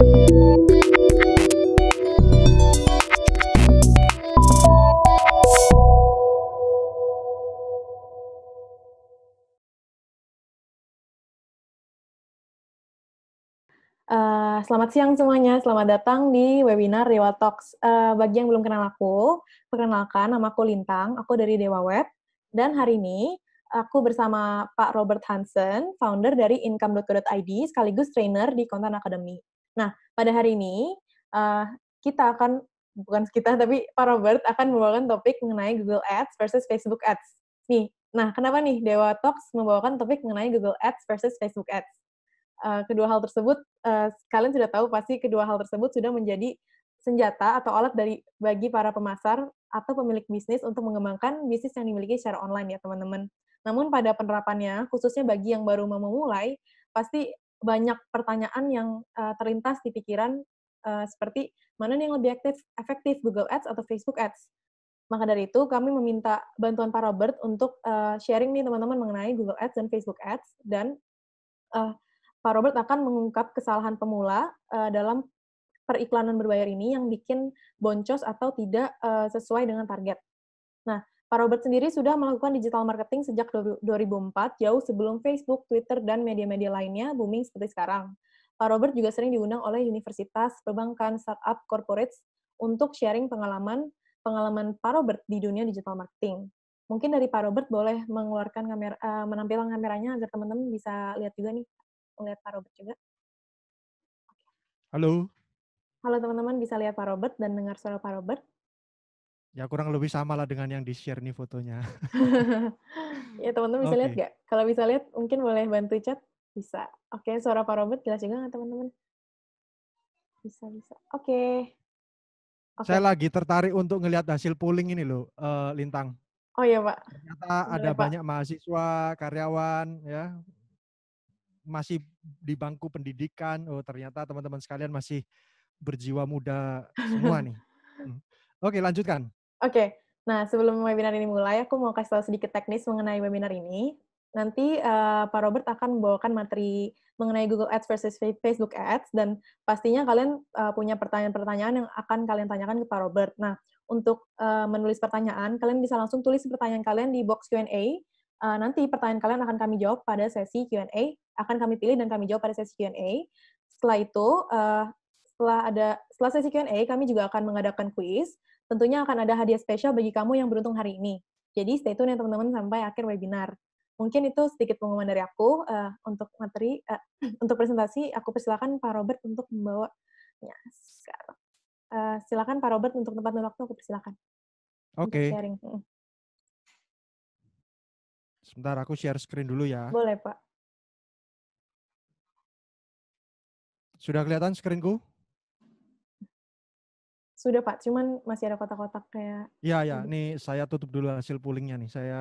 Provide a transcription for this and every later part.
Eh, selamat siang semuanya, selamat datang di webinar Dewa Talks. Uh, bagi yang belum kenal aku, perkenalkan nama aku Lintang, aku dari Dewa Web, dan hari ini aku bersama Pak Robert Hansen, founder dari income.co.id, sekaligus trainer di Content Academy. Nah, pada hari ini uh, kita akan bukan kita tapi Pak Robert akan membawakan topik mengenai Google Ads versus Facebook Ads. Nih, nah kenapa nih Dewa Talks membawakan topik mengenai Google Ads versus Facebook Ads? Uh, kedua hal tersebut uh, kalian sudah tahu pasti kedua hal tersebut sudah menjadi senjata atau alat dari bagi para pemasar atau pemilik bisnis untuk mengembangkan bisnis yang dimiliki secara online ya teman-teman. Namun pada penerapannya, khususnya bagi yang baru memulai, pasti banyak pertanyaan yang uh, terlintas di pikiran uh, seperti mana yang lebih aktif, efektif Google Ads atau Facebook Ads. Maka dari itu kami meminta bantuan Pak Robert untuk uh, sharing nih teman-teman mengenai Google Ads dan Facebook Ads dan uh, Pak Robert akan mengungkap kesalahan pemula uh, dalam periklanan berbayar ini yang bikin boncos atau tidak uh, sesuai dengan target. Nah, Pak Robert sendiri sudah melakukan digital marketing sejak 2004, jauh sebelum Facebook, Twitter, dan media-media lainnya booming seperti sekarang. Pak Robert juga sering diundang oleh universitas, perbankan, startup, corporates untuk sharing pengalaman pengalaman Pak Robert di dunia digital marketing. Mungkin dari Pak Robert boleh mengeluarkan kamera, eh, menampilkan kameranya agar teman-teman bisa lihat juga nih, melihat Pak Robert juga. Halo. Halo teman-teman, bisa lihat Pak Robert dan dengar suara Pak Robert. Ya kurang lebih sama lah dengan yang di-share nih fotonya. ya teman-teman bisa okay. lihat nggak? Kalau bisa lihat mungkin boleh bantu chat, bisa. Oke, okay, suara Pak Robert jelas juga nggak teman-teman? Bisa, bisa. Oke. Okay. Okay. Saya lagi tertarik untuk ngelihat hasil polling ini loh, uh, Lintang. Oh iya Pak. Ternyata boleh, ada Pak. banyak mahasiswa, karyawan, ya masih di bangku pendidikan. Oh ternyata teman-teman sekalian masih berjiwa muda semua nih. Hmm. Oke lanjutkan. Oke, okay. nah sebelum webinar ini mulai, aku mau kasih tahu sedikit teknis mengenai webinar ini. Nanti uh, Pak Robert akan membawakan materi mengenai Google Ads versus Facebook Ads, dan pastinya kalian uh, punya pertanyaan-pertanyaan yang akan kalian tanyakan ke Pak Robert. Nah, untuk uh, menulis pertanyaan, kalian bisa langsung tulis pertanyaan kalian di box Q&A. Uh, nanti pertanyaan kalian akan kami jawab pada sesi Q&A, akan kami pilih dan kami jawab pada sesi Q&A. Setelah itu, uh, setelah ada setelah sesi Q&A, kami juga akan mengadakan kuis Tentunya akan ada hadiah spesial bagi kamu yang beruntung hari ini. Jadi stay tune ya teman-teman sampai akhir webinar. Mungkin itu sedikit pengumuman dari aku uh, untuk materi, uh, untuk presentasi. Aku persilakan Pak Robert untuk membawanya sekarang. Uh, silakan Pak Robert untuk tempat dan waktu aku persilakan. Oke. Okay. Sebentar aku share screen dulu ya. Boleh Pak. Sudah kelihatan screenku? Sudah Pak, cuman masih ada kotak-kotak kayak... Iya, ya. Nih saya tutup dulu hasil pullingnya nih. Saya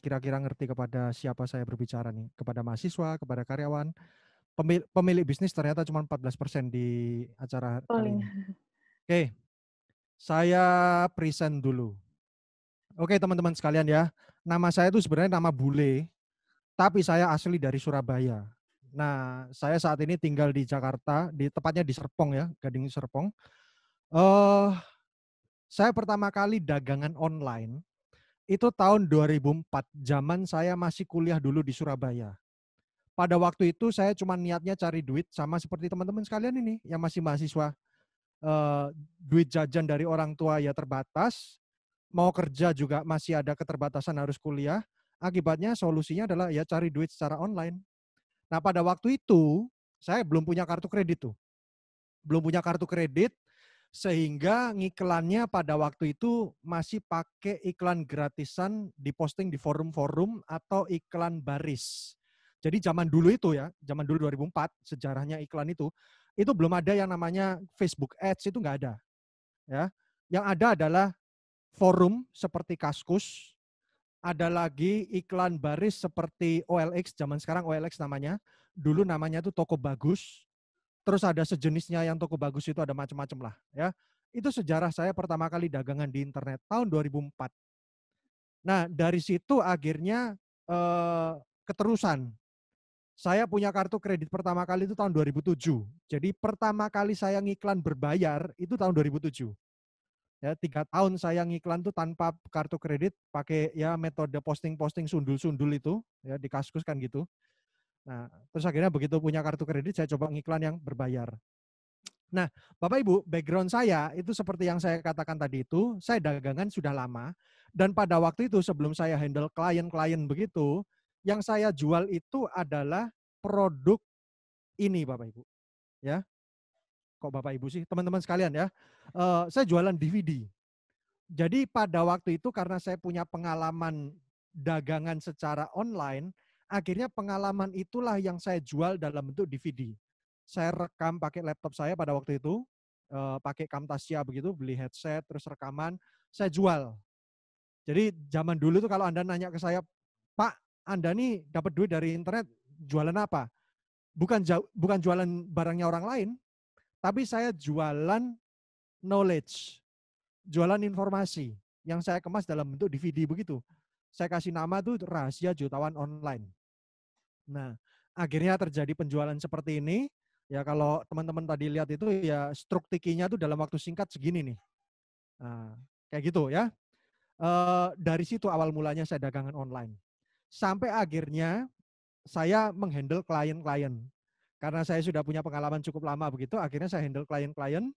kira-kira ngerti kepada siapa saya berbicara nih. Kepada mahasiswa, kepada karyawan. Pemilik, pemilik bisnis ternyata cuma 14% di acara polling. Oke, saya present dulu. Oke teman-teman sekalian ya, nama saya itu sebenarnya nama bule, tapi saya asli dari Surabaya. Nah, saya saat ini tinggal di Jakarta, di tepatnya di Serpong ya, Gading Serpong. Uh, saya pertama kali dagangan online itu tahun 2004, zaman saya masih kuliah dulu di Surabaya. Pada waktu itu saya cuma niatnya cari duit sama seperti teman-teman sekalian ini yang masih mahasiswa. Uh, duit jajan dari orang tua ya terbatas, mau kerja juga masih ada keterbatasan harus kuliah. Akibatnya solusinya adalah ya cari duit secara online. Nah pada waktu itu saya belum punya kartu kredit tuh. Belum punya kartu kredit, sehingga ngiklannya pada waktu itu masih pakai iklan gratisan diposting di forum-forum atau iklan baris. Jadi zaman dulu itu ya, zaman dulu 2004 sejarahnya iklan itu, itu belum ada yang namanya Facebook Ads itu nggak ada. Ya, yang ada adalah forum seperti Kaskus, ada lagi iklan baris seperti OLX zaman sekarang OLX namanya, dulu namanya itu Toko Bagus, terus ada sejenisnya yang toko bagus itu ada macam-macam lah ya. Itu sejarah saya pertama kali dagangan di internet tahun 2004. Nah, dari situ akhirnya eh, keterusan. Saya punya kartu kredit pertama kali itu tahun 2007. Jadi pertama kali saya ngiklan berbayar itu tahun 2007. Ya, tiga tahun saya ngiklan tuh tanpa kartu kredit pakai ya metode posting-posting sundul-sundul itu ya di kaskus kan gitu. Nah, terus akhirnya begitu punya kartu kredit saya coba ngiklan yang berbayar. Nah, Bapak Ibu, background saya itu seperti yang saya katakan tadi itu, saya dagangan sudah lama dan pada waktu itu sebelum saya handle klien-klien begitu, yang saya jual itu adalah produk ini Bapak Ibu. Ya. Kok Bapak Ibu sih, teman-teman sekalian ya. Eh, saya jualan DVD. Jadi pada waktu itu karena saya punya pengalaman dagangan secara online, akhirnya pengalaman itulah yang saya jual dalam bentuk DVD. Saya rekam pakai laptop saya pada waktu itu, eh, pakai Camtasia begitu, beli headset, terus rekaman, saya jual. Jadi zaman dulu tuh kalau Anda nanya ke saya, Pak, Anda nih dapat duit dari internet, jualan apa? Bukan bukan jualan barangnya orang lain, tapi saya jualan knowledge, jualan informasi yang saya kemas dalam bentuk DVD begitu. Saya kasih nama tuh rahasia jutawan online. Nah, akhirnya terjadi penjualan seperti ini. Ya kalau teman-teman tadi lihat itu ya struk tikinya itu dalam waktu singkat segini nih. Nah, kayak gitu ya. E, dari situ awal mulanya saya dagangan online. Sampai akhirnya saya menghandle klien-klien. Karena saya sudah punya pengalaman cukup lama begitu, akhirnya saya handle klien-klien.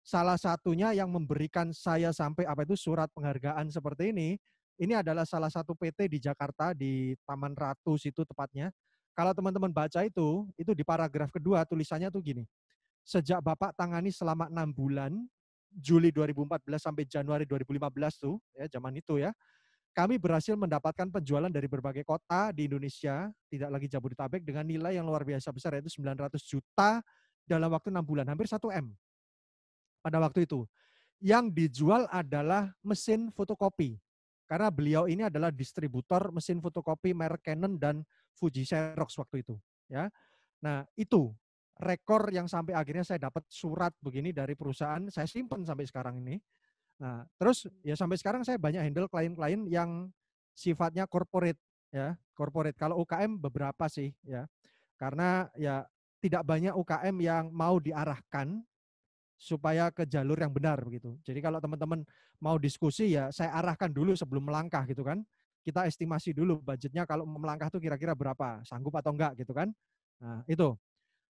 Salah satunya yang memberikan saya sampai apa itu surat penghargaan seperti ini ini adalah salah satu PT di Jakarta di Taman Ratu situ tepatnya. Kalau teman-teman baca itu, itu di paragraf kedua tulisannya tuh gini. Sejak Bapak tangani selama enam bulan, Juli 2014 sampai Januari 2015 tuh, ya zaman itu ya, kami berhasil mendapatkan penjualan dari berbagai kota di Indonesia, tidak lagi Jabodetabek, dengan nilai yang luar biasa besar, yaitu 900 juta dalam waktu enam bulan, hampir 1 M pada waktu itu. Yang dijual adalah mesin fotokopi. Karena beliau ini adalah distributor mesin fotokopi merek Canon dan Fuji Xerox waktu itu. Ya, Nah itu rekor yang sampai akhirnya saya dapat surat begini dari perusahaan, saya simpan sampai sekarang ini. Nah, terus ya sampai sekarang saya banyak handle klien-klien yang sifatnya corporate ya, corporate. Kalau UKM beberapa sih ya. Karena ya tidak banyak UKM yang mau diarahkan supaya ke jalur yang benar begitu. Jadi kalau teman-teman mau diskusi ya saya arahkan dulu sebelum melangkah gitu kan. Kita estimasi dulu budgetnya kalau melangkah tuh kira-kira berapa, sanggup atau enggak gitu kan. Nah, itu.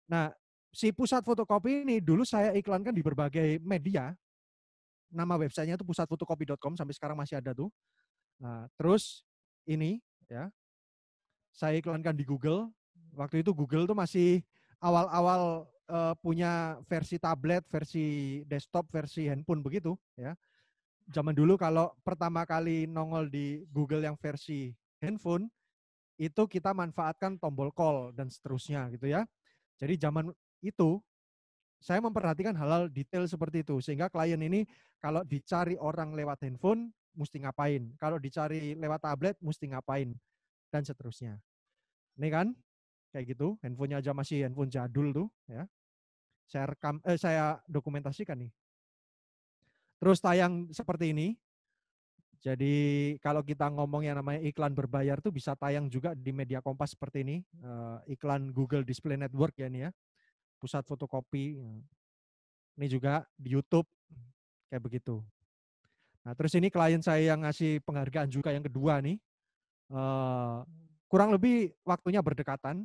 Nah, si pusat fotokopi ini dulu saya iklankan di berbagai media. Nama websitenya itu pusatfotokopi.com sampai sekarang masih ada tuh. Nah, terus ini ya. Saya iklankan di Google. Waktu itu Google tuh masih awal-awal uh, punya versi tablet, versi desktop, versi handphone begitu ya. Zaman dulu kalau pertama kali nongol di Google yang versi handphone itu kita manfaatkan tombol call dan seterusnya gitu ya. Jadi zaman itu saya memperhatikan halal detail seperti itu sehingga klien ini kalau dicari orang lewat handphone mesti ngapain, kalau dicari lewat tablet mesti ngapain dan seterusnya. Ini kan kayak gitu. Handphonenya aja masih handphone jadul tuh, ya. Saya rekam, eh, saya dokumentasikan nih. Terus tayang seperti ini. Jadi kalau kita ngomong yang namanya iklan berbayar tuh bisa tayang juga di media Kompas seperti ini, uh, iklan Google Display Network ya ini ya, pusat fotokopi. Eh, ini juga di YouTube kayak begitu. Nah terus ini klien saya yang ngasih penghargaan juga yang kedua nih, uh, kurang lebih waktunya berdekatan.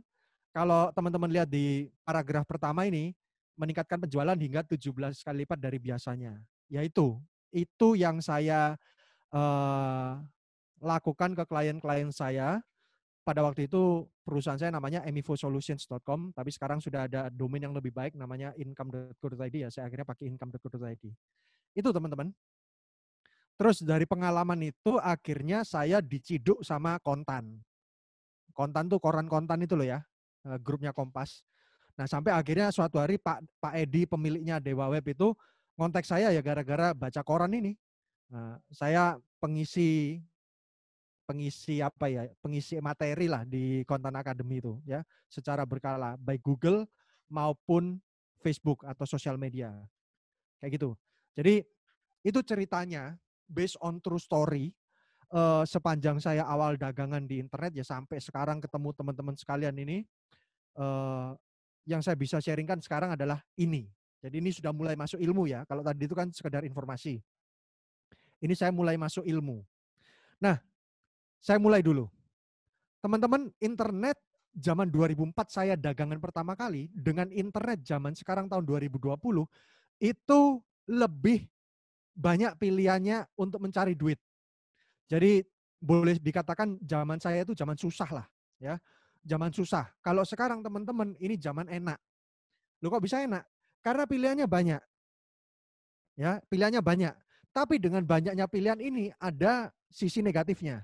Kalau teman-teman lihat di paragraf pertama ini, meningkatkan penjualan hingga 17 kali lipat dari biasanya. Yaitu, itu yang saya uh, lakukan ke klien-klien saya. Pada waktu itu perusahaan saya namanya emifosolutions.com, tapi sekarang sudah ada domain yang lebih baik namanya income.co.id ya. Saya akhirnya pakai income.co.id. Itu teman-teman. Terus dari pengalaman itu akhirnya saya diciduk sama kontan. Kontan tuh koran kontan itu loh ya. Eh, grupnya Kompas. Nah, sampai akhirnya suatu hari Pak Pak Edi pemiliknya Dewa Web itu ngontek saya ya gara-gara baca koran ini. Nah, saya pengisi pengisi apa ya? Pengisi materi lah di konten akademi itu ya, secara berkala baik Google maupun Facebook atau sosial media. Kayak gitu. Jadi itu ceritanya based on true story uh, sepanjang saya awal dagangan di internet ya sampai sekarang ketemu teman-teman sekalian ini yang saya bisa sharingkan sekarang adalah ini. Jadi ini sudah mulai masuk ilmu ya. Kalau tadi itu kan sekedar informasi. Ini saya mulai masuk ilmu. Nah, saya mulai dulu. Teman-teman, internet zaman 2004 saya dagangan pertama kali dengan internet zaman sekarang tahun 2020 itu lebih banyak pilihannya untuk mencari duit. Jadi boleh dikatakan zaman saya itu zaman susah lah ya zaman susah. Kalau sekarang teman-teman ini zaman enak. Lu kok bisa enak? Karena pilihannya banyak. Ya, pilihannya banyak. Tapi dengan banyaknya pilihan ini ada sisi negatifnya.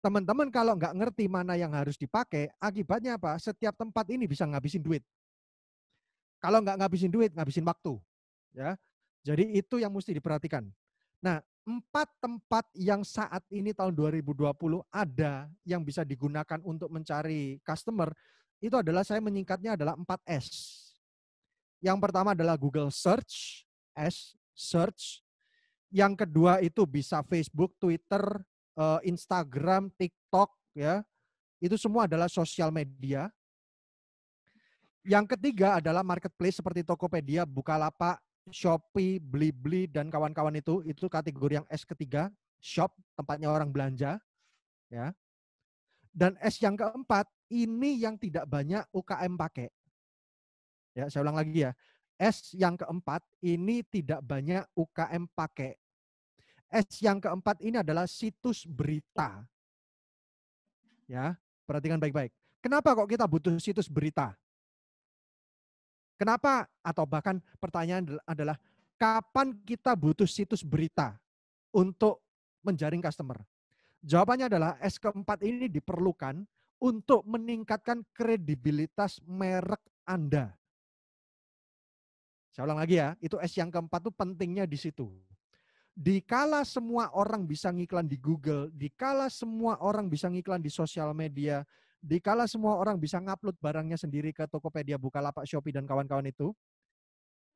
Teman-teman kalau nggak ngerti mana yang harus dipakai, akibatnya apa? Setiap tempat ini bisa ngabisin duit. Kalau nggak ngabisin duit, ngabisin waktu. Ya, jadi itu yang mesti diperhatikan. Nah, empat tempat yang saat ini tahun 2020 ada yang bisa digunakan untuk mencari customer itu adalah saya menyingkatnya adalah 4S. Yang pertama adalah Google Search, S, Search. Yang kedua itu bisa Facebook, Twitter, eh, Instagram, TikTok ya. Itu semua adalah sosial media. Yang ketiga adalah marketplace seperti Tokopedia, Bukalapak, Shopee, Blibli dan kawan-kawan itu itu kategori yang S ketiga, shop tempatnya orang belanja, ya. Dan S yang keempat ini yang tidak banyak UKM pakai. Ya, saya ulang lagi ya. S yang keempat ini tidak banyak UKM pakai. S yang keempat ini adalah situs berita. Ya, perhatikan baik-baik. Kenapa kok kita butuh situs berita? Kenapa atau bahkan pertanyaan adalah kapan kita butuh situs berita untuk menjaring customer? Jawabannya adalah s keempat ini diperlukan untuk meningkatkan kredibilitas merek Anda. Saya ulang lagi ya, itu S yang keempat itu pentingnya di situ. Dikala semua orang bisa ngiklan di Google, dikala semua orang bisa ngiklan di sosial media, dikala semua orang bisa ngupload barangnya sendiri ke Tokopedia, Bukalapak, Shopee dan kawan-kawan itu,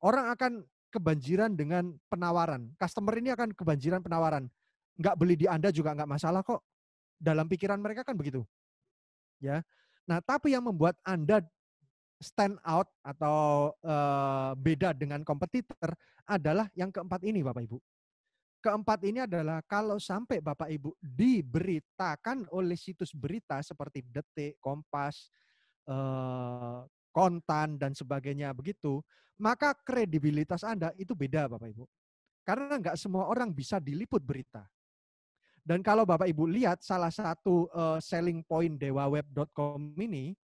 orang akan kebanjiran dengan penawaran. Customer ini akan kebanjiran penawaran. Nggak beli di Anda juga nggak masalah kok. Dalam pikiran mereka kan begitu. Ya. Nah, tapi yang membuat Anda stand out atau uh, beda dengan kompetitor adalah yang keempat ini Bapak Ibu. Keempat ini adalah kalau sampai Bapak Ibu diberitakan oleh situs berita seperti Detik, Kompas, eh, Kontan dan sebagainya begitu, maka kredibilitas Anda itu beda Bapak Ibu. Karena nggak semua orang bisa diliput berita. Dan kalau Bapak Ibu lihat salah satu eh, selling point dewaweb.com ini,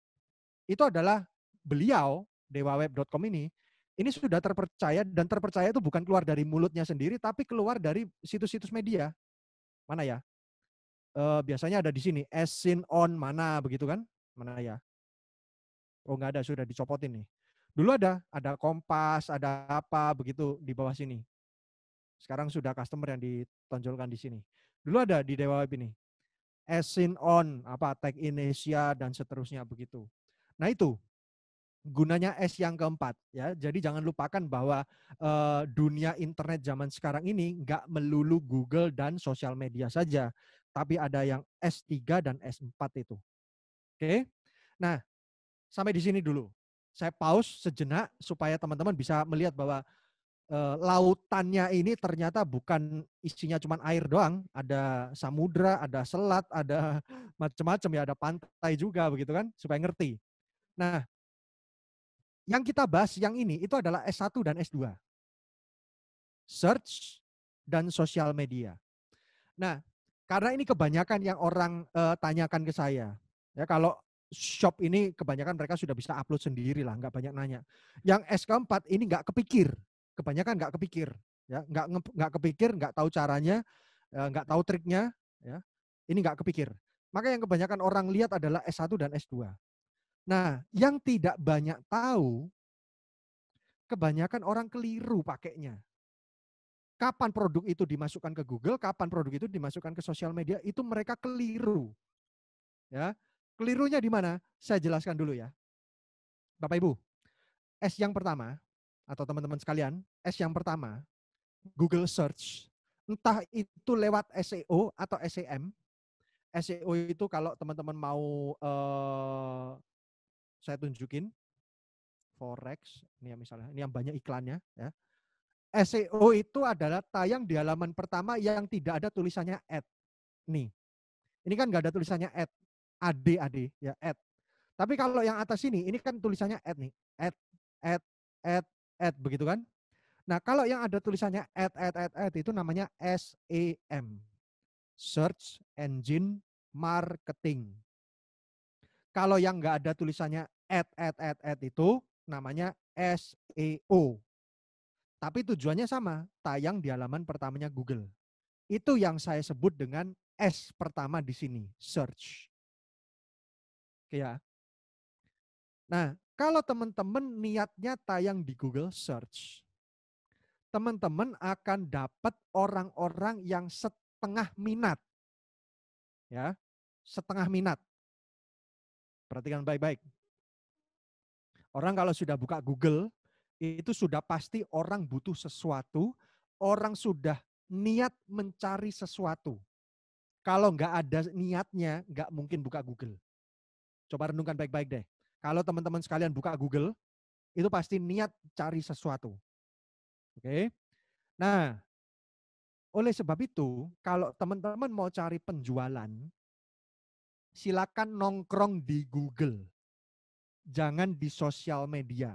itu adalah beliau dewaweb.com ini ini sudah terpercaya dan terpercaya itu bukan keluar dari mulutnya sendiri tapi keluar dari situs-situs media mana ya e, biasanya ada di sini as on mana begitu kan mana ya oh nggak ada sudah dicopot ini. dulu ada ada kompas ada apa begitu di bawah sini sekarang sudah customer yang ditonjolkan di sini dulu ada di dewa web ini as on apa tag Indonesia dan seterusnya begitu nah itu gunanya S yang keempat ya. Jadi jangan lupakan bahwa uh, dunia internet zaman sekarang ini nggak melulu Google dan sosial media saja, tapi ada yang S3 dan S4 itu. Oke. Okay? Nah, sampai di sini dulu. Saya pause sejenak supaya teman-teman bisa melihat bahwa Uh, lautannya ini ternyata bukan isinya cuma air doang, ada samudra, ada selat, ada macam-macam ya, ada pantai juga begitu kan, supaya ngerti. Nah, yang kita bahas yang ini itu adalah S1 dan S2. Search dan social media. Nah, karena ini kebanyakan yang orang uh, tanyakan ke saya. Ya kalau shop ini kebanyakan mereka sudah bisa upload sendiri lah, nggak banyak nanya. Yang S keempat ini nggak kepikir, kebanyakan nggak kepikir, ya nggak nggak kepikir, nggak tahu caranya, eh, nggak tahu triknya, ya ini nggak kepikir. Maka yang kebanyakan orang lihat adalah S1 dan S2. Nah, yang tidak banyak tahu, kebanyakan orang keliru pakainya. Kapan produk itu dimasukkan ke Google, kapan produk itu dimasukkan ke sosial media, itu mereka keliru. Ya, kelirunya di mana? Saya jelaskan dulu ya. Bapak Ibu, S yang pertama atau teman-teman sekalian, S yang pertama, Google search. Entah itu lewat SEO atau SEM. SEO itu kalau teman-teman mau uh, saya tunjukin forex ini yang misalnya ini yang banyak iklannya ya. SEO itu adalah tayang di halaman pertama yang tidak ada tulisannya ad. Nih. Ini kan nggak ada tulisannya ad. AD AD ya ad. Tapi kalau yang atas ini ini kan tulisannya ad nih. Ad ad ad ad begitu kan? Nah, kalau yang ada tulisannya ad ad ad ad itu namanya SEM. Search Engine Marketing. Kalau yang nggak ada tulisannya ad ad ad ad itu namanya SEO. Tapi tujuannya sama, tayang di halaman pertamanya Google. Itu yang saya sebut dengan S pertama di sini, search. Oke ya. Nah, kalau teman-teman niatnya tayang di Google search, teman-teman akan dapat orang-orang yang setengah minat. Ya, setengah minat. Perhatikan baik-baik. Orang kalau sudah buka Google, itu sudah pasti orang butuh sesuatu, orang sudah niat mencari sesuatu. Kalau nggak ada niatnya, nggak mungkin buka Google. Coba renungkan baik-baik deh. Kalau teman-teman sekalian buka Google, itu pasti niat cari sesuatu. Oke. Okay? Nah, oleh sebab itu, kalau teman-teman mau cari penjualan, silakan nongkrong di Google jangan di sosial media.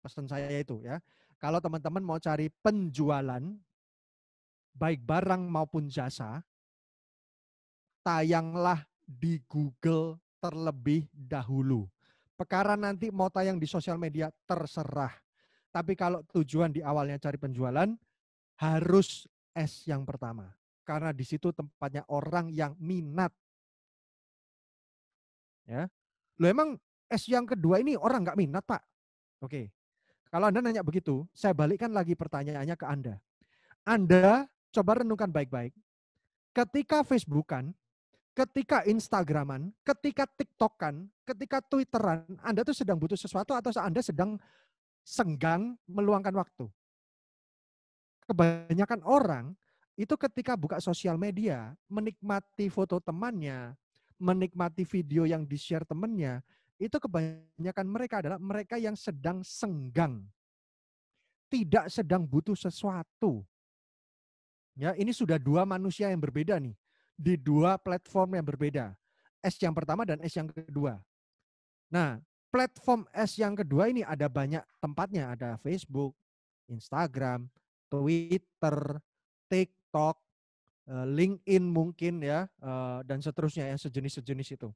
Pesan saya itu ya. Kalau teman-teman mau cari penjualan, baik barang maupun jasa, tayanglah di Google terlebih dahulu. Perkara nanti mau tayang di sosial media, terserah. Tapi kalau tujuan di awalnya cari penjualan, harus S yang pertama. Karena di situ tempatnya orang yang minat. Ya. Lo emang S yang kedua ini orang nggak minat Pak. Oke. Kalau Anda nanya begitu, saya balikkan lagi pertanyaannya ke Anda. Anda coba renungkan baik-baik. Ketika Facebookan, ketika Instagraman, ketika TikTokan, ketika Twitteran, Anda tuh sedang butuh sesuatu atau Anda sedang senggang meluangkan waktu. Kebanyakan orang itu ketika buka sosial media, menikmati foto temannya, menikmati video yang di-share temannya, itu kebanyakan mereka adalah mereka yang sedang senggang. Tidak sedang butuh sesuatu. Ya, ini sudah dua manusia yang berbeda nih di dua platform yang berbeda. S yang pertama dan S yang kedua. Nah, platform S yang kedua ini ada banyak tempatnya, ada Facebook, Instagram, Twitter, TikTok, eh, LinkedIn mungkin ya, eh, dan seterusnya yang sejenis-sejenis itu.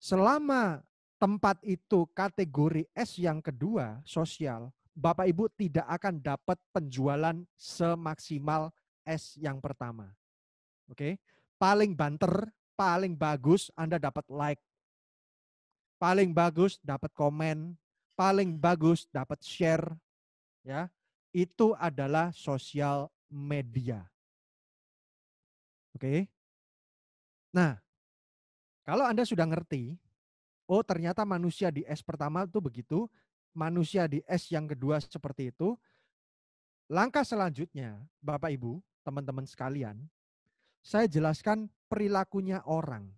Selama tempat itu kategori S yang kedua, sosial, Bapak Ibu tidak akan dapat penjualan semaksimal S yang pertama. Oke. Paling banter, paling bagus Anda dapat like. Paling bagus dapat komen, paling bagus dapat share ya. Itu adalah sosial media. Oke. Nah, kalau Anda sudah ngerti oh ternyata manusia di S pertama itu begitu, manusia di S yang kedua seperti itu. Langkah selanjutnya, Bapak Ibu, teman-teman sekalian, saya jelaskan perilakunya orang.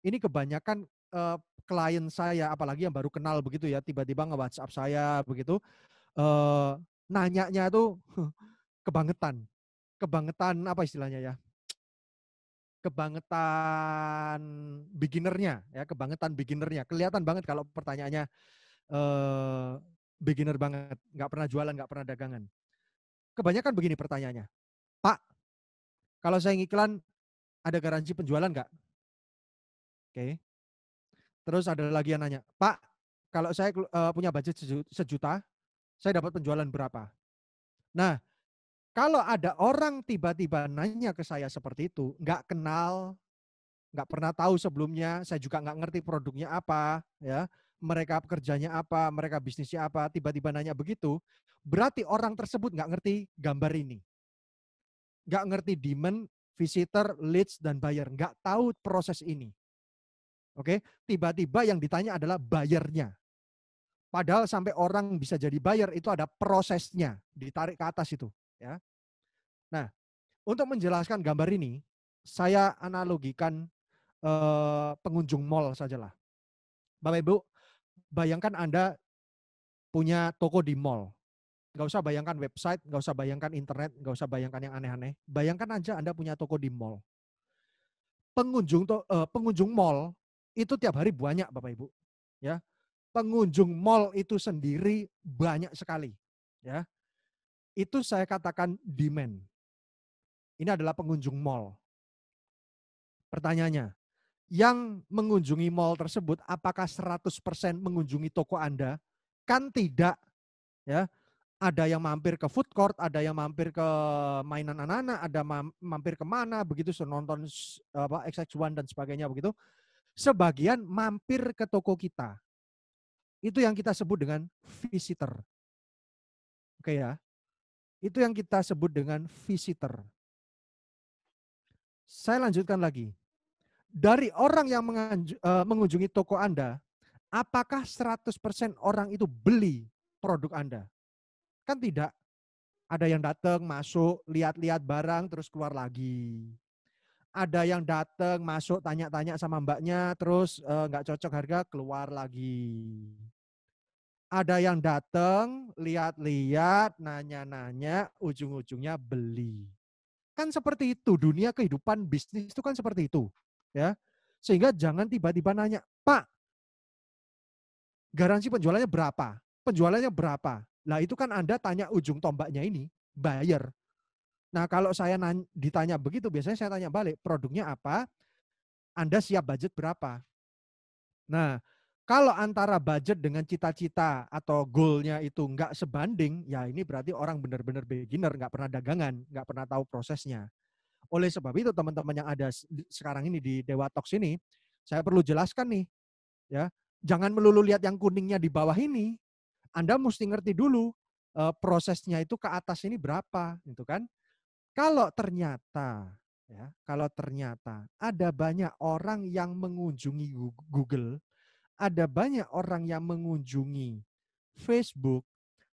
Ini kebanyakan uh, klien saya, apalagi yang baru kenal begitu ya, tiba-tiba nge-WhatsApp saya begitu, uh, nanyanya itu kebangetan. Kebangetan apa istilahnya ya? kebangetan beginnernya ya kebangetan beginnernya kelihatan banget kalau pertanyaannya uh, beginner banget nggak pernah jualan nggak pernah dagangan kebanyakan begini pertanyaannya pak kalau saya ngiklan ada garansi penjualan nggak oke okay. terus ada lagi yang nanya pak kalau saya uh, punya budget sejuta saya dapat penjualan berapa nah kalau ada orang tiba-tiba nanya ke saya seperti itu, nggak kenal, nggak pernah tahu sebelumnya, saya juga nggak ngerti produknya apa, ya, mereka kerjanya apa, mereka bisnisnya apa, tiba-tiba nanya begitu, berarti orang tersebut nggak ngerti gambar ini, nggak ngerti demand, visitor, leads, dan buyer, nggak tahu proses ini. Oke, tiba-tiba yang ditanya adalah bayarnya. Padahal sampai orang bisa jadi buyer itu ada prosesnya, ditarik ke atas itu ya. Nah, untuk menjelaskan gambar ini, saya analogikan eh, pengunjung mall sajalah. Bapak Ibu, bayangkan Anda punya toko di mall. Nggak usah bayangkan website, nggak usah bayangkan internet, nggak usah bayangkan yang aneh-aneh. Bayangkan aja Anda punya toko di mall. Pengunjung to, eh, pengunjung mall itu tiap hari banyak Bapak Ibu. Ya. Pengunjung mall itu sendiri banyak sekali. Ya. Itu saya katakan demand. Ini adalah pengunjung mall. Pertanyaannya, yang mengunjungi mall tersebut apakah 100% mengunjungi toko Anda? Kan tidak. Ya. Ada yang mampir ke food court, ada yang mampir ke mainan anak-anak, ada mampir kemana, begitu nonton apa XX1 dan sebagainya begitu. Sebagian mampir ke toko kita. Itu yang kita sebut dengan visitor. Oke ya. Itu yang kita sebut dengan visitor. Saya lanjutkan lagi. Dari orang yang eh, mengunjungi toko Anda, apakah 100% orang itu beli produk Anda? Kan tidak. Ada yang datang, masuk, lihat-lihat barang, terus keluar lagi. Ada yang datang, masuk, tanya-tanya sama mbaknya, terus eh, nggak eh, cocok harga, keluar lagi ada yang datang, lihat-lihat, nanya-nanya, ujung-ujungnya beli. Kan seperti itu, dunia kehidupan bisnis itu kan seperti itu. ya Sehingga jangan tiba-tiba nanya, Pak, garansi penjualannya berapa? Penjualannya berapa? Lah itu kan Anda tanya ujung tombaknya ini, buyer. Nah kalau saya ditanya begitu, biasanya saya tanya balik, produknya apa? Anda siap budget berapa? Nah, kalau antara budget dengan cita-cita atau goalnya itu nggak sebanding, ya ini berarti orang benar-benar beginner, nggak pernah dagangan, nggak pernah tahu prosesnya. Oleh sebab itu teman-teman yang ada sekarang ini di Dewa Talks ini, saya perlu jelaskan nih, ya jangan melulu lihat yang kuningnya di bawah ini. Anda mesti ngerti dulu e, prosesnya itu ke atas ini berapa, gitu kan? Kalau ternyata ya, kalau ternyata ada banyak orang yang mengunjungi Google ada banyak orang yang mengunjungi Facebook,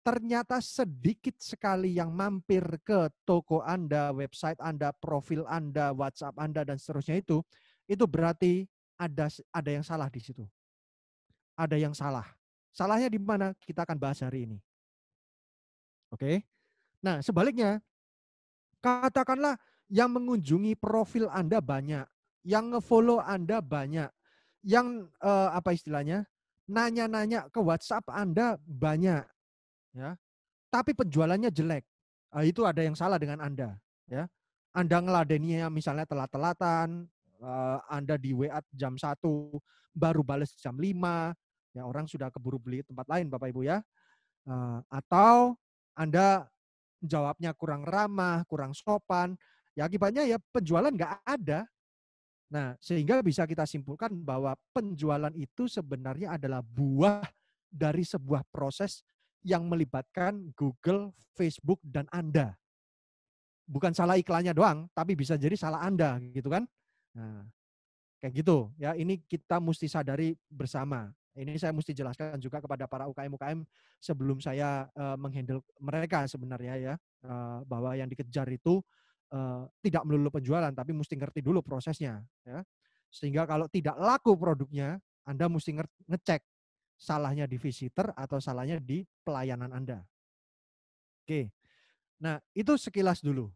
ternyata sedikit sekali yang mampir ke toko Anda, website Anda, profil Anda, WhatsApp Anda dan seterusnya itu, itu berarti ada ada yang salah di situ. Ada yang salah. Salahnya di mana? Kita akan bahas hari ini. Oke. Nah, sebaliknya katakanlah yang mengunjungi profil Anda banyak, yang nge-follow Anda banyak, yang eh, apa istilahnya nanya-nanya ke WhatsApp Anda banyak ya tapi penjualannya jelek uh, itu ada yang salah dengan Anda ya Anda ngeladeninya misalnya telat-telatan eh, Anda di WA jam 1 baru balas jam 5 ya orang sudah keburu beli tempat lain Bapak Ibu ya eh, atau Anda jawabnya kurang ramah kurang sopan ya akibatnya ya penjualan nggak ada Nah, sehingga bisa kita simpulkan bahwa penjualan itu sebenarnya adalah buah dari sebuah proses yang melibatkan Google, Facebook, dan Anda. Bukan salah iklannya doang, tapi bisa jadi salah Anda gitu kan. Nah, kayak gitu ya. Ini kita mesti sadari bersama. Ini saya mesti jelaskan juga kepada para UKM-UKM sebelum saya uh, menghandle mereka sebenarnya ya uh, bahwa yang dikejar itu Eh, tidak melulu penjualan tapi mesti ngerti dulu prosesnya ya. Sehingga kalau tidak laku produknya, Anda mesti ngecek salahnya di visitor atau salahnya di pelayanan Anda. Oke. Nah, itu sekilas dulu.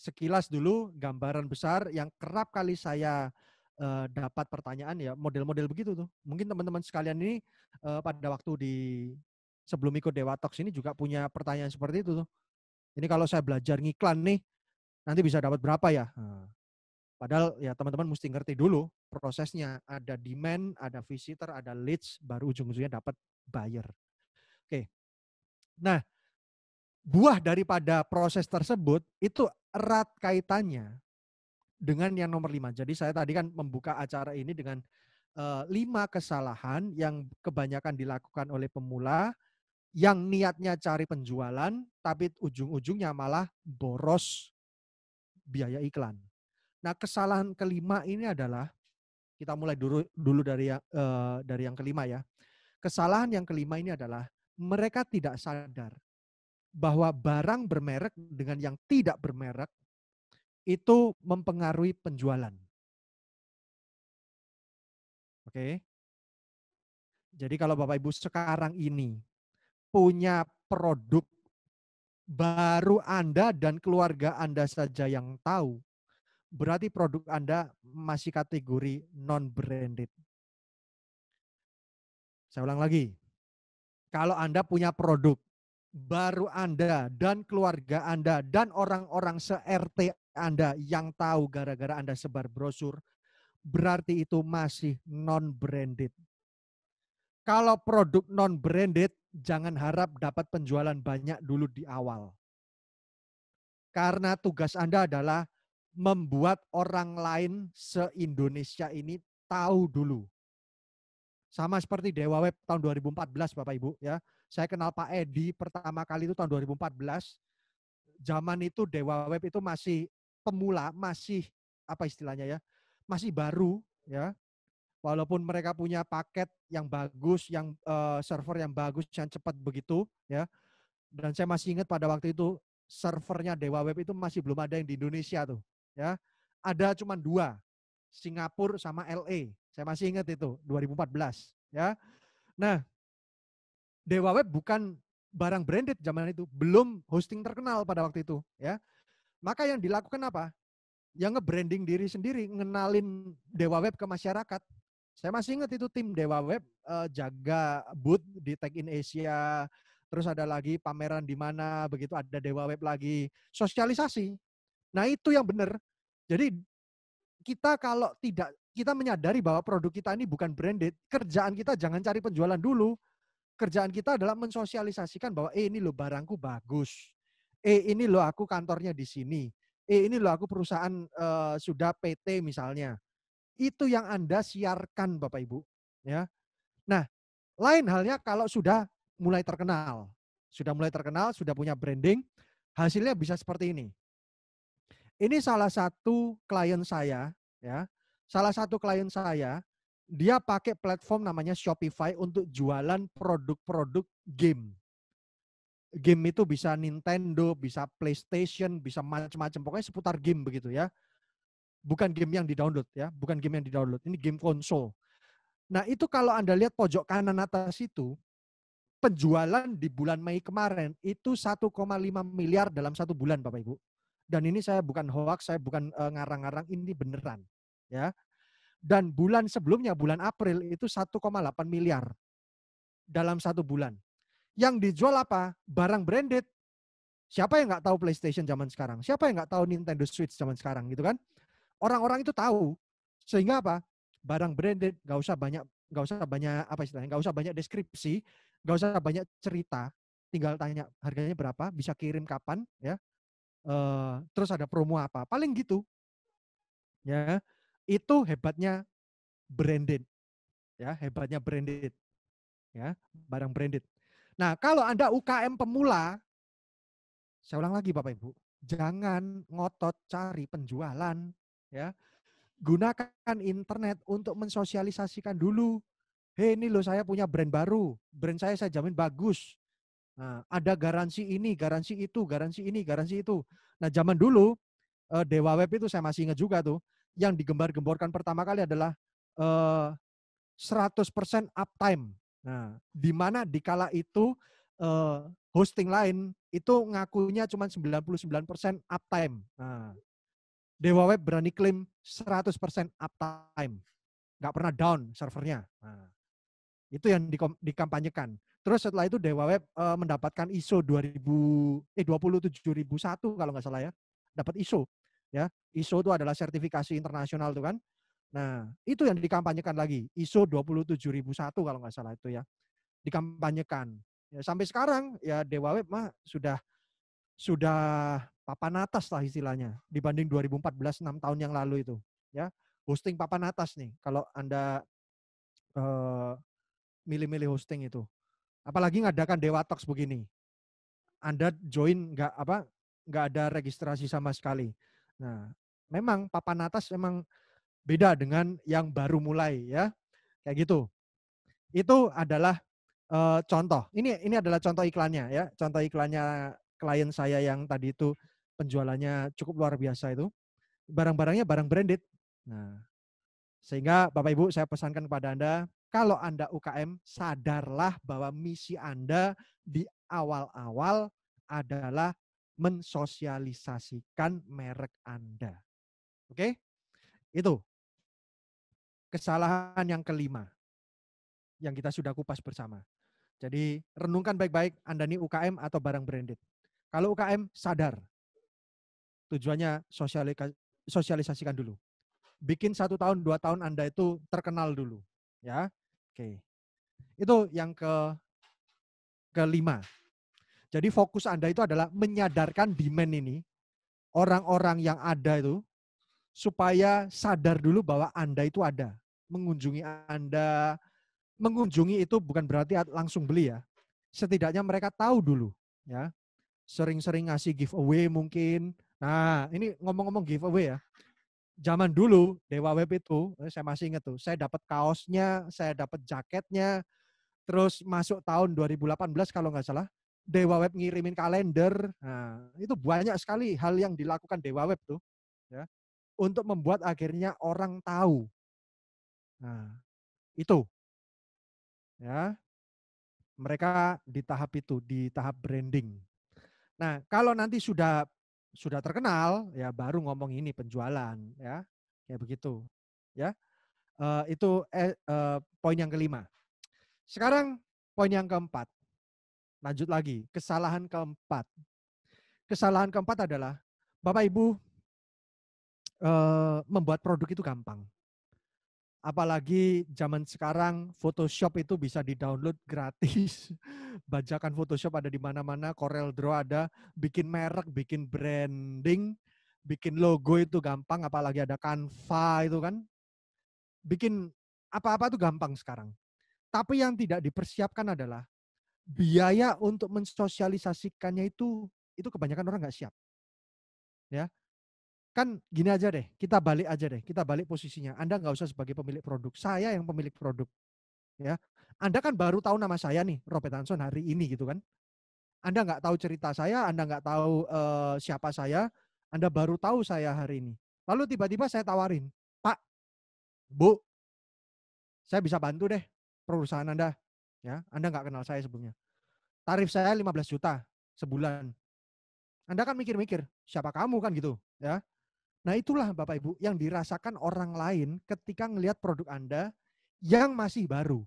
Sekilas dulu gambaran besar yang kerap kali saya uh, dapat pertanyaan ya model-model begitu tuh. Mungkin teman-teman sekalian ini uh, pada waktu di sebelum ikut Dewa Talks ini juga punya pertanyaan seperti itu tuh. Ini kalau saya belajar ngiklan nih, nanti bisa dapat berapa ya? padahal ya teman-teman mesti ngerti dulu prosesnya. Ada demand, ada visitor, ada leads, baru ujung-ujungnya dapat buyer. Oke. Nah, buah daripada proses tersebut itu erat kaitannya dengan yang nomor lima. Jadi saya tadi kan membuka acara ini dengan lima kesalahan yang kebanyakan dilakukan oleh pemula yang niatnya cari penjualan tapi ujung-ujungnya malah boros biaya iklan. Nah, kesalahan kelima ini adalah kita mulai dulu dulu dari yang uh, dari yang kelima ya. Kesalahan yang kelima ini adalah mereka tidak sadar bahwa barang bermerek dengan yang tidak bermerek itu mempengaruhi penjualan. Oke. Jadi kalau Bapak Ibu sekarang ini punya produk baru Anda dan keluarga Anda saja yang tahu, berarti produk Anda masih kategori non-branded. Saya ulang lagi. Kalau Anda punya produk, baru Anda dan keluarga Anda dan orang-orang se-RT Anda yang tahu gara-gara Anda sebar brosur, berarti itu masih non-branded. Kalau produk non-branded, jangan harap dapat penjualan banyak dulu di awal. Karena tugas Anda adalah membuat orang lain se-Indonesia ini tahu dulu. Sama seperti Dewa Web tahun 2014 Bapak Ibu ya. Saya kenal Pak Edi pertama kali itu tahun 2014. Zaman itu Dewa Web itu masih pemula, masih apa istilahnya ya? Masih baru ya walaupun mereka punya paket yang bagus, yang uh, server yang bagus, yang cepat begitu, ya. Dan saya masih ingat pada waktu itu servernya Dewa Web itu masih belum ada yang di Indonesia tuh, ya. Ada cuma dua, Singapura sama LA. Saya masih ingat itu 2014, ya. Nah, Dewa Web bukan barang branded zaman itu, belum hosting terkenal pada waktu itu, ya. Maka yang dilakukan apa? Yang nge-branding diri sendiri, ngenalin Dewa Web ke masyarakat, saya masih ingat itu tim Dewa Web uh, jaga booth di Tech in Asia, terus ada lagi pameran di mana, begitu ada Dewa Web lagi, sosialisasi. Nah, itu yang benar. Jadi kita kalau tidak kita menyadari bahwa produk kita ini bukan branded, kerjaan kita jangan cari penjualan dulu. Kerjaan kita adalah mensosialisasikan bahwa eh ini lo barangku bagus. Eh ini loh aku kantornya di sini. Eh ini loh aku perusahaan uh, eh, sudah PT misalnya itu yang Anda siarkan Bapak Ibu. Ya. Nah, lain halnya kalau sudah mulai terkenal. Sudah mulai terkenal, sudah punya branding, hasilnya bisa seperti ini. Ini salah satu klien saya, ya. Salah satu klien saya, dia pakai platform namanya Shopify untuk jualan produk-produk game. Game itu bisa Nintendo, bisa PlayStation, bisa macam-macam. Pokoknya seputar game begitu ya bukan game yang di-download ya, bukan game yang di-download. Ini game konsol. Nah, itu kalau Anda lihat pojok kanan atas itu penjualan di bulan Mei kemarin itu 1,5 miliar dalam satu bulan Bapak Ibu. Dan ini saya bukan hoax, saya bukan eh, ngarang-ngarang, ini beneran ya. Dan bulan sebelumnya bulan April itu 1,8 miliar dalam satu bulan. Yang dijual apa? Barang branded. Siapa yang nggak tahu PlayStation zaman sekarang? Siapa yang nggak tahu Nintendo Switch zaman sekarang gitu kan? orang-orang itu tahu. Sehingga apa? Barang branded nggak usah banyak nggak usah banyak apa istilahnya, nggak usah banyak deskripsi, nggak usah banyak cerita, tinggal tanya harganya berapa, bisa kirim kapan, ya. e, terus ada promo apa, paling gitu. Ya, itu hebatnya branded, ya hebatnya branded, ya barang branded. Nah, kalau Anda UKM pemula, saya ulang lagi Bapak Ibu, jangan ngotot cari penjualan ya gunakan internet untuk mensosialisasikan dulu hei ini lo saya punya brand baru brand saya saya jamin bagus nah, ada garansi ini garansi itu garansi ini garansi itu nah zaman dulu eh, Dewa Web itu saya masih ingat juga tuh yang digembar-gemborkan pertama kali adalah uh, eh, 100% uptime. Nah, di mana di kala itu uh, hosting lain itu ngakunya cuma 99% uptime. Nah, Dewa Web berani klaim 100% uptime. Nggak pernah down servernya. Nah, itu yang dikampanyekan. Terus setelah itu Dewa Web uh, mendapatkan ISO 2000 eh 27001 kalau nggak salah ya. Dapat ISO ya. ISO itu adalah sertifikasi internasional tuh kan. Nah, itu yang dikampanyekan lagi. ISO 27001 kalau nggak salah itu ya. Dikampanyekan. Ya, sampai sekarang ya Dewa Web mah sudah sudah papan atas lah istilahnya dibanding 2014 6 tahun yang lalu itu ya hosting papan atas nih kalau anda milih eh, milih-milih hosting itu apalagi ngadakan Dewa Talks begini anda join nggak apa nggak ada registrasi sama sekali nah memang papan atas memang beda dengan yang baru mulai ya kayak gitu itu adalah uh, contoh ini ini adalah contoh iklannya ya contoh iklannya klien saya yang tadi itu penjualannya cukup luar biasa itu. Barang-barangnya barang branded. Nah, sehingga Bapak Ibu saya pesankan kepada Anda, kalau Anda UKM, sadarlah bahwa misi Anda di awal-awal adalah mensosialisasikan merek Anda. Oke? Itu. Kesalahan yang kelima yang kita sudah kupas bersama. Jadi renungkan baik-baik Anda ini UKM atau barang branded. Kalau UKM sadar tujuannya sosialisasikan dulu. Bikin satu tahun, dua tahun Anda itu terkenal dulu. Ya, oke. Itu yang ke kelima. Jadi fokus Anda itu adalah menyadarkan demand ini, orang-orang yang ada itu, supaya sadar dulu bahwa Anda itu ada. Mengunjungi Anda, mengunjungi itu bukan berarti langsung beli ya. Setidaknya mereka tahu dulu ya. Sering-sering ngasih giveaway mungkin, Nah, ini ngomong-ngomong giveaway ya. Zaman dulu Dewa Web itu, eh, saya masih ingat tuh, saya dapat kaosnya, saya dapat jaketnya. Terus masuk tahun 2018 kalau nggak salah, Dewa Web ngirimin kalender. Nah, itu banyak sekali hal yang dilakukan Dewa Web tuh ya. Untuk membuat akhirnya orang tahu. Nah, itu. Ya. Mereka di tahap itu, di tahap branding. Nah, kalau nanti sudah sudah terkenal ya baru ngomong ini penjualan ya kayak begitu ya uh, itu eh, uh, poin yang kelima sekarang poin yang keempat lanjut lagi kesalahan keempat kesalahan keempat adalah bapak ibu uh, membuat produk itu gampang apalagi zaman sekarang Photoshop itu bisa di-download gratis. Bajakan Photoshop ada di mana-mana, Corel Draw ada, bikin merek, bikin branding, bikin logo itu gampang, apalagi ada Canva itu kan. Bikin apa-apa itu gampang sekarang. Tapi yang tidak dipersiapkan adalah biaya untuk mensosialisasikannya itu itu kebanyakan orang nggak siap. Ya, kan gini aja deh, kita balik aja deh, kita balik posisinya. Anda nggak usah sebagai pemilik produk, saya yang pemilik produk. Ya, Anda kan baru tahu nama saya nih, Robert Hanson hari ini gitu kan. Anda nggak tahu cerita saya, Anda nggak tahu uh, siapa saya, Anda baru tahu saya hari ini. Lalu tiba-tiba saya tawarin, Pak, Bu, saya bisa bantu deh perusahaan Anda. Ya, Anda nggak kenal saya sebelumnya. Tarif saya 15 juta sebulan. Anda kan mikir-mikir, siapa kamu kan gitu, ya. Nah itulah Bapak Ibu yang dirasakan orang lain ketika melihat produk Anda yang masih baru.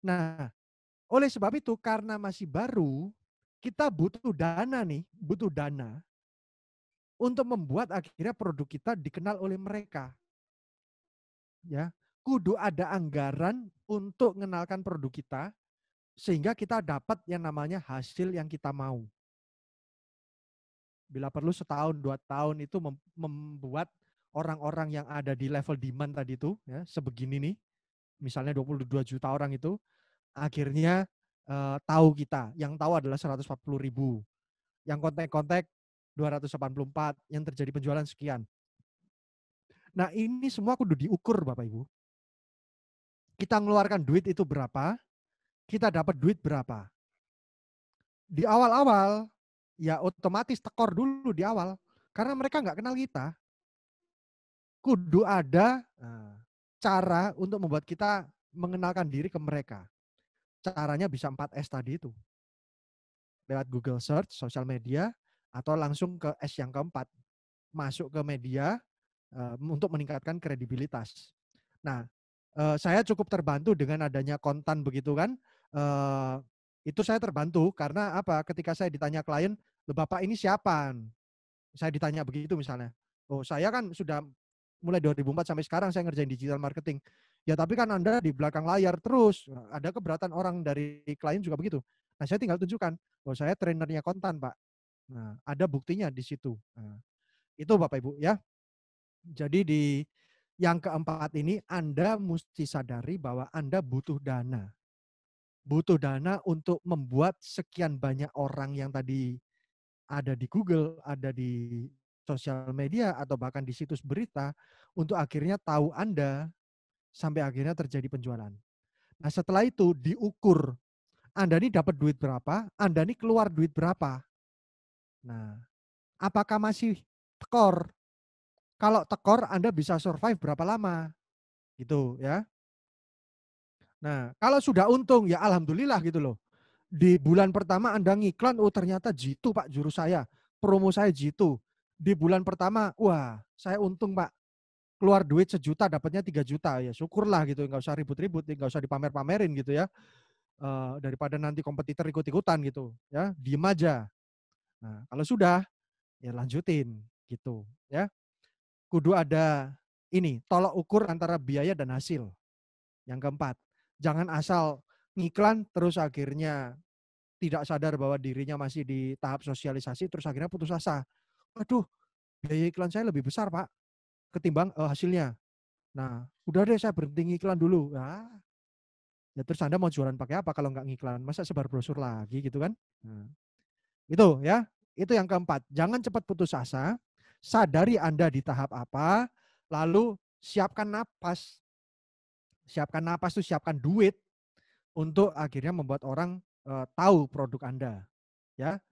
Nah, oleh sebab itu karena masih baru, kita butuh dana nih, butuh dana untuk membuat akhirnya produk kita dikenal oleh mereka. Ya, kudu ada anggaran untuk mengenalkan produk kita sehingga kita dapat yang namanya hasil yang kita mau bila perlu setahun dua tahun itu membuat orang-orang yang ada di level demand tadi itu ya sebegini nih misalnya 22 juta orang itu akhirnya uh, tahu kita yang tahu adalah 140 ribu yang kontak-kontak 284 yang terjadi penjualan sekian nah ini semua aku udah diukur Bapak Ibu kita ngeluarkan duit itu berapa kita dapat duit berapa di awal-awal ya otomatis tekor dulu di awal karena mereka nggak kenal kita. Kudu ada eh, cara untuk membuat kita mengenalkan diri ke mereka. Caranya bisa 4S tadi itu. Lewat Google Search, sosial media, atau langsung ke S yang keempat. Masuk ke media eh, untuk meningkatkan kredibilitas. Nah, eh, saya cukup terbantu dengan adanya konten begitu kan itu saya terbantu karena apa? Ketika saya ditanya klien, lo Bapak ini siapa?" Saya ditanya begitu misalnya. "Oh, saya kan sudah mulai 2004 sampai sekarang saya ngerjain digital marketing." Ya, tapi kan Anda di belakang layar terus. Ada keberatan orang dari klien juga begitu. Nah, saya tinggal tunjukkan, "Oh, saya trainernya kontan, Pak." Nah, ada buktinya di situ. Nah, itu Bapak Ibu ya. Jadi di yang keempat ini Anda mesti sadari bahwa Anda butuh dana butuh dana untuk membuat sekian banyak orang yang tadi ada di Google, ada di sosial media atau bahkan di situs berita untuk akhirnya tahu Anda sampai akhirnya terjadi penjualan. Nah, setelah itu diukur Anda ini dapat duit berapa, Anda ini keluar duit berapa. Nah, apakah masih tekor? Kalau tekor Anda bisa survive berapa lama? Gitu ya. Nah, kalau sudah untung ya alhamdulillah gitu loh. Di bulan pertama Anda ngiklan, oh ternyata jitu Pak juru saya, promo saya jitu. Di bulan pertama, wah saya untung Pak. Keluar duit sejuta, dapatnya tiga juta. Ya syukurlah gitu, nggak usah ribut-ribut, nggak usah dipamer-pamerin gitu ya. Eh, daripada nanti kompetitor ikut-ikutan gitu ya diem aja nah kalau sudah ya lanjutin gitu ya kudu ada ini tolok ukur antara biaya dan hasil yang keempat Jangan asal ngiklan terus akhirnya tidak sadar bahwa dirinya masih di tahap sosialisasi terus akhirnya putus asa. Waduh, biaya iklan saya lebih besar, Pak, ketimbang uh, hasilnya. Nah, udah deh saya berhenti iklan dulu. Ya. ya terus Anda mau jualan pakai apa kalau nggak ngiklan? Masa sebar brosur lagi gitu kan? Nah, itu ya, itu yang keempat. Jangan cepat putus asa, sadari Anda di tahap apa, lalu siapkan napas siapkan napas tuh siapkan duit untuk akhirnya membuat orang uh, tahu produk Anda. Ya.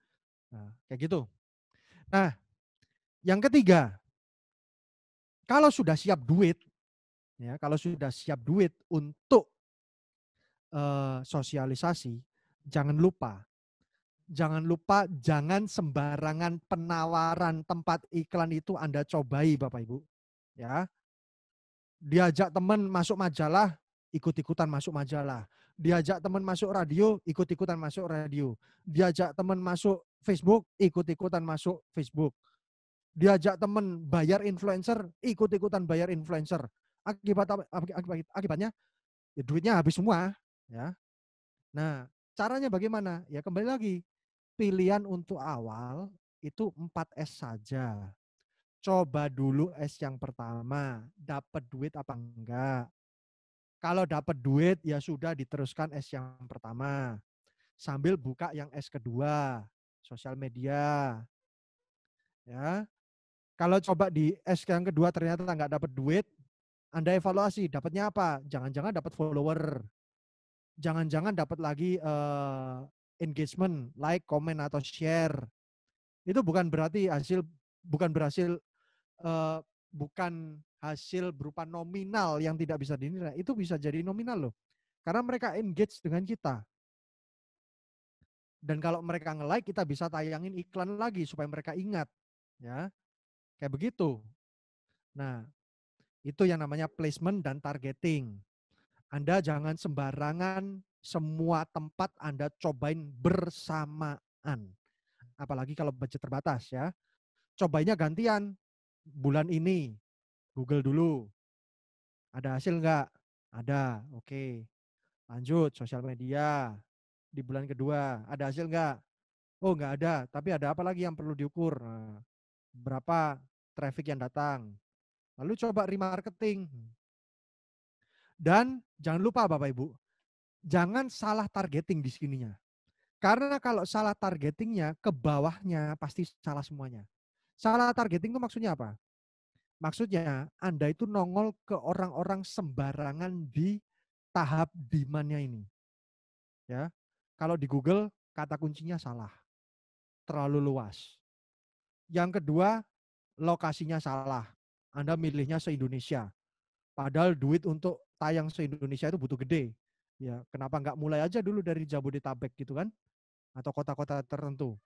Nah, kayak gitu. Nah, yang ketiga, kalau sudah siap duit, ya, kalau sudah siap duit untuk uh, sosialisasi, jangan lupa jangan lupa jangan sembarangan penawaran tempat iklan itu Anda cobai Bapak Ibu. Ya diajak teman masuk majalah, ikut-ikutan masuk majalah. Diajak teman masuk radio, ikut-ikutan masuk radio. Diajak teman masuk Facebook, ikut-ikutan masuk Facebook. Diajak teman bayar influencer, ikut-ikutan bayar influencer. Akibat, akibat akibatnya ya duitnya habis semua, ya. Nah, caranya bagaimana? Ya kembali lagi, pilihan untuk awal itu 4S saja coba dulu es yang pertama, dapat duit apa enggak. Kalau dapat duit ya sudah diteruskan es yang pertama. Sambil buka yang es kedua, sosial media. Ya. Kalau coba di es yang kedua ternyata enggak dapat duit, Anda evaluasi dapatnya apa? Jangan-jangan dapat follower. Jangan-jangan dapat lagi uh, engagement, like, komen atau share. Itu bukan berarti hasil bukan berhasil uh, bukan hasil berupa nominal yang tidak bisa dinilai, itu bisa jadi nominal loh. Karena mereka engage dengan kita. Dan kalau mereka nge-like, kita bisa tayangin iklan lagi supaya mereka ingat. ya Kayak begitu. Nah, itu yang namanya placement dan targeting. Anda jangan sembarangan semua tempat Anda cobain bersamaan. Apalagi kalau budget terbatas ya. cobainya gantian, bulan ini. Google dulu. Ada hasil nggak? Ada. Oke. Okay. Lanjut sosial media di bulan kedua. Ada hasil nggak? Oh nggak ada. Tapi ada apa lagi yang perlu diukur? Nah, berapa traffic yang datang? Lalu coba remarketing. Dan jangan lupa Bapak Ibu, jangan salah targeting di sininya. Karena kalau salah targetingnya, ke bawahnya pasti salah semuanya. Salah targeting itu maksudnya apa? Maksudnya Anda itu nongol ke orang-orang sembarangan di tahap demand-nya ini. Ya. Kalau di Google kata kuncinya salah. Terlalu luas. Yang kedua, lokasinya salah. Anda milihnya se-Indonesia. Padahal duit untuk tayang se-Indonesia itu butuh gede. Ya, kenapa nggak mulai aja dulu dari Jabodetabek gitu kan? Atau kota-kota tertentu.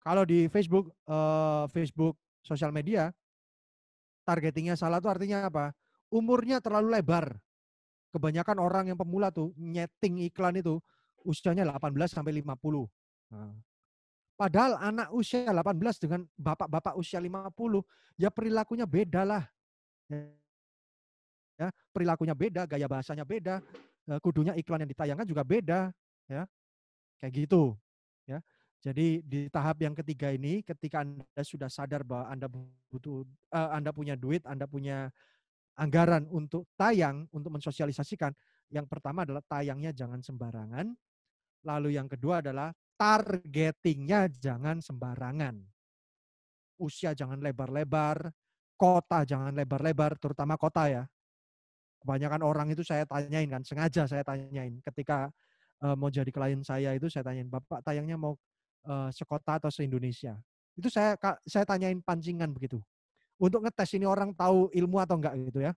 Kalau di Facebook, uh, Facebook sosial media, targetingnya salah tuh artinya apa? Umurnya terlalu lebar. Kebanyakan orang yang pemula tuh nyeting iklan itu usianya 18 sampai 50. Nah. Padahal anak usia 18 dengan bapak-bapak usia 50 ya perilakunya beda lah. Ya. ya, perilakunya beda, gaya bahasanya beda, eh, kudunya iklan yang ditayangkan juga beda, ya. Kayak gitu, ya. Jadi di tahap yang ketiga ini, ketika Anda sudah sadar bahwa Anda butuh, uh, Anda punya duit, Anda punya anggaran untuk tayang, untuk mensosialisasikan, yang pertama adalah tayangnya jangan sembarangan. Lalu yang kedua adalah targetingnya jangan sembarangan. Usia jangan lebar-lebar, kota jangan lebar-lebar, terutama kota ya. Kebanyakan orang itu saya tanyain kan, sengaja saya tanyain ketika eh, mau jadi klien saya itu saya tanyain, Bapak tayangnya mau uh, sekota atau se-Indonesia. Itu saya saya tanyain pancingan begitu. Untuk ngetes ini orang tahu ilmu atau enggak gitu ya.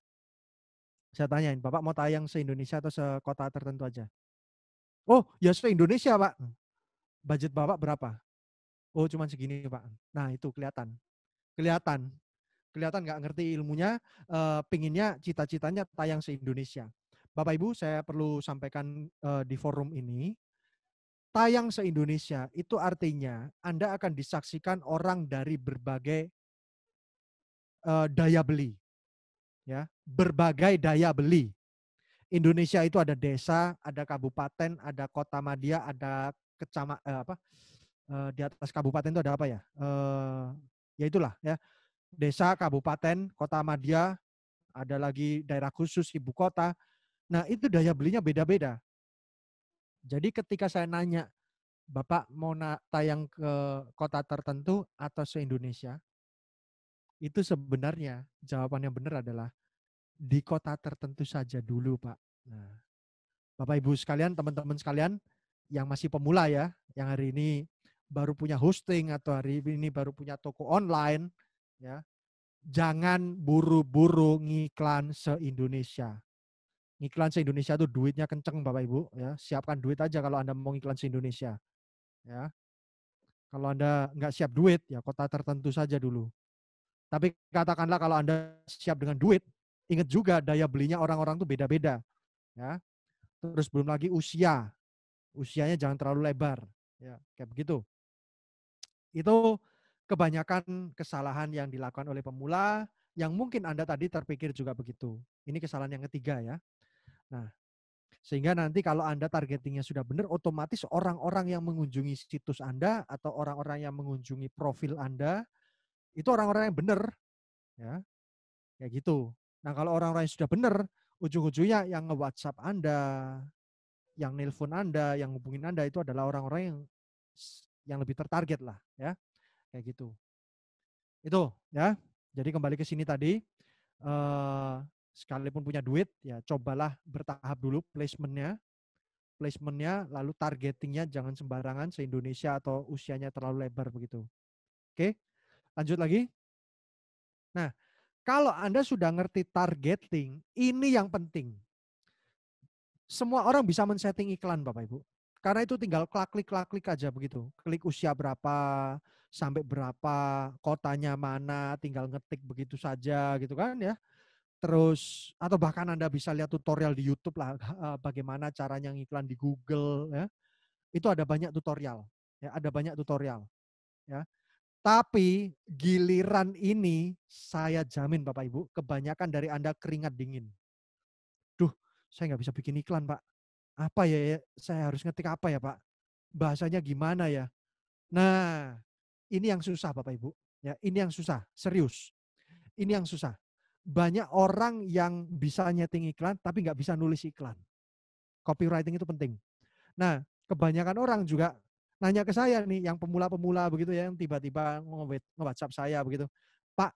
Saya tanyain, Bapak mau tayang se-Indonesia atau sekota tertentu aja? Oh, ya se-Indonesia, Pak. Budget Bapak berapa? Oh, cuma segini, Pak. Nah, itu kelihatan. Kelihatan. Kelihatan nggak ngerti ilmunya, uh, pinginnya cita-citanya tayang se-Indonesia. Bapak Ibu, saya perlu sampaikan uh, di forum ini, tayang se-Indonesia itu artinya Anda akan disaksikan orang dari berbagai uh, daya beli. Ya, berbagai daya beli. Indonesia itu ada desa, ada kabupaten, ada kota madya, ada kecama eh, apa? Uh, di atas kabupaten itu ada apa ya? Uh, ya itulah ya. Desa, kabupaten, kota madya, ada lagi daerah khusus ibu kota. Nah, itu daya belinya beda-beda. Jadi ketika saya nanya, Bapak mau na tayang ke kota tertentu atau se-Indonesia? Itu sebenarnya jawaban yang benar adalah di kota tertentu saja dulu, Pak. Nah, Bapak Ibu sekalian, teman-teman sekalian yang masih pemula ya, yang hari ini baru punya hosting atau hari ini baru punya toko online, ya. Jangan buru-buru ngiklan se-Indonesia. Iklan se-Indonesia itu duitnya kenceng Bapak Ibu ya. Siapkan duit aja kalau Anda mau iklan se-Indonesia. Ya. Kalau Anda nggak siap duit ya kota tertentu saja dulu. Tapi katakanlah kalau Anda siap dengan duit, ingat juga daya belinya orang-orang tuh beda-beda. Ya. Terus belum lagi usia. Usianya jangan terlalu lebar. Ya, kayak begitu. Itu kebanyakan kesalahan yang dilakukan oleh pemula yang mungkin Anda tadi terpikir juga begitu. Ini kesalahan yang ketiga ya. Nah, sehingga nanti kalau Anda targetingnya sudah benar, otomatis orang-orang yang mengunjungi situs Anda atau orang-orang yang mengunjungi profil Anda itu orang-orang yang benar. Ya. Kayak gitu. Nah, kalau orang-orang yang sudah benar, ujung-ujungnya yang nge-WhatsApp Anda, yang nelpon Anda, yang hubungin Anda itu adalah orang-orang yang yang lebih tertarget lah, ya. Kayak gitu. Itu, ya. Jadi kembali ke sini tadi, eh, sekalipun punya duit ya cobalah bertahap dulu placementnya placementnya lalu targetingnya jangan sembarangan se Indonesia atau usianya terlalu lebar begitu oke lanjut lagi nah kalau anda sudah ngerti targeting ini yang penting semua orang bisa men-setting iklan bapak ibu karena itu tinggal klik klik klik aja begitu klik usia berapa sampai berapa kotanya mana tinggal ngetik begitu saja gitu kan ya terus atau bahkan Anda bisa lihat tutorial di YouTube lah eh, bagaimana caranya ngiklan di Google ya. Itu ada banyak tutorial. Ya, ada banyak tutorial. Ya. Tapi giliran ini saya jamin Bapak Ibu, kebanyakan dari Anda keringat dingin. Duh, saya nggak bisa bikin iklan, Pak. Apa ya, ya? Saya harus ngetik apa ya, Pak? Bahasanya gimana ya? Nah, ini yang susah Bapak Ibu. Ya, ini yang susah, serius. Ini yang susah banyak orang yang bisa nyeting iklan tapi nggak bisa nulis iklan. Copywriting itu penting. Nah, kebanyakan orang juga nanya ke saya nih, yang pemula-pemula begitu ya, yang tiba-tiba nge-whatsapp saya begitu. Pak,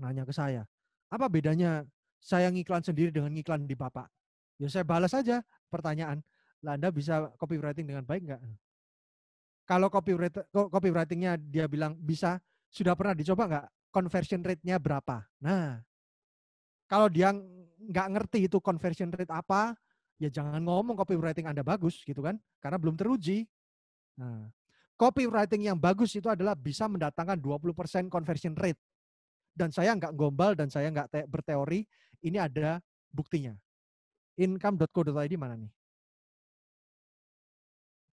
nanya ke saya, apa bedanya saya ngiklan sendiri dengan ngiklan di Bapak? Ya saya balas saja pertanyaan, lah Anda bisa copywriting dengan baik nggak? Kalau copywriting, copywritingnya dia bilang bisa, sudah pernah dicoba nggak? conversion rate-nya berapa. Nah, kalau dia nggak ngerti itu conversion rate apa, ya jangan ngomong copywriting Anda bagus gitu kan, karena belum teruji. Nah, copywriting yang bagus itu adalah bisa mendatangkan 20% conversion rate. Dan saya nggak gombal dan saya nggak te- berteori, ini ada buktinya. Income.co.id mana nih?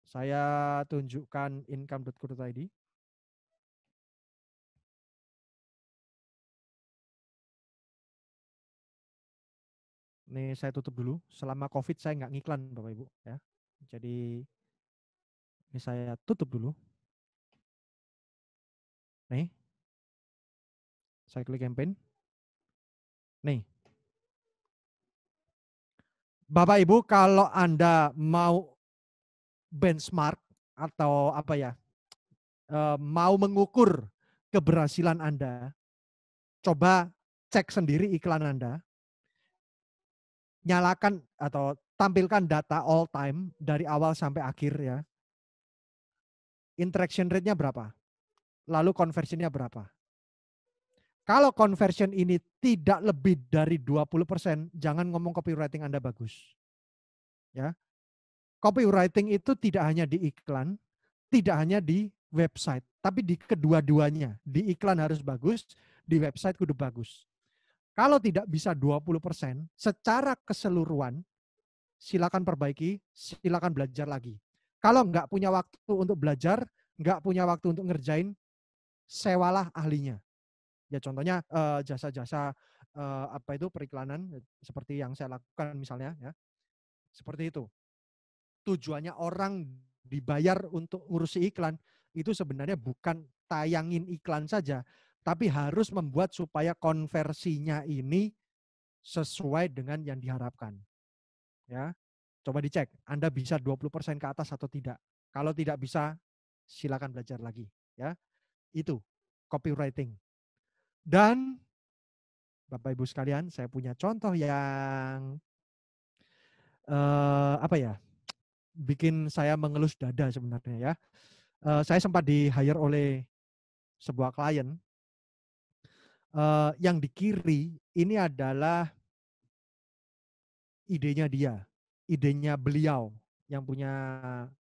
Saya tunjukkan income.co.id. Ini saya tutup dulu. Selama COVID saya nggak ngiklan Bapak Ibu ya. Jadi ini saya tutup dulu. Nih. Saya klik campaign. Nih. Bapak Ibu kalau Anda mau benchmark atau apa ya, eh, mau mengukur keberhasilan Anda, coba cek sendiri iklan Anda nyalakan atau tampilkan data all time dari awal sampai akhir ya. Interaction rate-nya berapa? Lalu conversion-nya berapa? Kalau conversion ini tidak lebih dari 20%, jangan ngomong copywriting Anda bagus. Ya. Copywriting itu tidak hanya di iklan, tidak hanya di website, tapi di kedua-duanya. Di iklan harus bagus, di website kudu bagus. Kalau tidak bisa 20% secara keseluruhan, silakan perbaiki, silakan belajar lagi. Kalau nggak punya waktu untuk belajar, nggak punya waktu untuk ngerjain, sewalah ahlinya. Ya contohnya eh, jasa-jasa eh, apa itu periklanan ya, seperti yang saya lakukan misalnya ya. Seperti itu. Tujuannya orang dibayar untuk ngurusi iklan itu sebenarnya bukan tayangin iklan saja, tapi harus membuat supaya konversinya ini sesuai dengan yang diharapkan. Ya. Coba dicek, Anda bisa 20% ke atas atau tidak. Kalau tidak bisa, silakan belajar lagi, ya. Itu copywriting. Dan Bapak Ibu sekalian, saya punya contoh yang eh, apa ya? bikin saya mengelus dada sebenarnya ya. Eh, saya sempat di hire oleh sebuah klien uh, yang di kiri ini adalah idenya dia, idenya beliau yang punya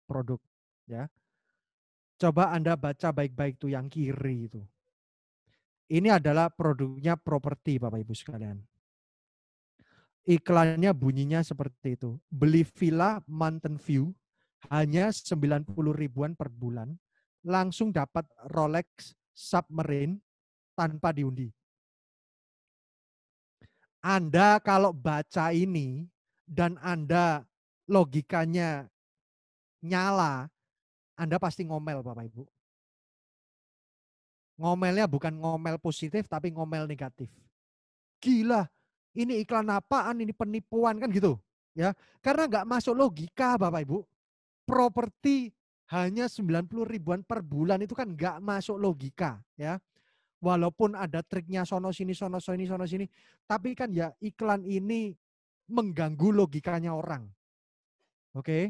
produk ya. Coba Anda baca baik-baik tuh yang kiri itu. Ini adalah produknya properti Bapak Ibu sekalian. Iklannya bunyinya seperti itu. Beli villa Mountain View hanya 90 ribuan per bulan, langsung dapat Rolex Submarine tanpa diundi. Anda kalau baca ini dan Anda logikanya nyala, Anda pasti ngomel Bapak Ibu. Ngomelnya bukan ngomel positif tapi ngomel negatif. Gila, ini iklan apaan, ini penipuan kan gitu. ya Karena nggak masuk logika Bapak Ibu. Properti hanya 90 ribuan per bulan itu kan nggak masuk logika. ya walaupun ada triknya sono sini sono sini sono sini tapi kan ya iklan ini mengganggu logikanya orang oke okay?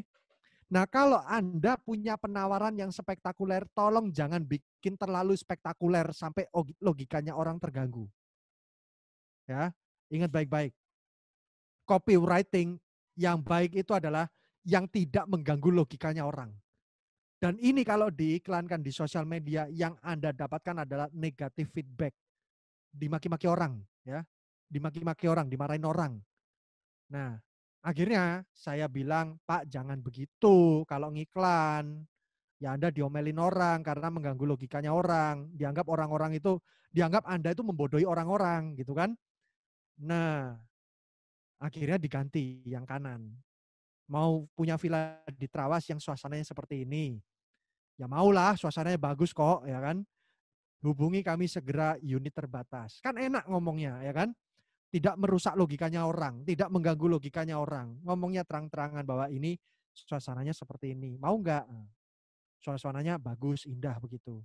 nah kalau anda punya penawaran yang spektakuler tolong jangan bikin terlalu spektakuler sampai logikanya orang terganggu ya ingat baik-baik copywriting yang baik itu adalah yang tidak mengganggu logikanya orang dan ini kalau diiklankan di sosial media yang Anda dapatkan adalah negatif feedback. Dimaki-maki orang, ya. Dimaki-maki orang, dimarahin orang. Nah, akhirnya saya bilang, "Pak, jangan begitu kalau ngiklan." Ya Anda diomelin orang karena mengganggu logikanya orang. Dianggap orang-orang itu, dianggap Anda itu membodohi orang-orang gitu kan. Nah, akhirnya diganti yang kanan. Mau punya villa di Trawas yang suasananya seperti ini ya maulah suasananya bagus kok ya kan hubungi kami segera unit terbatas kan enak ngomongnya ya kan tidak merusak logikanya orang tidak mengganggu logikanya orang ngomongnya terang-terangan bahwa ini suasananya seperti ini mau nggak eh, suasananya bagus indah begitu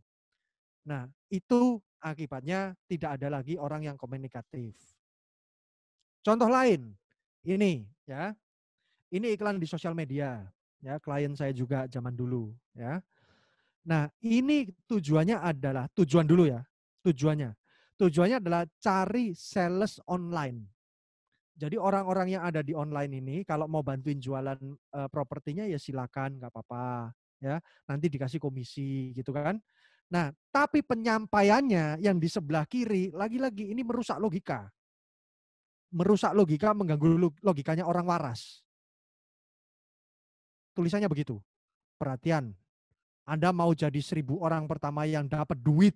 nah itu akibatnya tidak ada lagi orang yang komunikatif contoh lain ini ya ini iklan di sosial media ya klien saya juga zaman dulu ya Nah, ini tujuannya adalah tujuan dulu ya, tujuannya. Tujuannya adalah cari sales online. Jadi orang-orang yang ada di online ini kalau mau bantuin jualan e, propertinya ya silakan, nggak apa-apa ya. Nanti dikasih komisi gitu kan. Nah, tapi penyampaiannya yang di sebelah kiri lagi-lagi ini merusak logika. Merusak logika, mengganggu logikanya orang waras. Tulisannya begitu. Perhatian, anda mau jadi seribu orang pertama yang dapat duit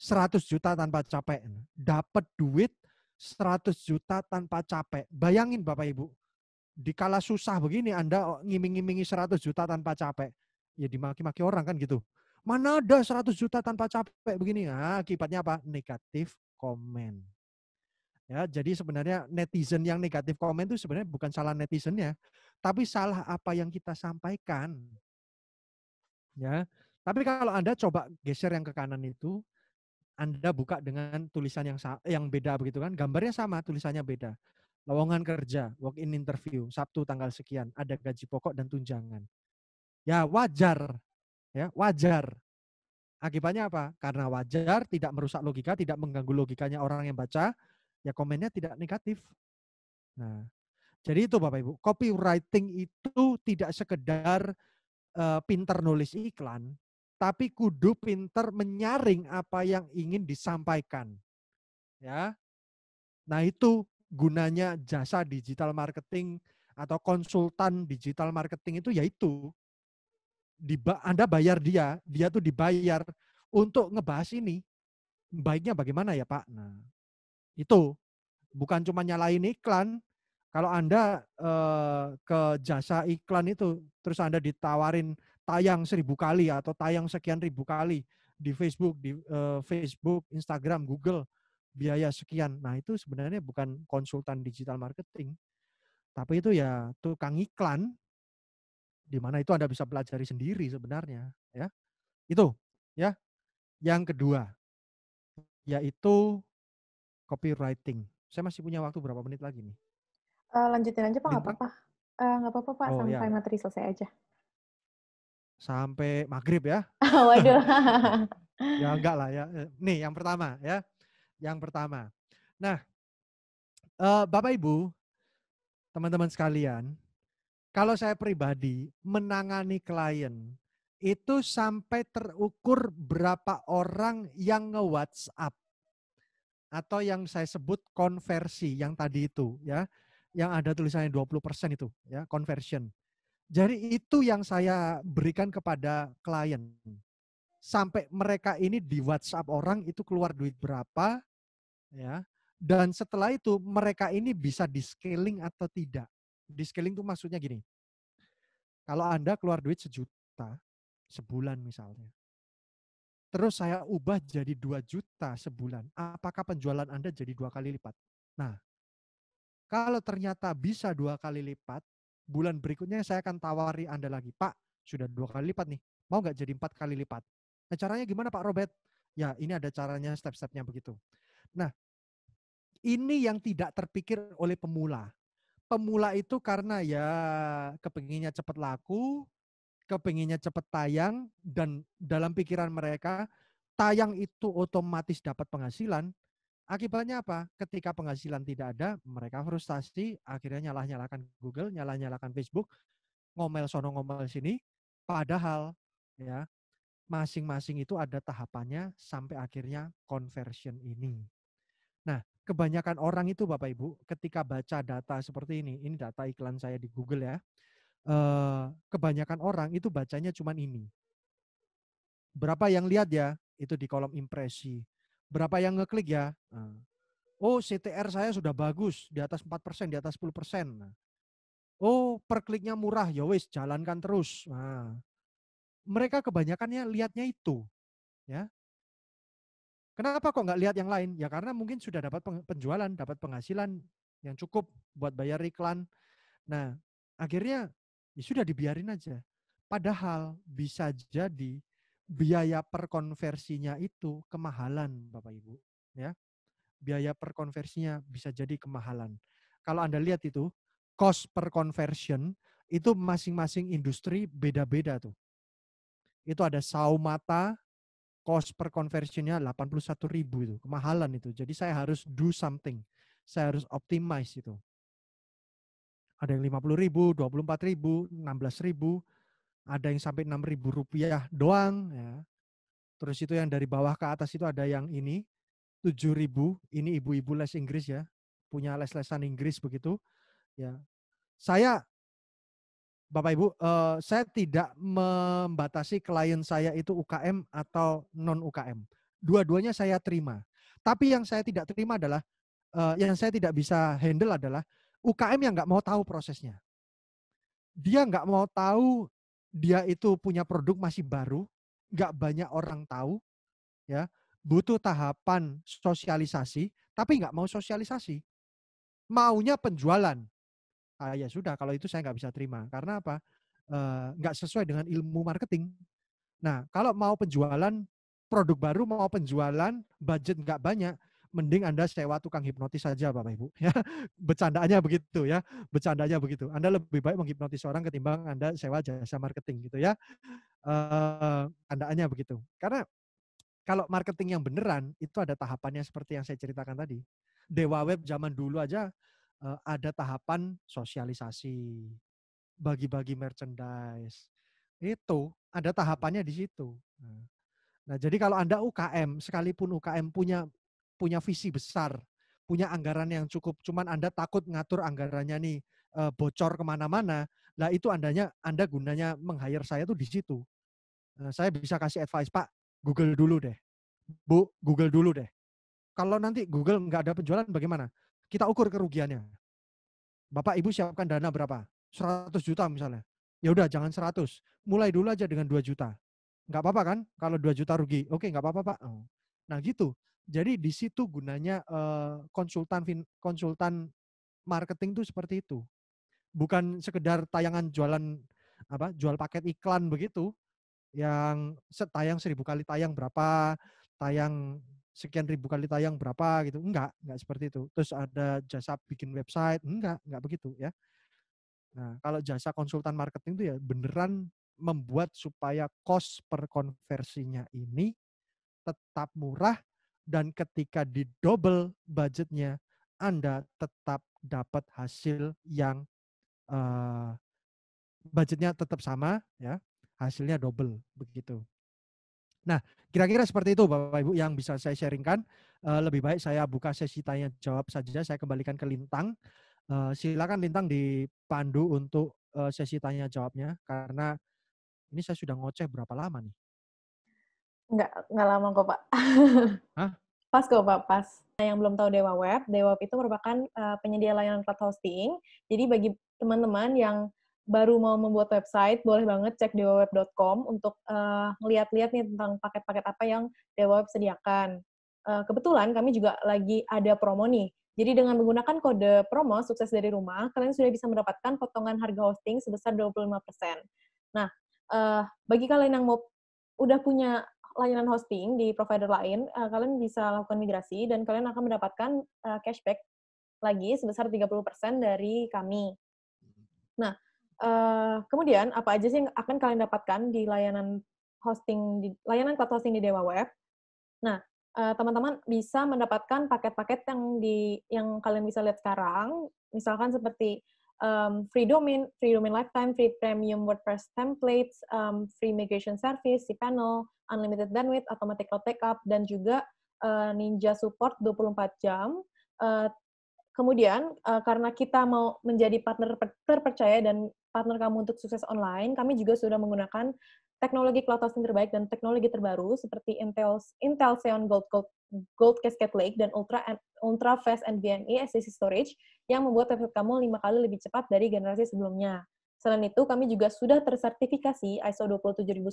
100 juta tanpa capek. Dapat duit 100 juta tanpa capek. Bayangin Bapak Ibu, di kala susah begini Anda ngiming-ngimingi 100 juta tanpa capek. Ya dimaki-maki orang kan gitu. Mana ada 100 juta tanpa capek begini? Nah, akibatnya apa? Negatif komen. Ya, jadi sebenarnya netizen yang negatif komen itu sebenarnya bukan salah netizennya, tapi salah apa yang kita sampaikan ya. Tapi kalau Anda coba geser yang ke kanan itu, Anda buka dengan tulisan yang yang beda begitu kan. Gambarnya sama, tulisannya beda. Lowongan kerja, walk in interview, Sabtu tanggal sekian, ada gaji pokok dan tunjangan. Ya wajar, ya wajar. Akibatnya apa? Karena wajar, tidak merusak logika, tidak mengganggu logikanya orang yang baca, ya komennya tidak negatif. Nah, jadi itu Bapak Ibu, copywriting itu tidak sekedar uh, pinter nulis iklan, tapi kudu pinter menyaring apa yang ingin disampaikan. Ya. Nah, itu gunanya jasa digital marketing atau konsultan digital marketing itu yaitu di, Anda bayar dia, dia tuh dibayar untuk ngebahas ini. Baiknya bagaimana ya, Pak? Nah, itu bukan cuma nyalain iklan, kalau Anda eh, ke jasa iklan itu, terus Anda ditawarin tayang seribu kali atau tayang sekian ribu kali di Facebook, di eh, Facebook, Instagram, Google, biaya sekian. Nah itu sebenarnya bukan konsultan digital marketing, tapi itu ya tukang iklan, di mana itu Anda bisa pelajari sendiri sebenarnya. ya Itu ya. Yang kedua, yaitu copywriting. Saya masih punya waktu berapa menit lagi nih? Uh, lanjutin aja Pak, nggak apa-apa. Eh, nggak apa-apa Pak, oh, sampai iya. materi selesai aja. Sampai maghrib ya? Oh, waduh. ya enggak lah ya. Nih yang pertama ya. Yang pertama. Nah, uh, Bapak Ibu, teman-teman sekalian, kalau saya pribadi menangani klien itu sampai terukur berapa orang yang nge-WhatsApp atau yang saya sebut konversi yang tadi itu ya yang ada tulisannya 20% itu ya conversion. Jadi itu yang saya berikan kepada klien. Sampai mereka ini di WhatsApp orang itu keluar duit berapa ya. Dan setelah itu mereka ini bisa di scaling atau tidak. Di scaling itu maksudnya gini. Kalau Anda keluar duit sejuta sebulan misalnya. Terus saya ubah jadi 2 juta sebulan. Apakah penjualan Anda jadi dua kali lipat? Nah, kalau ternyata bisa dua kali lipat, bulan berikutnya saya akan tawari Anda lagi, Pak, sudah dua kali lipat nih, mau nggak jadi empat kali lipat? Nah, caranya gimana Pak Robert? Ya, ini ada caranya, step-stepnya begitu. Nah, ini yang tidak terpikir oleh pemula. Pemula itu karena ya kepinginnya cepat laku, kepinginnya cepat tayang, dan dalam pikiran mereka, tayang itu otomatis dapat penghasilan, Akibatnya apa? Ketika penghasilan tidak ada, mereka frustasi, akhirnya nyalah-nyalakan Google, nyalah-nyalakan Facebook, ngomel sono ngomel sini, padahal ya masing-masing itu ada tahapannya sampai akhirnya conversion ini. Nah, kebanyakan orang itu Bapak Ibu ketika baca data seperti ini, ini data iklan saya di Google ya, eh, kebanyakan orang itu bacanya cuman ini. Berapa yang lihat ya, itu di kolom impresi berapa yang ngeklik ya. Nah. Oh, CTR saya sudah bagus, di atas 4%, di atas 10%. Nah. Oh, per kliknya murah, ya wis, jalankan terus. Nah, mereka kebanyakannya lihatnya itu. ya. Kenapa kok nggak lihat yang lain? Ya karena mungkin sudah dapat penjualan, dapat penghasilan yang cukup buat bayar iklan. Nah, akhirnya ya sudah dibiarin aja. Padahal bisa jadi biaya per konversinya itu kemahalan Bapak Ibu ya. Biaya per konversinya bisa jadi kemahalan. Kalau Anda lihat itu cost per conversion itu masing-masing industri beda-beda tuh. Itu ada saumata cost per conversionnya 81.000 itu, kemahalan itu. Jadi saya harus do something. Saya harus optimize itu. Ada yang 50.000, 24.000, 16.000 ada yang sampai enam ribu rupiah doang ya terus itu yang dari bawah ke atas itu ada yang ini tujuh ribu ini ibu-ibu les Inggris ya punya les-lesan Inggris begitu ya saya Bapak Ibu, eh, saya tidak membatasi klien saya itu UKM atau non UKM. Dua-duanya saya terima. Tapi yang saya tidak terima adalah eh, yang saya tidak bisa handle adalah UKM yang nggak mau tahu prosesnya. Dia nggak mau tahu dia itu punya produk masih baru, nggak banyak orang tahu, ya butuh tahapan sosialisasi, tapi nggak mau sosialisasi, maunya penjualan. Ah, ya sudah, kalau itu saya nggak bisa terima. Karena apa? E, sesuai dengan ilmu marketing. Nah, kalau mau penjualan produk baru, mau penjualan budget nggak banyak, mending Anda sewa tukang hipnotis saja Bapak Ibu. Ya, Becandanya begitu ya, bercandanya begitu. Anda lebih baik menghipnotis orang ketimbang Anda sewa jasa marketing gitu ya. Uh, eh, andaannya begitu. Karena kalau marketing yang beneran itu ada tahapannya seperti yang saya ceritakan tadi. Dewa Web zaman dulu aja eh, ada tahapan sosialisasi, bagi-bagi merchandise. Itu ada tahapannya di situ. Nah, nah jadi kalau Anda UKM, sekalipun UKM punya punya visi besar, punya anggaran yang cukup, cuman Anda takut ngatur anggarannya nih uh, bocor kemana-mana, lah itu andanya Anda gunanya meng-hire saya tuh di situ. Nah, saya bisa kasih advice, Pak, Google dulu deh. Bu, Google dulu deh. Kalau nanti Google nggak ada penjualan bagaimana? Kita ukur kerugiannya. Bapak Ibu siapkan dana berapa? 100 juta misalnya. Ya udah jangan 100. Mulai dulu aja dengan 2 juta. Nggak apa-apa kan? Kalau 2 juta rugi. Oke, nggak apa-apa Pak. Oh. Nah gitu. Jadi di situ gunanya uh, konsultan konsultan marketing tuh seperti itu. Bukan sekedar tayangan jualan apa jual paket iklan begitu yang setayang seribu kali tayang berapa tayang sekian ribu kali tayang berapa gitu enggak enggak seperti itu terus ada jasa bikin website enggak enggak begitu ya nah kalau jasa konsultan marketing itu ya beneran membuat supaya cost per konversinya ini tetap murah dan ketika di double budgetnya Anda tetap dapat hasil yang uh, budgetnya tetap sama ya hasilnya double begitu nah kira-kira seperti itu bapak ibu yang bisa saya sharingkan uh, lebih baik saya buka sesi tanya jawab saja saya kembalikan ke lintang uh, silakan lintang dipandu untuk uh, sesi tanya jawabnya karena ini saya sudah ngoceh berapa lama nih Nggak, nggak lama kok, Pak. Hah? Pas kok, Pak, pas. Nah, yang belum tahu Dewa Web, Dewa Web itu merupakan uh, penyedia layanan cloud hosting. Jadi bagi teman-teman yang baru mau membuat website, boleh banget cek dewaweb.com untuk ngeliat lihat-lihat nih tentang paket-paket apa yang Dewa Web sediakan. Uh, kebetulan kami juga lagi ada promo nih. Jadi dengan menggunakan kode promo sukses dari rumah, kalian sudah bisa mendapatkan potongan harga hosting sebesar 25%. Nah, uh, bagi kalian yang mau udah punya layanan hosting di provider lain, uh, kalian bisa lakukan migrasi dan kalian akan mendapatkan uh, cashback lagi sebesar 30% dari kami. Nah, uh, kemudian apa aja sih yang akan kalian dapatkan di layanan hosting di layanan cloud hosting di Dewa Web? Nah, teman-teman bisa mendapatkan paket-paket yang di yang kalian bisa lihat sekarang, misalkan seperti um, free domain, free domain lifetime, free premium WordPress templates, um, free migration service, cPanel, unlimited bandwidth, automatic cloud backup, dan juga uh, Ninja support 24 jam. Uh, kemudian, uh, karena kita mau menjadi partner terpercaya dan partner kamu untuk sukses online, kami juga sudah menggunakan teknologi cloud hosting terbaik dan teknologi terbaru seperti Intel Intel Xeon Gold Gold Gold Cascade Lake dan Ultra Ultra Fast NVMe SSD storage yang membuat website kamu lima kali lebih cepat dari generasi sebelumnya. Selain itu, kami juga sudah tersertifikasi ISO 27001,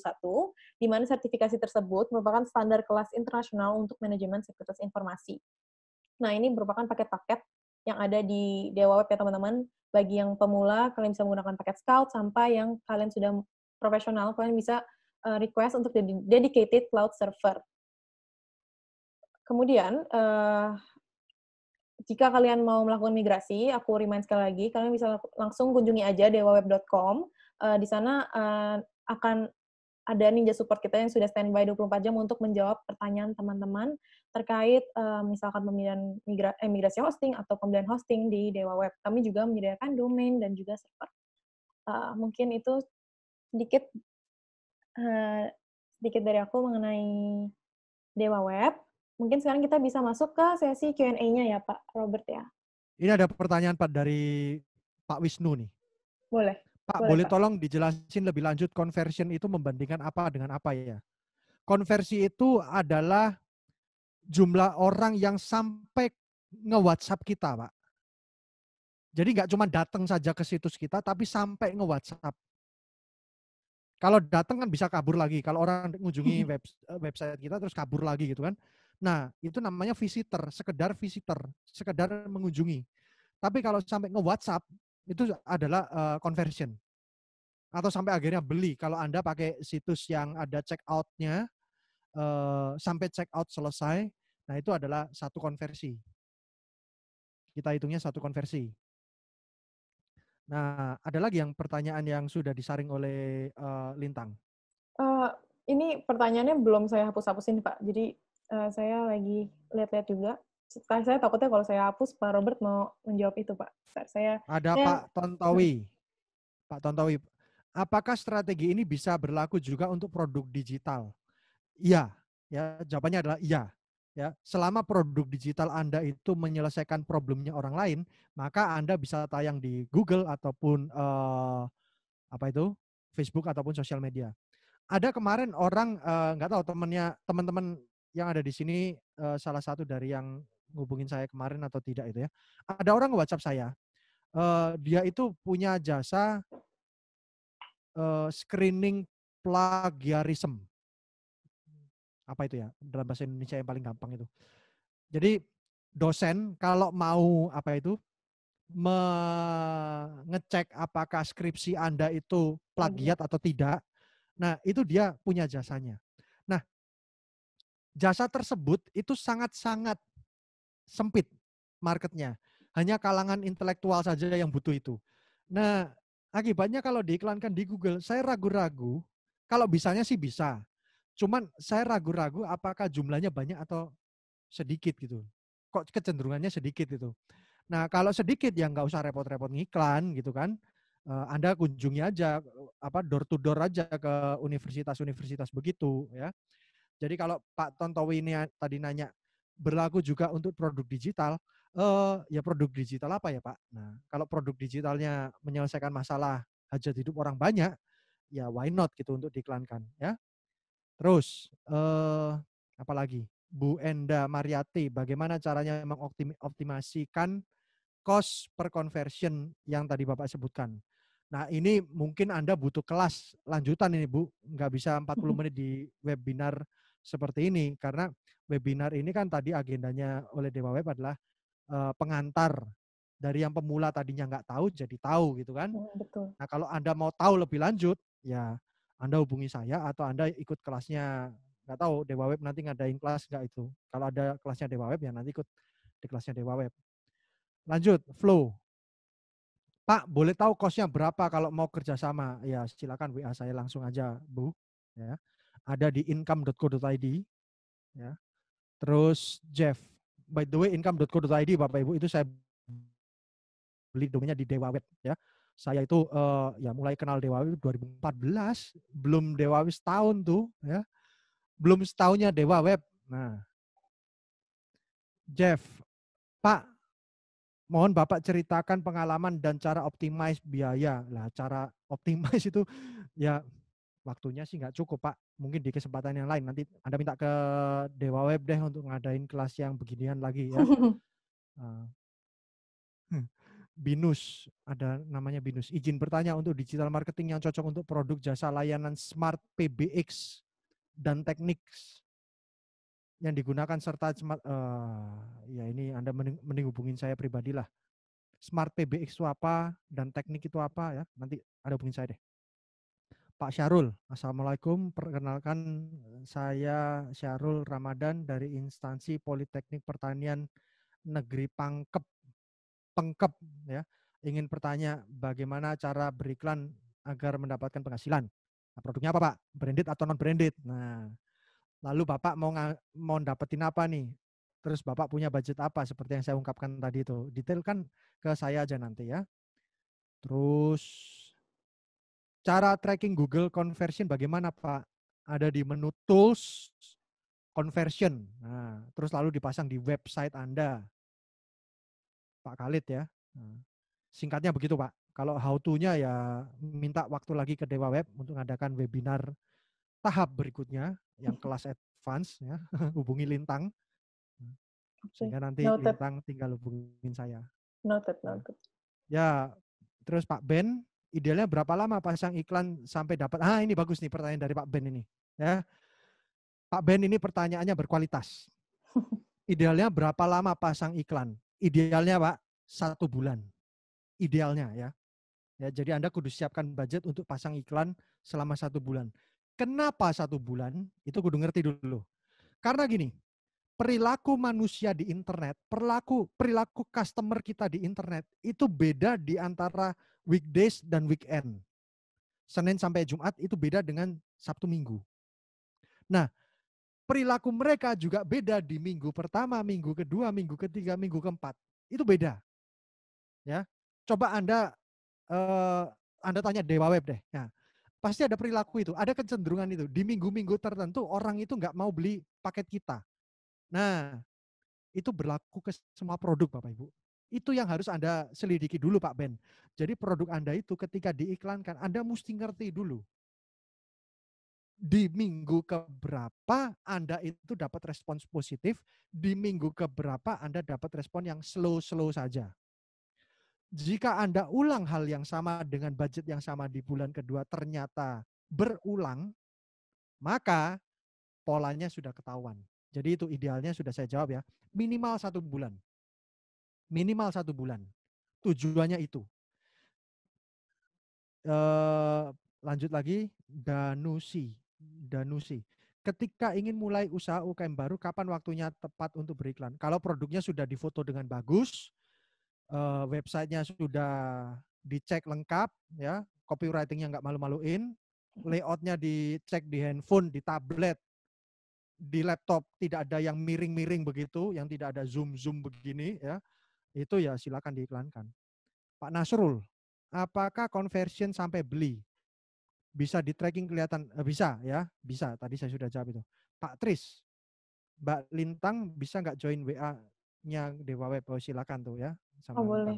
di mana sertifikasi tersebut merupakan standar kelas internasional untuk manajemen sekuritas informasi. Nah, ini merupakan paket-paket yang ada di Dewa Web ya teman-teman. Bagi yang pemula, kalian bisa menggunakan paket Scout, sampai yang kalian sudah profesional, kalian bisa eh, request untuk dedicated cloud server. Kemudian, eh, jika kalian mau melakukan migrasi, aku remind sekali lagi, kalian bisa langsung kunjungi aja dewaweb.com. Uh, eh, di sana uh, akan ada ninja support kita yang sudah standby 24 jam untuk menjawab pertanyaan teman-teman terkait uh, misalkan pemilihan migra eh, migrasi hosting atau pembelian hosting di Dewa Web. Kami juga menyediakan domain dan juga server. Uh, mungkin itu sedikit uh, sedikit dari aku mengenai Dewa Web mungkin sekarang kita bisa masuk ke sesi Q&A-nya ya Pak Robert ya. Ini ada pertanyaan Pak dari Pak Wisnu nih. Boleh. Pak, boleh, boleh Pak. tolong dijelasin lebih lanjut conversion itu membandingkan apa dengan apa ya? Konversi itu adalah jumlah orang yang sampai nge-WhatsApp kita, Pak. Jadi nggak cuma datang saja ke situs kita, tapi sampai nge-WhatsApp. Kalau datang kan bisa kabur lagi. Kalau orang mengunjungi web, eh, website kita terus kabur lagi gitu kan. Nah, itu namanya visitor, sekedar visitor, sekedar mengunjungi. Tapi kalau sampai nge WhatsApp itu adalah uh, conversion atau sampai akhirnya beli. Kalau anda pakai situs yang ada check out-nya, uh, sampai check out selesai, nah itu adalah satu konversi. Kita hitungnya satu konversi. Nah, ada lagi yang pertanyaan yang sudah disaring oleh uh, Lintang. Uh, ini pertanyaannya belum saya hapus-hapusin, Pak. Jadi uh, saya lagi lihat-lihat juga. Setelah kan saya takutnya kalau saya hapus, Pak Robert mau menjawab itu, Pak. Setelah saya Ada saya, Pak Tontowi. Hmm. Pak Tontowi, apakah strategi ini bisa berlaku juga untuk produk digital? Iya, ya jawabannya adalah iya. Ya, selama produk digital Anda itu menyelesaikan problemnya orang lain, maka Anda bisa tayang di Google ataupun uh, apa itu Facebook ataupun sosial media. Ada kemarin orang eh, nggak uh, tahu temennya teman-teman yang ada di sini uh, salah satu dari yang ngubungin saya kemarin atau tidak itu ya. Ada orang WhatsApp saya. Uh, dia itu punya jasa uh, screening plagiarism. Apa itu ya? Dalam bahasa Indonesia yang paling gampang itu. Jadi dosen kalau mau apa itu mengecek apakah skripsi Anda itu iya. plagiat atau tidak. Nah, itu dia punya jasanya jasa tersebut itu sangat-sangat sempit marketnya. Hanya kalangan intelektual saja yang butuh itu. Nah, akibatnya kalau diiklankan di Google, saya ragu-ragu. Kalau bisanya sih bisa. Cuman saya ragu-ragu apakah jumlahnya banyak atau sedikit gitu. Kok kecenderungannya sedikit itu. Nah, kalau sedikit ya nggak usah repot-repot ngiklan gitu kan. Eh, Anda kunjungi aja apa door to door aja ke universitas-universitas begitu ya. Jadi kalau Pak Tontowi ini tadi nanya berlaku juga untuk produk digital, eh, ya produk digital apa ya Pak? Nah, kalau produk digitalnya menyelesaikan masalah hajat hidup orang banyak, ya why not gitu untuk diiklankan ya. Terus eh, apalagi Bu Enda Mariati, bagaimana caranya mengoptimasikan cost per conversion yang tadi Bapak sebutkan? Nah ini mungkin Anda butuh kelas lanjutan ini Bu, nggak bisa 40 menit di webinar seperti ini karena webinar ini kan tadi agendanya oleh Dewa Web adalah pengantar dari yang pemula tadinya nggak tahu jadi tahu gitu kan. Hmm, betul. Nah kalau anda mau tahu lebih lanjut ya anda hubungi saya atau anda ikut kelasnya nggak tahu Dewa Web nanti ngadain kelas nggak itu. Kalau ada kelasnya Dewa Web ya nanti ikut di kelasnya Dewa Web. Lanjut flow. Pak boleh tahu kosnya berapa kalau mau kerjasama? Ya silakan WA saya langsung aja Bu. Ya ada di income.co.id ya. Terus Jeff, by the way income.co.id Bapak Ibu itu saya beli domainnya di Dewawet ya. Saya itu uh, ya mulai kenal Dewawet 2014, belum Dewawet setahun tuh ya. Belum setahunnya Dewa Web. Nah. Jeff, Pak, mohon Bapak ceritakan pengalaman dan cara optimize biaya. Lah, cara optimize itu ya waktunya sih nggak cukup Pak. Mungkin di kesempatan yang lain nanti Anda minta ke Dewa Web deh untuk ngadain kelas yang beginian lagi ya. uh, Binus, ada namanya Binus. Izin bertanya untuk digital marketing yang cocok untuk produk jasa layanan smart PBX dan teknik yang digunakan serta smart uh, ya ini Anda mending, mending hubungin saya pribadilah. Smart PBX itu apa dan teknik itu apa ya? Nanti ada hubungin saya deh. Pak Syarul. Assalamualaikum, perkenalkan eh, saya Syarul Ramadan dari instansi Politeknik Pertanian Negeri Pangkep. Pengkep ya. Ingin bertanya bagaimana cara beriklan agar mendapatkan penghasilan. Nah, produknya apa Pak? Branded atau non branded? Nah, lalu Bapak mau mau dapetin apa nih? Terus Bapak punya budget apa seperti yang saya ungkapkan tadi itu. Detailkan ke saya aja nanti ya. Terus cara tracking Google conversion bagaimana Pak? Ada di menu tools conversion. Nah, terus lalu dipasang di website Anda. Pak Khalid ya. Nah, singkatnya begitu Pak. Kalau how to-nya ya minta waktu lagi ke Dewa Web untuk mengadakan webinar tahap berikutnya yang hmm. kelas advance ya. Hubungi Lintang. Sehingga nanti noted. Lintang tinggal hubungin saya. Noted, nah, noted. Ya, terus Pak Ben idealnya berapa lama pasang iklan sampai dapat? Ah, ini bagus nih pertanyaan dari Pak Ben ini. Ya. Pak Ben ini pertanyaannya berkualitas. Idealnya berapa lama pasang iklan? Idealnya Pak, satu bulan. Idealnya ya. ya jadi Anda kudu siapkan budget untuk pasang iklan selama satu bulan. Kenapa satu bulan? Itu kudu ngerti dulu. Karena gini, perilaku manusia di internet, perilaku perilaku customer kita di internet itu beda di antara weekdays dan weekend. Senin sampai Jumat itu beda dengan Sabtu Minggu. Nah, perilaku mereka juga beda di minggu pertama, minggu kedua, minggu ketiga, minggu keempat. Itu beda. Ya. Coba Anda eh, Anda tanya Dewa Web deh. Ya. Pasti ada perilaku itu, ada kecenderungan itu. Di minggu-minggu tertentu orang itu nggak mau beli paket kita. Nah, itu berlaku ke semua produk Bapak Ibu. Itu yang harus Anda selidiki dulu Pak Ben. Jadi produk Anda itu ketika diiklankan, Anda mesti ngerti dulu. Di minggu keberapa Anda itu dapat respons positif, di minggu keberapa Anda dapat respon yang slow-slow saja. Jika Anda ulang hal yang sama dengan budget yang sama di bulan kedua ternyata berulang, maka polanya sudah ketahuan. Jadi itu idealnya sudah saya jawab ya. Minimal satu bulan. Minimal satu bulan. Tujuannya itu. Uh, lanjut lagi. Danusi. Danusi. Ketika ingin mulai usaha UKM baru, kapan waktunya tepat untuk beriklan? Kalau produknya sudah difoto dengan bagus, uh, websitenya sudah dicek lengkap, ya copywritingnya nggak malu-maluin, hmm. layoutnya dicek di handphone, di tablet, di laptop tidak ada yang miring-miring begitu, yang tidak ada zoom-zoom begini ya, itu ya silakan diiklankan. Pak Nasrul, apakah conversion sampai beli bisa di tracking kelihatan eh, bisa ya, bisa. Tadi saya sudah jawab itu. Pak Tris, Mbak Lintang bisa nggak join WA-nya Dewa Web? Oh, silakan tuh ya. Sama oh, boleh.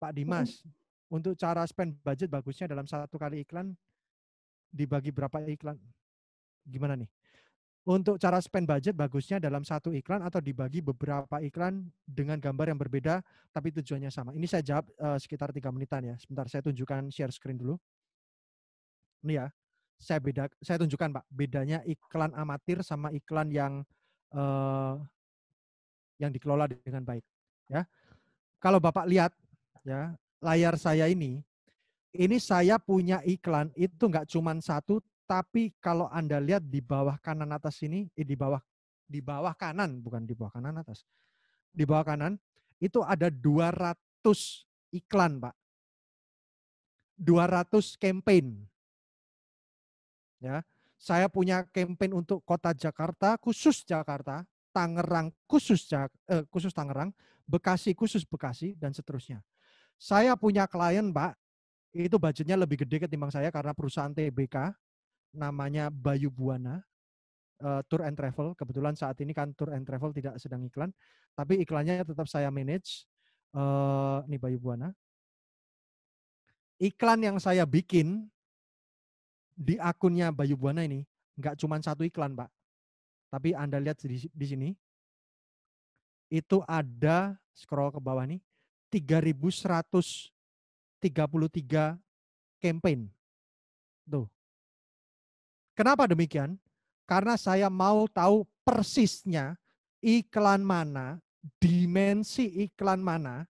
Pak Dimas, untuk cara spend budget bagusnya dalam satu kali iklan dibagi berapa iklan? Gimana nih? Untuk cara spend budget bagusnya dalam satu iklan atau dibagi beberapa iklan dengan gambar yang berbeda tapi tujuannya sama. Ini saya jawab uh, sekitar tiga menitan ya. Sebentar saya tunjukkan share screen dulu. Ini ya. Saya beda saya tunjukkan Pak bedanya iklan amatir sama iklan yang uh, yang dikelola dengan baik ya. Kalau Bapak lihat ya, layar saya ini ini saya punya iklan itu nggak cuma satu tapi kalau Anda lihat di bawah kanan atas ini, eh, di bawah di bawah kanan, bukan di bawah kanan atas. Di bawah kanan itu ada 200 iklan, Pak. 200 campaign. Ya. Saya punya campaign untuk kota Jakarta, khusus Jakarta, Tangerang khusus eh, khusus Tangerang, Bekasi khusus Bekasi dan seterusnya. Saya punya klien, Pak, itu budgetnya lebih gede ketimbang saya karena perusahaan TBK namanya Bayu Buana uh, Tour and Travel. Kebetulan saat ini kan Tour and Travel tidak sedang iklan, tapi iklannya tetap saya manage. Uh, ini Bayu Buana. Iklan yang saya bikin di akunnya Bayu Buana ini nggak cuma satu iklan, Pak. Tapi Anda lihat di, di sini itu ada scroll ke bawah nih 3133 campaign. Tuh. Kenapa demikian? Karena saya mau tahu persisnya iklan mana, dimensi iklan mana,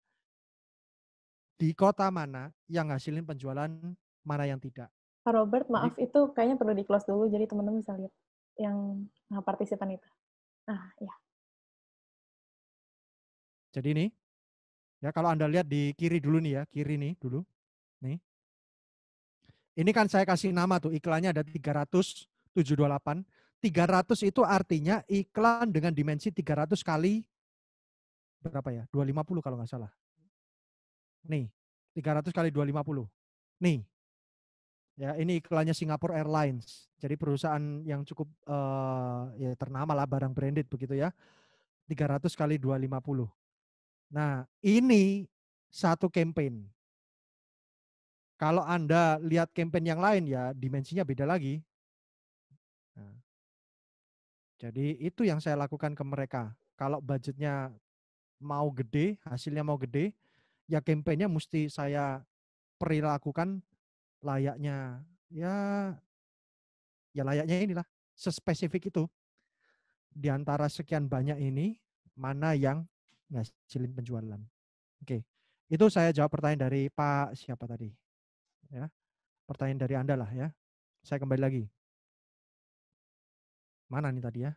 di kota mana yang ngasilin penjualan, mana yang tidak. Pak Robert, maaf Jadi, itu kayaknya perlu di-close dulu, jadi teman-teman bisa lihat yang nah, partisipan itu. Nah, ya. Jadi ini, ya kalau Anda lihat di kiri dulu nih ya, kiri nih dulu, nih. Ini kan saya kasih nama tuh iklannya ada 3728. 300 itu artinya iklan dengan dimensi 300 kali berapa ya? 250 kalau nggak salah. Nih, 300 kali 250. Nih. Ya, ini iklannya Singapore Airlines. Jadi perusahaan yang cukup uh, ya ternama lah barang branded begitu ya. 300 kali 250. Nah, ini satu campaign. Kalau Anda lihat campaign yang lain ya dimensinya beda lagi. Nah. jadi itu yang saya lakukan ke mereka. Kalau budgetnya mau gede, hasilnya mau gede, ya campaignnya mesti saya perilakukan layaknya ya ya layaknya inilah sespesifik itu di antara sekian banyak ini mana yang ngasilin penjualan. Oke, itu saya jawab pertanyaan dari Pak siapa tadi? ya. Pertanyaan dari Anda lah ya. Saya kembali lagi. Mana nih tadi ya?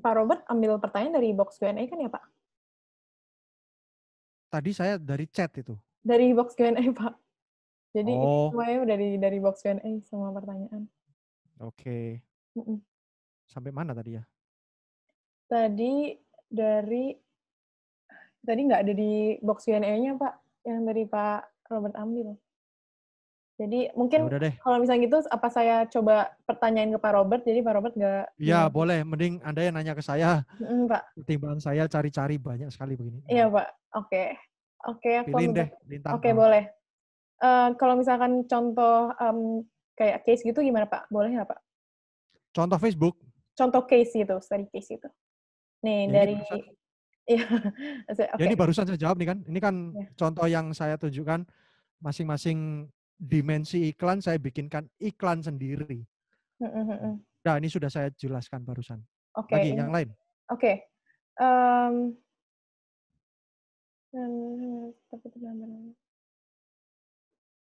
Pak Robert ambil pertanyaan dari box Q&A kan ya Pak? Tadi saya dari chat itu. Dari box Q&A Pak. Jadi oh. semuanya dari dari box Q&A semua pertanyaan. Oke. Okay. Sampai mana tadi ya? Tadi dari tadi nggak ada di box Q&A-nya Pak yang dari Pak Robert ambil. Jadi mungkin ya kalau misalnya gitu, apa saya coba pertanyaan ke Pak Robert, jadi Pak Robert nggak... Ya, boleh. Mending Anda yang nanya ke saya. Mm, Pak. Ketimbang saya cari-cari banyak sekali begini. Iya, Pak. Oke. Oke, aku Pilih Oke, nah. boleh. Uh, kalau misalkan contoh um, kayak case gitu gimana, Pak? Boleh nggak, Pak? Contoh Facebook? Contoh case gitu, study case itu, Nih, jadi dari... Iya. Ya, okay. Jadi barusan saya jawab nih kan, ini kan yeah. contoh yang saya tunjukkan masing-masing dimensi iklan saya bikinkan iklan sendiri. Hmm, hmm, hmm, nah ini sudah saya jelaskan barusan. Oke. Okay. Lagi yang lain. Oke. Okay. Um,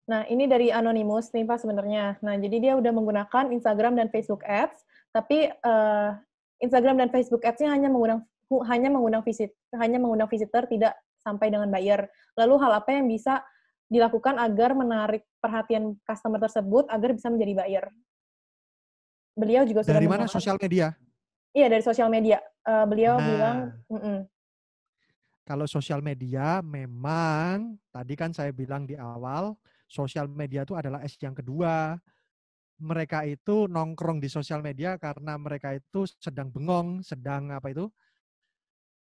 Nah, ini dari Anonymous nih Pak sebenarnya. Nah, jadi dia udah menggunakan Instagram dan Facebook Ads, tapi uh, Instagram dan Facebook Ads-nya hanya menggunakan hanya mengundang visit hanya mengundang visitor tidak sampai dengan bayar. Lalu hal apa yang bisa dilakukan agar menarik perhatian customer tersebut agar bisa menjadi bayar? Beliau juga sudah dari mana sosial media? Iya dari sosial media. Uh, beliau nah, bilang. Mm -mm. Kalau sosial media memang tadi kan saya bilang di awal sosial media itu adalah es yang kedua. Mereka itu nongkrong di sosial media karena mereka itu sedang bengong, sedang apa itu,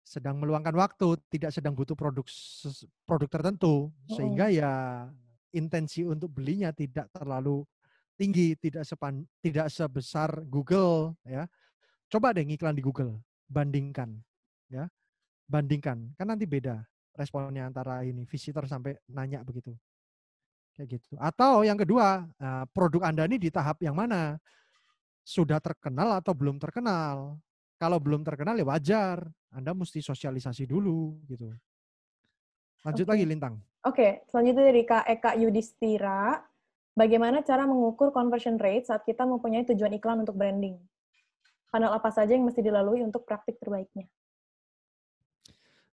sedang meluangkan waktu, tidak sedang butuh produk produk tertentu, sehingga ya intensi untuk belinya tidak terlalu tinggi, tidak sepan tidak sebesar Google ya. Coba deh iklan di Google, bandingkan ya. Bandingkan, kan nanti beda responnya antara ini visitor sampai nanya begitu. Kayak gitu. Atau yang kedua, eh, produk Anda ini di tahap yang mana? Sudah terkenal atau belum terkenal? Kalau belum terkenal ya wajar, anda mesti sosialisasi dulu gitu. Lanjut okay. lagi Lintang. Oke, okay. selanjutnya dari Kak Eka Yudhistira. Bagaimana cara mengukur conversion rate saat kita mempunyai tujuan iklan untuk branding? Kanal apa saja yang mesti dilalui untuk praktik terbaiknya?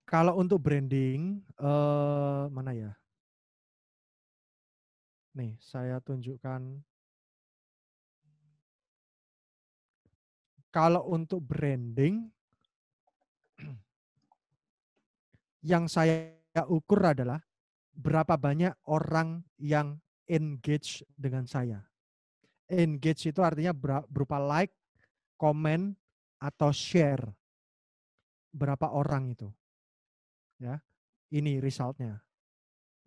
Kalau untuk branding, uh, mana ya? Nih, saya tunjukkan. Kalau untuk branding, yang saya ukur adalah berapa banyak orang yang engage dengan saya. Engage itu artinya berupa like, komen, atau share. Berapa orang itu. Ya, ini resultnya.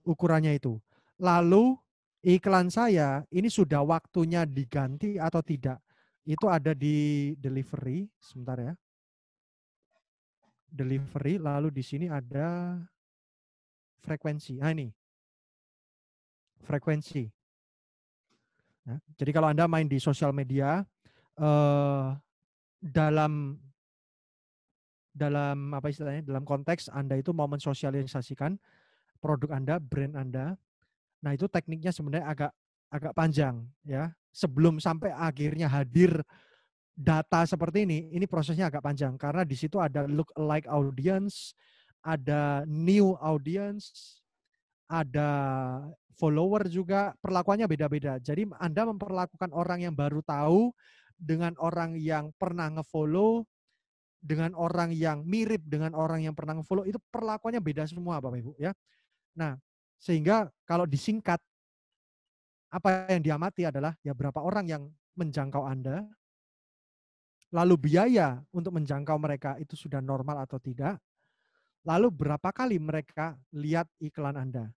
Ukurannya itu. Lalu iklan saya ini sudah waktunya diganti atau tidak. Itu ada di delivery, sebentar ya delivery, lalu di sini ada frekuensi. Nah ini, frekuensi. Nah, jadi kalau Anda main di sosial media, eh, dalam dalam apa istilahnya dalam konteks Anda itu mau mensosialisasikan produk Anda, brand Anda. Nah, itu tekniknya sebenarnya agak agak panjang ya. Sebelum sampai akhirnya hadir data seperti ini, ini prosesnya agak panjang karena di situ ada look alike audience, ada new audience, ada follower juga perlakuannya beda-beda. Jadi Anda memperlakukan orang yang baru tahu dengan orang yang pernah ngefollow dengan orang yang mirip dengan orang yang pernah ngefollow itu perlakuannya beda semua Bapak Ibu ya. Nah, sehingga kalau disingkat apa yang diamati adalah ya berapa orang yang menjangkau Anda, lalu biaya untuk menjangkau mereka itu sudah normal atau tidak, lalu berapa kali mereka lihat iklan Anda.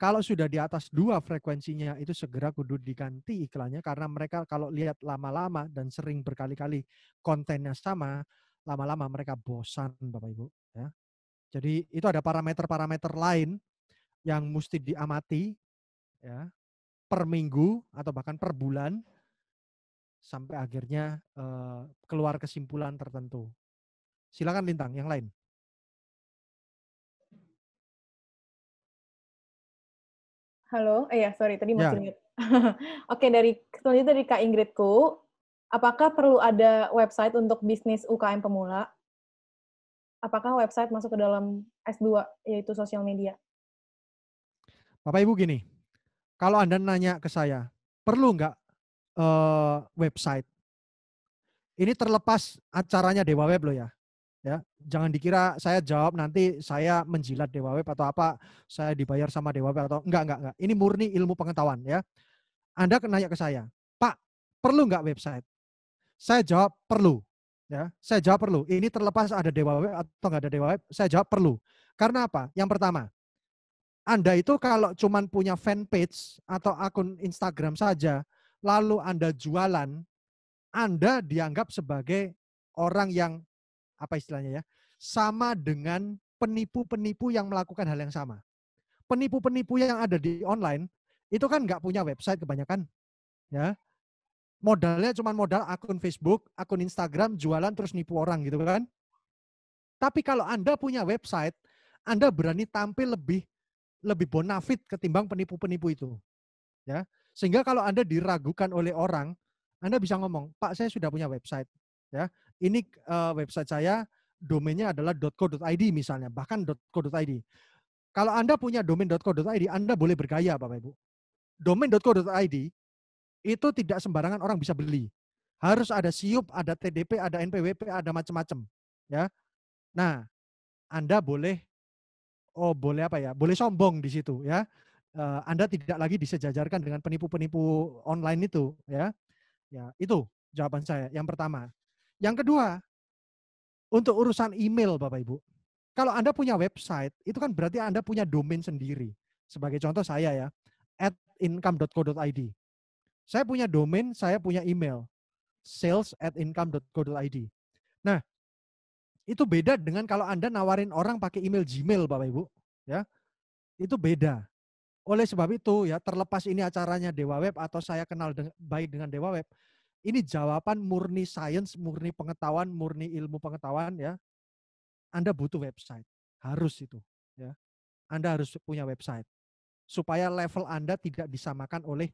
Kalau sudah di atas dua frekuensinya itu segera kudu diganti iklannya karena mereka kalau lihat lama-lama dan sering berkali-kali kontennya sama, lama-lama mereka bosan Bapak Ibu. Ya. Jadi itu ada parameter-parameter lain yang mesti diamati ya per minggu atau bahkan per bulan sampai akhirnya keluar kesimpulan tertentu. Silakan Lintang, yang lain. Halo, eh ya sorry tadi masih ya. mute. Oke dari selanjutnya dari Kak Inggridku, apakah perlu ada website untuk bisnis UKM pemula? Apakah website masuk ke dalam S2 yaitu sosial media? Bapak Ibu gini, kalau Anda nanya ke saya, perlu nggak Eh, website. Ini terlepas acaranya Dewa Web loh ya. Ya, jangan dikira saya jawab nanti saya menjilat Dewa Web atau apa, saya dibayar sama Dewa Web atau enggak enggak enggak. Ini murni ilmu pengetahuan ya. Anda nanya ke saya, "Pak, perlu enggak website?" Saya jawab perlu. Ya, saya jawab perlu. Ini terlepas ada Dewa Web atau enggak ada Dewa Web, saya jawab perlu. Karena apa? Yang pertama, anda itu kalau cuma punya fanpage atau akun Instagram saja, lalu Anda jualan, Anda dianggap sebagai orang yang apa istilahnya ya, sama dengan penipu-penipu yang melakukan hal yang sama. Penipu-penipu yang ada di online itu kan nggak punya website kebanyakan, ya. Modalnya cuma modal akun Facebook, akun Instagram, jualan terus nipu orang gitu kan. Tapi kalau Anda punya website, Anda berani tampil lebih lebih bonafit ketimbang penipu-penipu itu. Ya. Sehingga kalau Anda diragukan oleh orang, Anda bisa ngomong, "Pak, saya sudah punya website." Ya. Ini eh, website saya domainnya adalah .co.id misalnya, bahkan .co.id. Kalau Anda punya domain .co.id, Anda boleh bergaya, Bapak Ibu. Domain .co.id itu tidak sembarangan orang bisa beli. Harus ada SIUP, ada TDP, ada NPWP, ada macam-macam, ya. Nah, Anda boleh oh boleh apa ya? Boleh sombong di situ, ya. Eh, Anda tidak lagi disejajarkan dengan penipu-penipu online itu, ya. Ya, itu jawaban saya yang pertama. Yang kedua, untuk urusan email Bapak Ibu. Kalau Anda punya website, itu kan berarti Anda punya domain sendiri. Sebagai contoh saya ya, at income.co.id. Saya punya domain, saya punya email. sales at Nah, itu beda dengan kalau Anda nawarin orang pakai email Gmail Bapak Ibu, ya. Itu beda. Oleh sebab itu ya terlepas ini acaranya Dewa Web atau saya kenal de baik dengan Dewa Web, ini jawaban murni sains, murni pengetahuan, murni ilmu pengetahuan ya. Anda butuh website, harus itu ya. Anda harus punya website supaya level Anda tidak disamakan oleh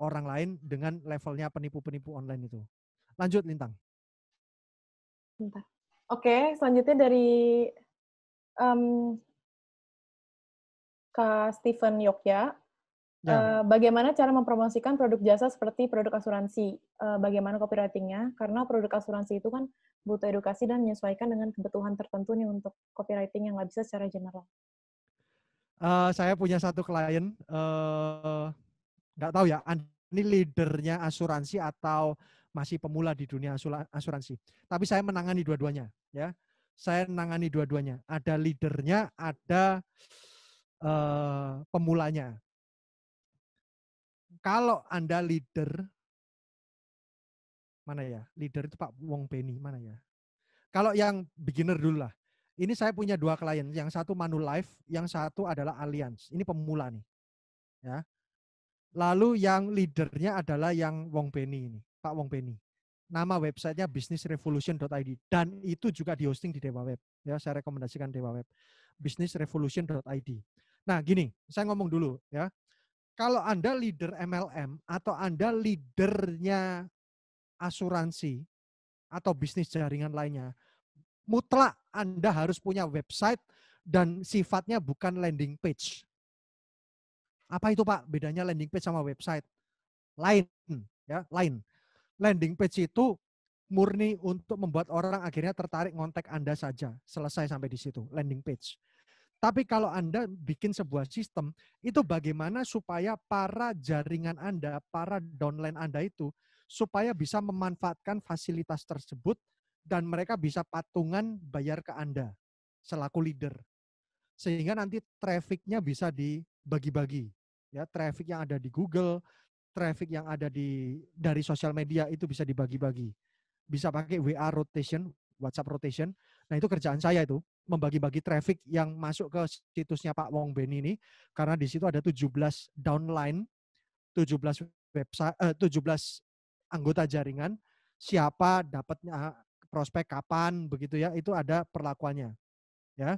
orang lain dengan levelnya penipu-penipu online itu. Lanjut Lintang. Oke, selanjutnya dari um, Kak Steven Yogya. Ya. Eh, bagaimana cara mempromosikan produk jasa seperti produk asuransi? Eh, bagaimana copywritingnya? Karena produk asuransi itu kan butuh edukasi dan menyesuaikan dengan kebutuhan tertentu nih untuk copywriting yang nggak bisa secara general. Uh, saya punya satu klien, nggak uh, tahu ya, ini leadernya asuransi atau masih pemula di dunia asuransi. Tapi saya menangani dua-duanya, ya. Saya menangani dua-duanya. Ada leadernya, ada Eh, pemulanya. Kalau Anda leader, mana ya? Leader itu Pak Wong Beni, mana ya? Kalau yang beginner dulu lah. Ini saya punya dua klien, yang satu Manulife, yang satu adalah Allianz. Ini pemula nih. Ya. Lalu yang leadernya adalah yang Wong Beni ini, Pak Wong Beni nama websitenya businessrevolution.id dan itu juga dihosting di Dewa Web. Ya, saya rekomendasikan Dewa Web. businessrevolution.id. Nah, gini, saya ngomong dulu ya. Kalau Anda leader MLM atau Anda leadernya asuransi atau bisnis jaringan lainnya, mutlak Anda harus punya website dan sifatnya bukan landing page. Apa itu Pak? Bedanya landing page sama website. Lain, ya, lain. Landing page itu murni untuk membuat orang akhirnya tertarik ngontek Anda saja. Selesai sampai di situ, landing page. Tapi kalau Anda bikin sebuah sistem, itu bagaimana supaya para jaringan Anda, para downline Anda itu, supaya bisa memanfaatkan fasilitas tersebut dan mereka bisa patungan bayar ke Anda selaku leader. Sehingga nanti trafficnya bisa dibagi-bagi. Ya, traffic yang ada di Google, traffic yang ada di dari sosial media itu bisa dibagi-bagi. Bisa pakai WA rotation, WhatsApp rotation. Nah, itu kerjaan saya itu membagi-bagi traffic yang masuk ke situsnya Pak Wong Ben ini karena di situ ada 17 downline, 17 website eh, 17 anggota jaringan, siapa dapatnya prospek kapan begitu ya, itu ada perlakuannya. Ya.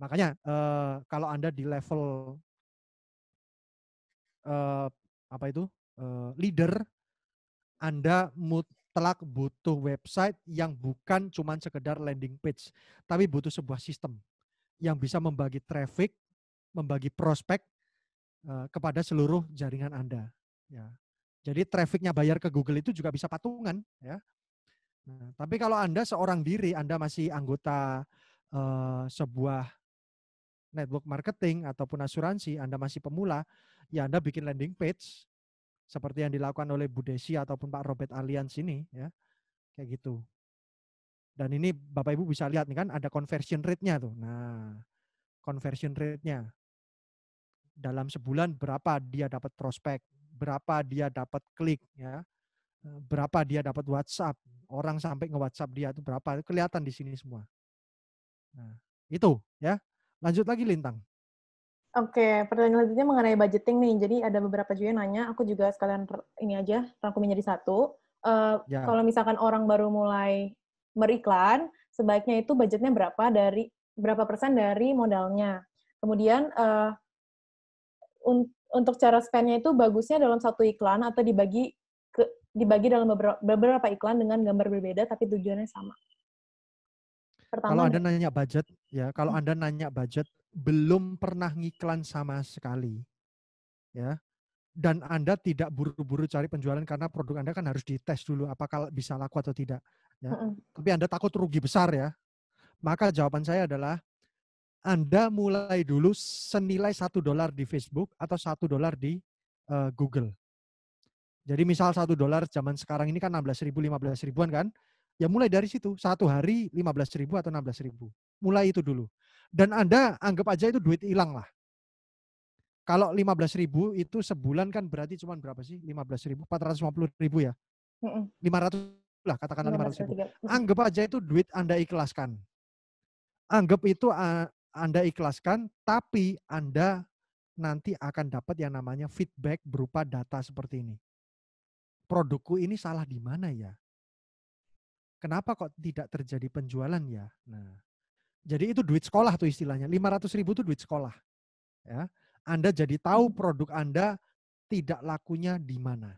Makanya eh, kalau Anda di level eh, apa itu? Eh, leader Anda mut telak butuh website yang bukan cuma sekedar landing page, tapi butuh sebuah sistem yang bisa membagi traffic, membagi prospek eh, kepada seluruh jaringan Anda. Ya. Jadi trafficnya bayar ke Google itu juga bisa patungan. Ya. Nah, tapi kalau Anda seorang diri, Anda masih anggota uh, sebuah network marketing ataupun asuransi, Anda masih pemula, ya Anda bikin landing page, seperti yang dilakukan oleh Bu Desi ataupun Pak Robert Alians ini ya kayak gitu dan ini Bapak Ibu bisa lihat nih kan ada conversion rate-nya tuh nah conversion rate-nya dalam sebulan berapa dia dapat prospek berapa dia dapat klik ya eh, berapa dia dapat WhatsApp orang sampai nge WhatsApp dia itu berapa kelihatan di sini semua nah itu ya lanjut lagi lintang Oke, pertanyaan selanjutnya mengenai budgeting nih. Jadi ada beberapa juga yang nanya, aku juga sekalian ini aja rangkumnya jadi satu. Uh, ya. Kalau misalkan orang baru mulai beriklan, sebaiknya itu budgetnya berapa dari berapa persen dari modalnya. Kemudian uh, un untuk cara spendnya itu bagusnya dalam satu iklan atau dibagi ke, dibagi dalam beberapa, beberapa iklan dengan gambar berbeda tapi tujuannya sama. Pertama, kalau Anda nanya budget, ya, kalau hmm. Anda nanya budget, belum pernah ngiklan sama sekali. Ya. Dan Anda tidak buru-buru cari penjualan karena produk Anda kan harus dites dulu apakah bisa laku atau tidak. Ya. hmm. Tapi Anda takut rugi besar ya. Maka jawaban saya adalah Anda mulai dulu senilai satu dolar di Facebook atau satu dolar di uh, Google. Jadi misal satu dolar zaman sekarang ini kan 16 ribu, 15 ribuan kan. Ya mulai dari situ, satu hari 15 ribu atau 16 ribu. Mulai itu dulu. Dan Anda anggap aja itu duit hilang lah. Kalau 15 ribu itu sebulan kan berarti cuma berapa sih? 15 ribu, 450 ribu ya? 500 lah, katakanlah 500 ribu. Anggap aja itu duit Anda ikhlaskan. Anggap itu Anda ikhlaskan, tapi Anda nanti akan dapat yang namanya feedback berupa data seperti ini. Produkku ini salah di mana ya? Kenapa kok tidak terjadi penjualan ya? Nah, jadi itu duit sekolah tuh istilahnya. 500 ribu itu duit sekolah. Ya. Anda jadi tahu produk Anda tidak lakunya di mana.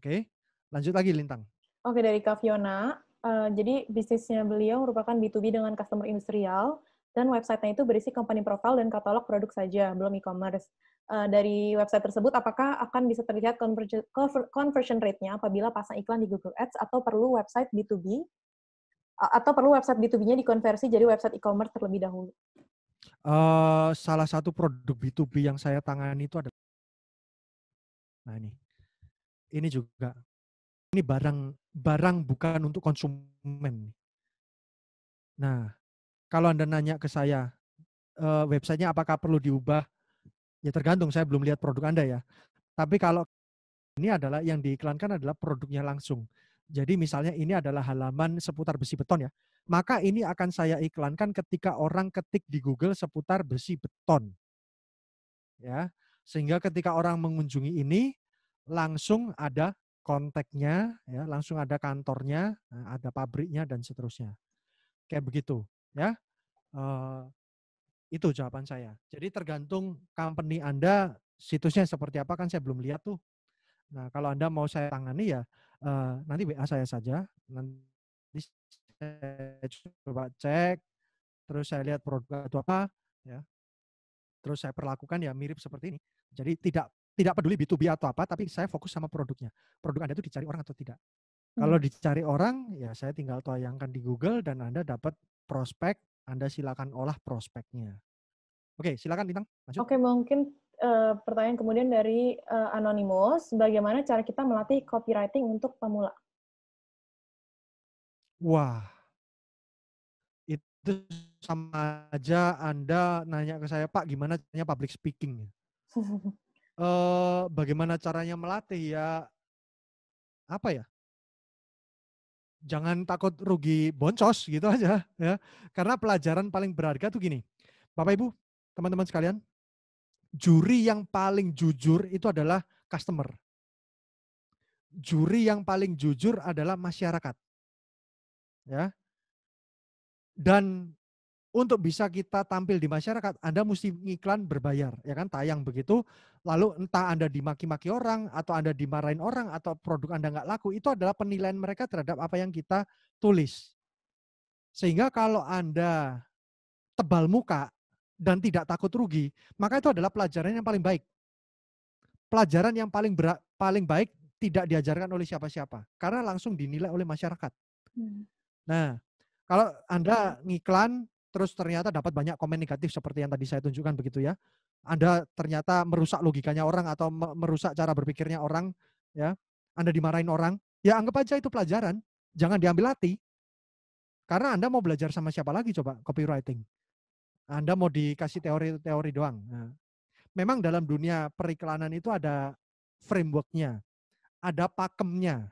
Oke, lanjut lagi Lintang. Oke, dari Kak Fiona. Uh, eh, jadi bisnisnya beliau merupakan B2B dengan customer industrial dan websitenya itu berisi company profile dan katalog produk saja, belum e-commerce. Uh, dari website tersebut, apakah akan bisa terlihat conversion, conversion rate-nya apabila pasang iklan di Google Ads atau perlu website B2B atau perlu website B2B-nya dikonversi jadi website e-commerce terlebih dahulu? Uh, salah satu produk B2B yang saya tangani itu adalah nah ini ini juga ini barang barang bukan untuk konsumen. Nah, kalau Anda nanya ke saya, eh, websitenya apakah perlu diubah? Ya tergantung, saya belum lihat produk Anda ya. Tapi kalau ini adalah yang diiklankan adalah produknya langsung. Jadi misalnya ini adalah halaman seputar besi beton ya. Maka ini akan saya iklankan ketika orang ketik di Google seputar besi beton. Ya, sehingga ketika orang mengunjungi ini langsung ada kontaknya ya, langsung ada kantornya, eh, ada pabriknya dan seterusnya. Kayak begitu ya uh, itu jawaban saya jadi tergantung company anda situsnya seperti apa kan saya belum lihat tuh nah kalau anda mau saya tangani ya uh, nanti wa saya saja nanti saya coba cek terus saya lihat produk itu apa ya terus saya perlakukan ya mirip seperti ini jadi tidak tidak peduli B2B atau apa tapi saya fokus sama produknya produk anda itu dicari orang atau tidak kalau hmm. dicari orang, ya saya tinggal tayangkan di Google dan Anda dapat prospek, Anda silakan olah prospeknya. Oke, silakan Bintang, lanjut. Oke, mungkin uh, pertanyaan kemudian dari uh, Anonymous, bagaimana cara kita melatih copywriting untuk pemula? Wah, itu sama aja Anda nanya ke saya, Pak, gimana caranya public speaking? uh, bagaimana caranya melatih ya? Apa ya? jangan takut rugi boncos gitu aja ya. Karena pelajaran paling berharga tuh gini. Bapak Ibu, teman-teman sekalian, juri yang paling jujur itu adalah customer. Juri yang paling jujur adalah masyarakat. Ya. Dan untuk bisa kita tampil di masyarakat, Anda mesti ngiklan berbayar, ya kan? Tayang begitu, lalu entah Anda dimaki-maki orang, atau Anda dimarahin orang, atau produk Anda nggak laku, itu adalah penilaian mereka terhadap apa yang kita tulis. Sehingga kalau Anda tebal muka dan tidak takut rugi, maka itu adalah pelajaran yang paling baik. Pelajaran yang paling berat, paling baik tidak diajarkan oleh siapa-siapa, karena langsung dinilai oleh masyarakat. Hmm. Nah, kalau Anda iya. ngiklan terus ternyata dapat banyak komen negatif seperti yang tadi saya tunjukkan begitu ya. Anda ternyata merusak logikanya orang atau merusak cara berpikirnya orang ya. Anda dimarahin orang, ya anggap aja itu pelajaran, jangan diambil hati. Karena Anda mau belajar sama siapa lagi coba copywriting? Anda mau dikasih teori-teori doang. Nah, memang dalam dunia periklanan itu ada frameworknya, ada pakemnya,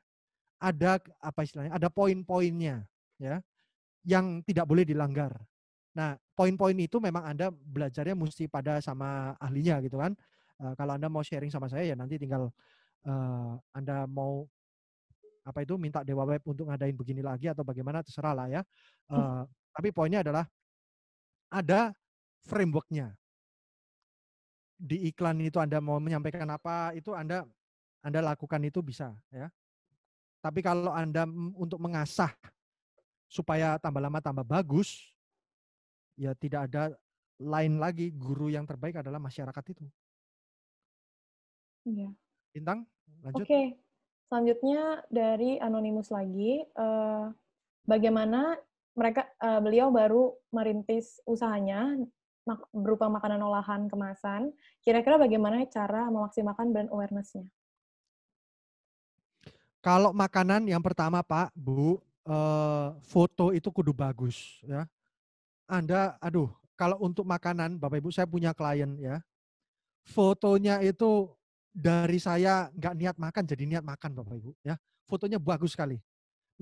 ada apa istilahnya, ada poin-poinnya, ya, yang tidak boleh dilanggar. Nah, poin-poin itu memang Anda belajarnya mesti pada sama ahlinya gitu kan. Uh, kalau Anda mau sharing sama saya ya nanti tinggal uh, Anda mau apa itu minta Dewa Web untuk ngadain begini lagi atau bagaimana terserah lah ya. Uh, hmm. Eh, tapi poinnya adalah ada frameworknya. Di iklan itu Anda mau menyampaikan apa itu Anda Anda lakukan itu bisa ya. Tapi kalau Anda untuk mengasah supaya tambah lama tambah bagus, ya tidak ada lain lagi guru yang terbaik adalah masyarakat itu. Iya. Bintang, lanjut. Oke, selanjutnya dari anonimus lagi, uh, bagaimana mereka uh, beliau baru merintis usahanya mak berupa makanan olahan kemasan. Kira-kira bagaimana cara memaksimalkan brand awarenessnya? Kalau makanan yang pertama Pak, Bu, uh, foto itu kudu bagus ya. Anda, aduh, kalau untuk makanan, Bapak Ibu, saya punya klien ya. Fotonya itu dari saya nggak niat makan jadi niat makan Bapak Ibu ya. Fotonya bagus sekali.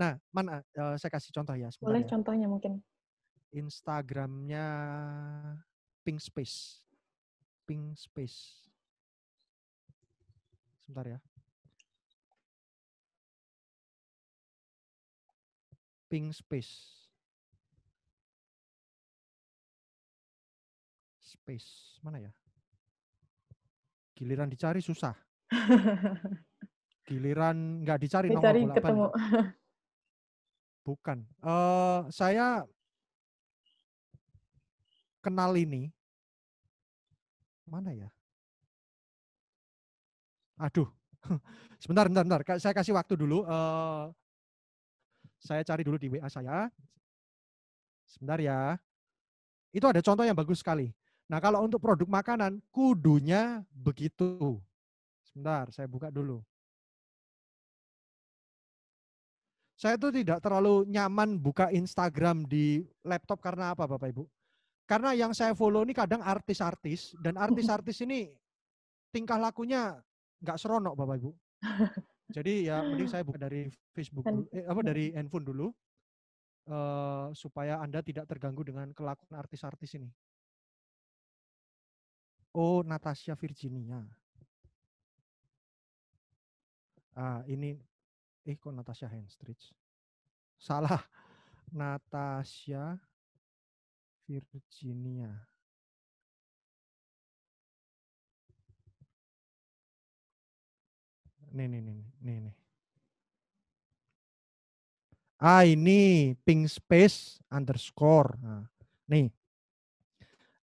Nah, mana eh, saya kasih contoh ya. Boleh ya. contohnya mungkin. Instagramnya Pink Space. Pink Space. Sebentar ya. Pink Space. paste mana ya giliran dicari susah giliran nggak dicari, dicari ketemu. bukan uh, saya kenal ini mana ya aduh sebentar sebentar bentar saya kasih waktu dulu uh, saya cari dulu di WA saya sebentar ya itu ada contoh yang bagus sekali Nah, kalau untuk produk makanan, kudunya begitu. Sebentar, saya buka dulu. Saya itu tidak terlalu nyaman buka Instagram di laptop karena apa, Bapak Ibu? Karena yang saya follow ini kadang artis-artis, dan artis-artis ini tingkah lakunya nggak seronok, Bapak Ibu. Jadi ya mending saya buka dari Facebook dulu, eh, apa dari handphone dulu uh, supaya Anda tidak terganggu dengan kelakuan artis-artis ini. Oh, Natasha Virginia. Ah, ini eh kok Natasha Henstridge? Salah. Natasha Virginia. Nih, nih, nih, nih, nih. Ah, ini pink space underscore. Nah, nih.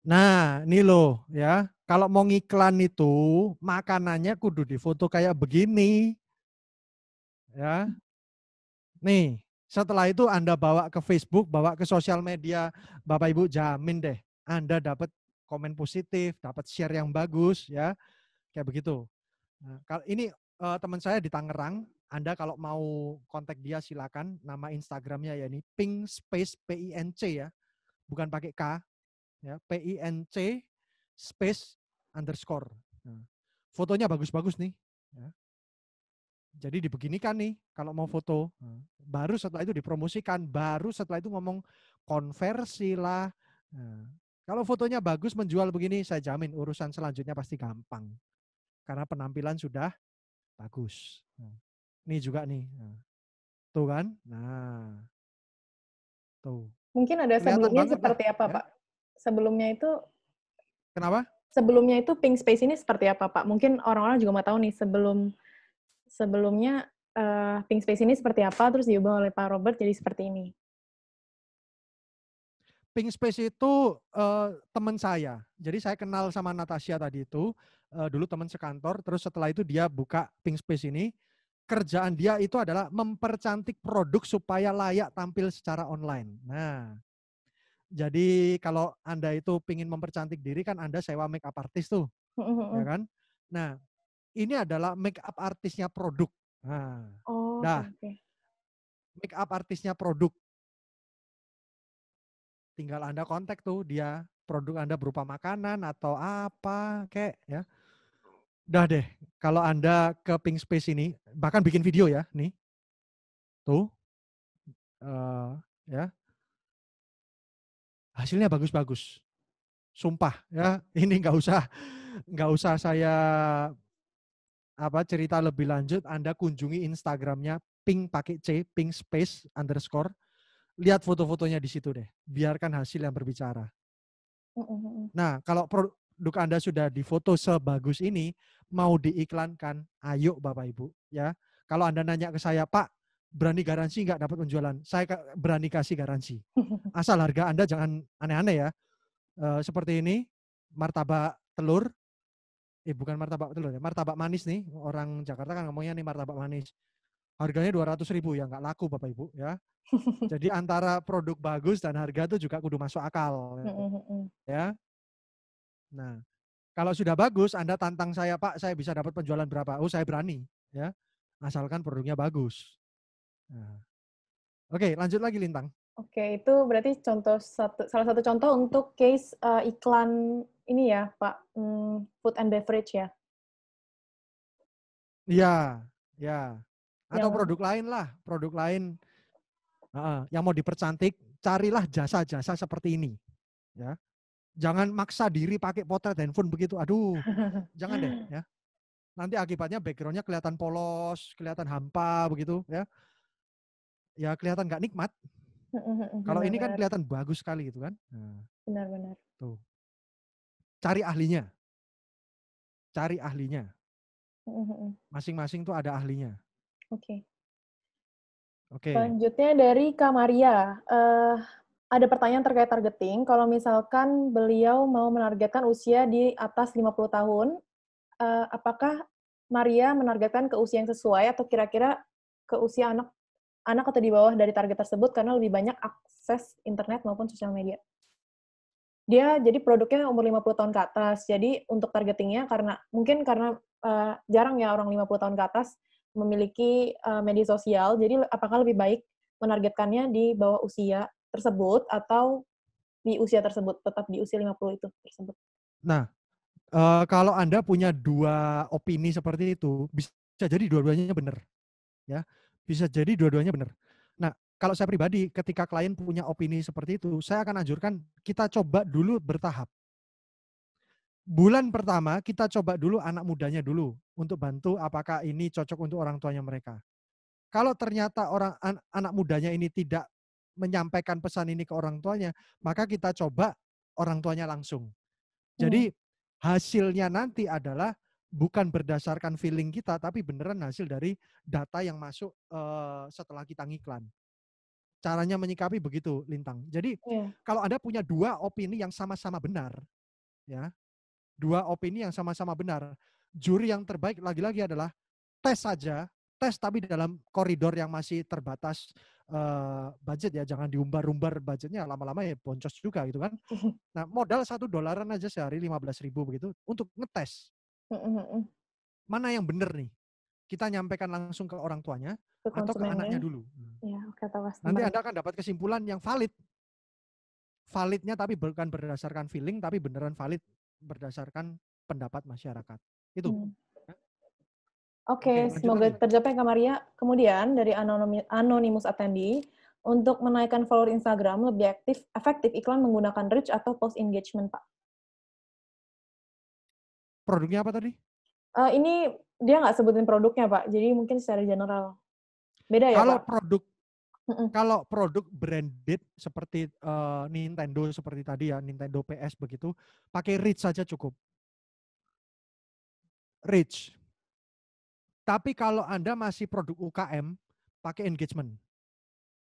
Nah, ini loh ya kalau mau ngiklan itu makanannya kudu difoto kayak begini. Ya. Nih, setelah itu Anda bawa ke Facebook, bawa ke sosial media, Bapak Ibu jamin deh Anda dapat komen positif, dapat share yang bagus ya. Kayak begitu. Nah, kalau ini uh, teman saya di Tangerang, Anda kalau mau kontak dia silakan nama Instagramnya ya ini pink space p i n c ya. Bukan pakai k ya, p i n c space underscore. Nah, fotonya bagus-bagus nih. Ya. Jadi dibeginikan nih kalau mau foto. Nah, baru setelah itu dipromosikan. Baru setelah itu ngomong konversi lah. Nah, kalau fotonya bagus menjual begini, saya jamin urusan selanjutnya pasti gampang. Karena penampilan sudah bagus. ini juga nih. tuh kan? Nah. Tuh. Mungkin ada sebelumnya ya, seperti apa, ya? Pak? Sebelumnya itu Kenapa? Sebelumnya itu pink space ini seperti apa, Pak? Mungkin orang-orang juga mau tahu nih sebelum sebelumnya uh, pink space ini seperti apa, terus diubah oleh Pak Robert jadi seperti ini. Pink Space itu uh, teman saya. Jadi saya kenal sama Natasha tadi itu, uh, dulu teman sekantor, terus setelah itu dia buka Pink Space ini. Kerjaan dia itu adalah mempercantik produk supaya layak tampil secara online. Nah, jadi kalau Anda itu ingin mempercantik diri kan Anda sewa make up artis tuh. ya kan? Nah, ini adalah make up artisnya produk. Nah, oh, dah. Okay. Make up artisnya produk. Tinggal Anda kontak tuh dia produk Anda berupa makanan atau apa kayak ya. Dah deh, kalau Anda ke Pink Space ini, bahkan bikin video ya, nih. Tuh. Uh, ya hasilnya bagus-bagus. Sumpah ya, ini nggak usah nggak usah saya apa cerita lebih lanjut. Anda kunjungi Instagramnya pink pakai c pink space underscore. Lihat foto-fotonya di situ deh. Biarkan hasil yang berbicara. Nah, kalau produk Anda sudah difoto sebagus ini, mau diiklankan, ayo Bapak Ibu ya. Kalau Anda nanya ke saya, Pak, berani garansi nggak dapat penjualan. Saya berani kasih garansi. Asal harga Anda jangan aneh-aneh ya. E, seperti ini, martabak telur, eh bukan martabak telur ya, martabak manis nih. Orang Jakarta kan ngomongnya nih martabak manis. Harganya 200 ribu ya, nggak laku Bapak Ibu ya. Jadi antara produk bagus dan harga itu juga kudu masuk akal. Ya. Nah, kalau sudah bagus, Anda tantang saya, Pak, saya bisa dapat penjualan berapa? Oh, saya berani, ya. Asalkan produknya bagus. Nah. Oke, okay, lanjut lagi Lintang. Oke, okay, itu berarti contoh satu, salah satu contoh untuk case uh, iklan ini ya, Pak, mm, food and beverage ya. Iya, iya. ya. Atau yang... produk lain lah, produk lain uh, yang mau dipercantik, carilah jasa-jasa seperti ini, ya. Jangan maksa diri pakai potret handphone begitu. Aduh, jangan deh, ya. Nanti akibatnya backgroundnya kelihatan polos, kelihatan hampa begitu, ya ya kelihatan nggak nikmat. Kalau ini kan kelihatan bagus sekali gitu kan. Benar-benar. Tuh. Cari ahlinya. Cari ahlinya. Masing-masing tuh ada ahlinya. Oke. Okay. Oke. Okay. Selanjutnya dari Kamaria. Uh, eh, ada pertanyaan terkait targeting. Kalau misalkan beliau mau menargetkan usia di atas 50 tahun, eh, apakah Maria menargetkan ke usia yang sesuai atau kira-kira ke usia anak anak atau di bawah dari target tersebut karena lebih banyak akses internet maupun sosial media. Dia jadi produknya umur 50 tahun ke atas. Jadi untuk targetingnya karena mungkin karena uh, jarang ya orang 50 tahun ke atas memiliki uh, media sosial. Jadi apakah lebih baik menargetkannya di bawah usia tersebut atau di usia tersebut tetap di usia 50 itu tersebut. Nah, uh, kalau Anda punya dua opini seperti itu bisa jadi dua-duanya benar. Ya bisa jadi dua-duanya benar. Nah, kalau saya pribadi, ketika klien punya opini seperti itu, saya akan anjurkan kita coba dulu bertahap. Bulan pertama kita coba dulu anak mudanya dulu untuk bantu apakah ini cocok untuk orang tuanya mereka. Kalau ternyata orang an anak mudanya ini tidak menyampaikan pesan ini ke orang tuanya, maka kita coba orang tuanya langsung. Jadi hmm. hasilnya nanti adalah bukan berdasarkan feeling kita, tapi beneran hasil dari data yang masuk uh, setelah kita ngiklan. Caranya menyikapi begitu, Lintang. Jadi yeah. kalau Anda punya dua opini yang sama-sama benar, ya, dua opini yang sama-sama benar, juri yang terbaik lagi-lagi adalah tes saja, tes tapi dalam koridor yang masih terbatas uh, budget ya, jangan diumbar-umbar budgetnya lama-lama ya boncos juga gitu kan. Nah modal satu dolaran aja sehari lima ribu begitu untuk ngetes Mana yang benar nih? Kita nyampaikan langsung ke orang tuanya ke atau ke anaknya dulu? Hmm. Ya, kata Nanti Anda akan dapat kesimpulan yang valid. Validnya tapi bukan berdasarkan feeling, tapi beneran valid berdasarkan pendapat masyarakat. Itu. Hmm. Oke, okay, okay, semoga terjawab ya Maria. Kemudian dari anonymous attendee, untuk menaikkan follower Instagram lebih aktif, efektif iklan menggunakan reach atau post engagement, Pak? produknya apa tadi? Uh, ini dia nggak sebutin produknya pak, jadi mungkin secara general beda ya. Kalau pak? produk Kalau produk branded seperti uh, Nintendo seperti tadi ya Nintendo PS begitu, pakai reach saja cukup. Reach. Tapi kalau Anda masih produk UKM, pakai engagement.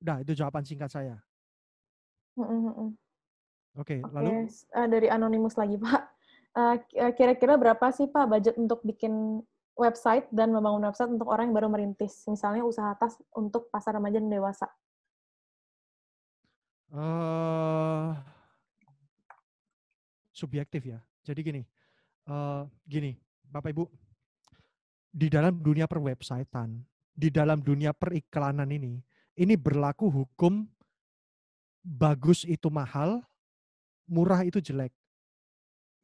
Nah, itu jawaban singkat saya. mm Oke, okay, okay, lalu uh, dari anonimus lagi, Pak. Eh, eh, kira-kira uh, berapa sih Pak budget untuk bikin website dan membangun website untuk orang yang baru merintis, misalnya usaha atas untuk pasar remaja dan dewasa? Uh, subjektif ya. Jadi gini, uh, gini, Bapak Ibu, di dalam dunia perwebsitean, di dalam dunia periklanan ini, ini berlaku hukum bagus itu mahal, murah itu jelek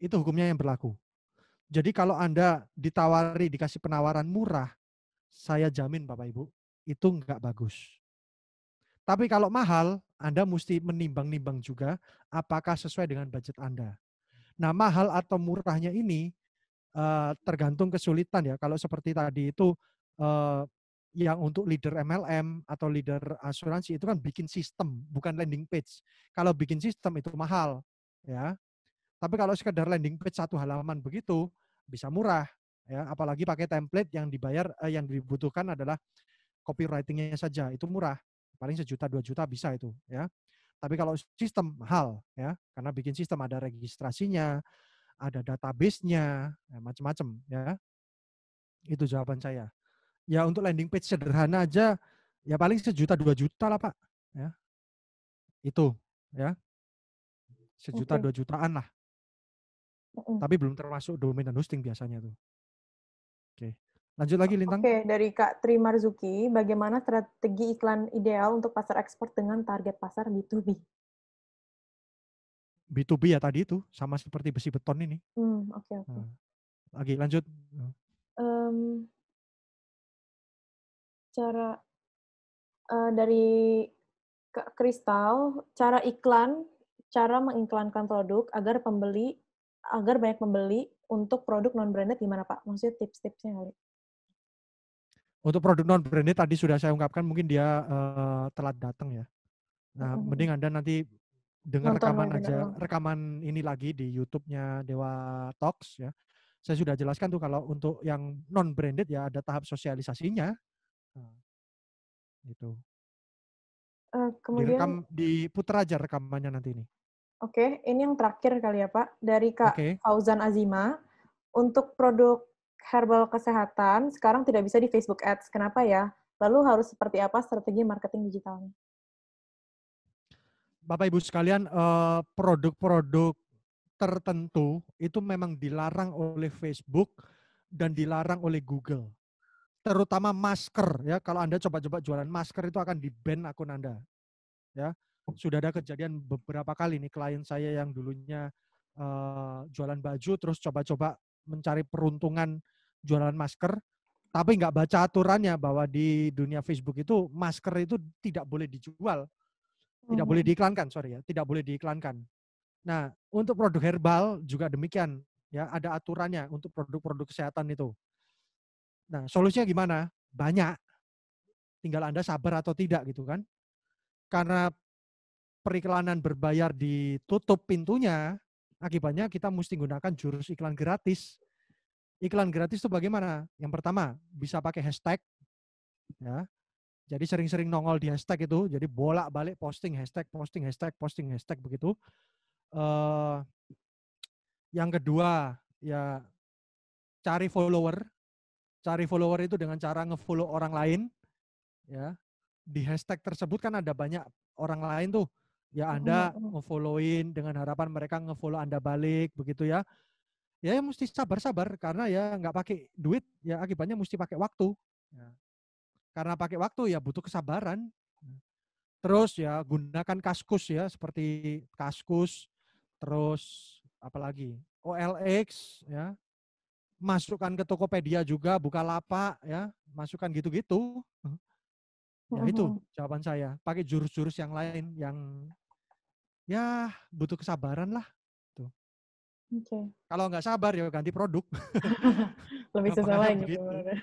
itu hukumnya yang berlaku. Jadi kalau Anda ditawari, dikasih penawaran murah, saya jamin Bapak Ibu, itu enggak bagus. Tapi kalau mahal, Anda mesti menimbang-nimbang juga apakah sesuai dengan budget Anda. Nah mahal atau murahnya ini eh, tergantung kesulitan ya. Kalau seperti tadi itu eh, yang untuk leader MLM atau leader asuransi itu kan bikin sistem, bukan landing page. Kalau bikin sistem itu mahal, ya. Tapi kalau sekedar landing page satu halaman begitu bisa murah ya apalagi pakai template yang dibayar eh, yang dibutuhkan adalah copywritingnya saja itu murah paling sejuta dua juta bisa itu ya tapi kalau sistem mahal ya karena bikin sistem ada registrasinya ada databasenya, nya ya, macam-macam ya itu jawaban saya ya untuk landing page sederhana aja ya paling sejuta dua juta lah pak ya itu ya sejuta okay. dua jutaan lah mm Tapi belum termasuk domain dan hosting biasanya tuh. Oke. Lanjut lagi Lintang. Oke, dari Kak Tri Marzuki, bagaimana strategi iklan ideal untuk pasar ekspor dengan target pasar B2B? B2B ya tadi itu, sama seperti besi beton ini. Hmm, oke okay, oke. Okay. Nah, lagi lanjut. Um, cara uh, dari Kak Kristal, cara iklan, cara mengiklankan produk agar pembeli agar banyak membeli untuk produk non branded gimana Pak? Maksudnya tips-tipsnya kali. Untuk produk non branded tadi sudah saya ungkapkan mungkin dia uh, telat datang ya. Nah, mm-hmm. mending Anda nanti dengar Nonton rekaman aja, dengar. rekaman ini lagi di YouTube-nya Dewa Talks ya. Saya sudah jelaskan tuh kalau untuk yang non branded ya ada tahap sosialisasinya. Nah, gitu. Uh, kemudian Direkam, diputar aja rekamannya nanti ini. Oke, ini yang terakhir kali ya Pak dari Kak okay. Fauzan Azima untuk produk herbal kesehatan sekarang tidak bisa di Facebook Ads. Kenapa ya? Lalu harus seperti apa strategi marketing digitalnya? Bapak Ibu sekalian, eh, produk-produk tertentu itu memang dilarang oleh Facebook dan dilarang oleh Google. Terutama masker ya, kalau Anda coba-coba jualan masker itu akan di-ban akun Anda. Ya sudah ada kejadian beberapa kali nih klien saya yang dulunya uh, jualan baju terus coba-coba mencari peruntungan jualan masker tapi nggak baca aturannya bahwa di dunia Facebook itu masker itu tidak boleh dijual tidak boleh mhm. diiklankan sorry ya tidak boleh diiklankan nah untuk produk herbal juga demikian ya ada aturannya untuk produk-produk kesehatan itu nah solusinya gimana banyak tinggal anda sabar atau tidak gitu kan karena periklanan berbayar ditutup pintunya, akibatnya kita mesti gunakan jurus iklan gratis. Iklan gratis itu bagaimana? Yang pertama, bisa pakai hashtag. Ya. Jadi sering-sering nongol di hashtag itu, jadi bolak-balik posting hashtag, posting hashtag, posting hashtag begitu. Uh, yang kedua, ya cari follower. Cari follower itu dengan cara ngefollow orang lain. Ya. Di hashtag tersebut kan ada banyak orang lain tuh ya Anda ngefollowin dengan harapan mereka ngefollow Anda balik begitu ya. Ya, ya mesti sabar-sabar karena ya nggak pakai duit ya akibatnya mesti pakai waktu. Ya. Karena pakai waktu ya butuh kesabaran. Ya. Terus ya gunakan kaskus ya seperti kaskus terus apalagi OLX ya. Masukkan ke Tokopedia juga, buka lapak ya, masukkan gitu-gitu. Ya itu jawaban saya. Pakai jurus-jurus yang lain yang ya butuh kesabaran lah. Tuh. Okay. Kalau nggak sabar ya ganti produk. Lebih susah lagi. Gitu. Oke.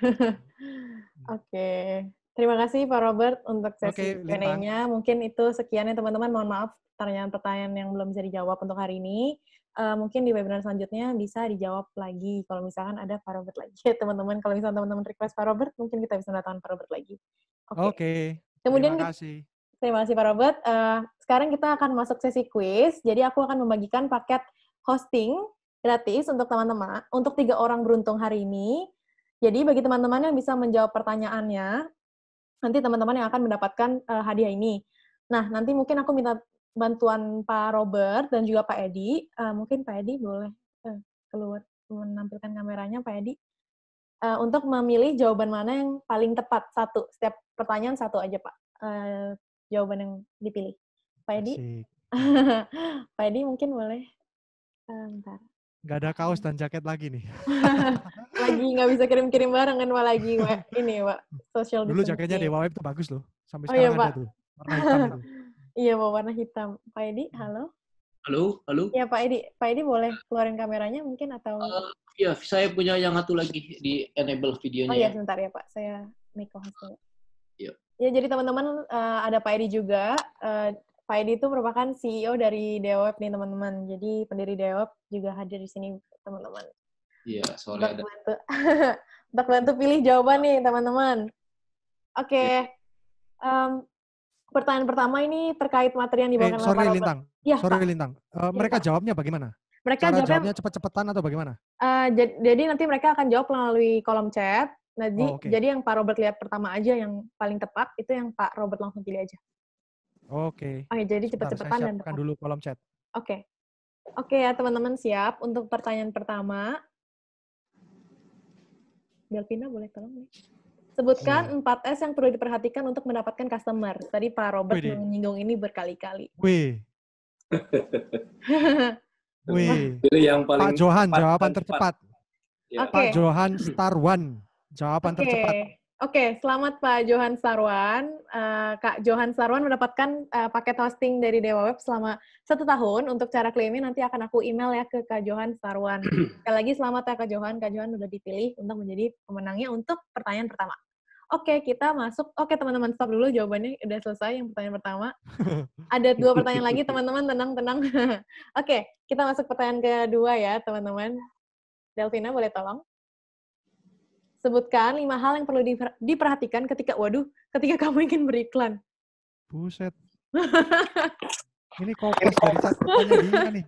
Okay. Terima kasih Pak Robert untuk sesi okay, qa Mungkin itu sekian ya teman-teman. Mohon maaf pertanyaan-pertanyaan yang belum bisa dijawab untuk hari ini. Uh, mungkin di webinar selanjutnya bisa dijawab lagi kalau misalkan ada Pak Robert lagi ya teman-teman. Kalau misalkan teman-teman request Pak Robert, mungkin kita bisa datang Pak Robert lagi. Oke. Okay. Okay. Kemudian Terima kasih. Terima kasih Pak Robert. Uh, sekarang kita akan masuk sesi quiz. Jadi aku akan membagikan paket hosting gratis untuk teman-teman, untuk tiga orang beruntung hari ini. Jadi bagi teman-teman yang bisa menjawab pertanyaannya, nanti teman-teman yang akan mendapatkan uh, hadiah ini. Nah, nanti mungkin aku minta bantuan Pak Robert dan juga Pak Edi. Uh, mungkin Pak Edi boleh keluar menampilkan kameranya Pak Edi. Uh, untuk memilih jawaban mana yang paling tepat satu setiap pertanyaan satu aja Pak. Uh, jawaban yang dipilih. Pak Edi, Pak Edi mungkin boleh. Eh, bentar. Gak ada kaos dan jaket lagi nih. lagi nggak bisa kirim-kirim barang kan Pak lagi wa Ini Pak, social Dulu jaketnya Dewa Web itu bagus loh. Sampai oh, iya, sekarang iya, Pak. ada tuh. Warna hitam itu. iya Pak, warna hitam. Pak Edi, hmm. halo. Halo, halo. Iya Pak Edi, Pak Edi boleh keluarin kameranya mungkin atau? Uh, ya, saya punya yang satu lagi di enable videonya. Oh iya, ya. sebentar ya Pak, saya make off dulu. Ya, jadi teman-teman uh, ada Pak Edi juga. Uh, Pak Edi itu merupakan CEO dari Deweb nih teman-teman. Jadi pendiri Deweb juga hadir di sini teman-teman. Iya, soalnya untuk ada. Bantu, untuk bantu pilih jawaban nih teman-teman. Oke. Okay. Iya. Um, pertanyaan pertama ini terkait materi yang dibawakan eh, sorry, oleh Lintang. Ya, sorry Pak. Lintang. Uh, mereka Pak. jawabnya bagaimana? Mereka Cara jawabnya, cepat-cepatan atau bagaimana? Uh, jadi nanti mereka akan jawab melalui kolom chat Nah, oh, jadi, oh, okay. jadi yang Pak Robert lihat pertama aja yang paling tepat itu yang Pak Robert langsung pilih aja. Oke. Okay. Oh, ya, oke, okay, jadi cepat-cepatan dan tepat. dulu kolom chat. Oke. Okay. Oke okay, ya, teman-teman siap untuk pertanyaan pertama. Delvina boleh tolong nih. Sebutkan empat s yang perlu diperhatikan untuk mendapatkan customer. Tadi Pak Robert Wih, menyinggung ini berkali-kali. Wih. Wih. Pilih yang Pak Johan, jawaban tercepat. Pak Johan Star One. Jawaban okay. tercepat. Oke, okay, selamat Pak Johan Sarwan. Uh, Kak Johan Sarwan mendapatkan uh, paket hosting dari Dewa Web selama satu tahun. Untuk cara klaimnya nanti akan aku email ya ke Kak Johan Sarwan. Sekali lagi selamat ya Kak Johan. Kak Johan sudah dipilih untuk menjadi pemenangnya untuk pertanyaan pertama. Oke, okay, kita masuk. Oke, okay, teman-teman, stop dulu. Jawabannya udah selesai yang pertanyaan pertama. Ada dua pertanyaan lagi, teman-teman. Tenang, tenang. Oke, okay, kita masuk pertanyaan kedua ya, teman-teman. Delvina, boleh tolong? Sebutkan lima hal yang perlu diperhatikan ketika, waduh, ketika kamu ingin beriklan. Buset. Ini kok dari satu dia nih.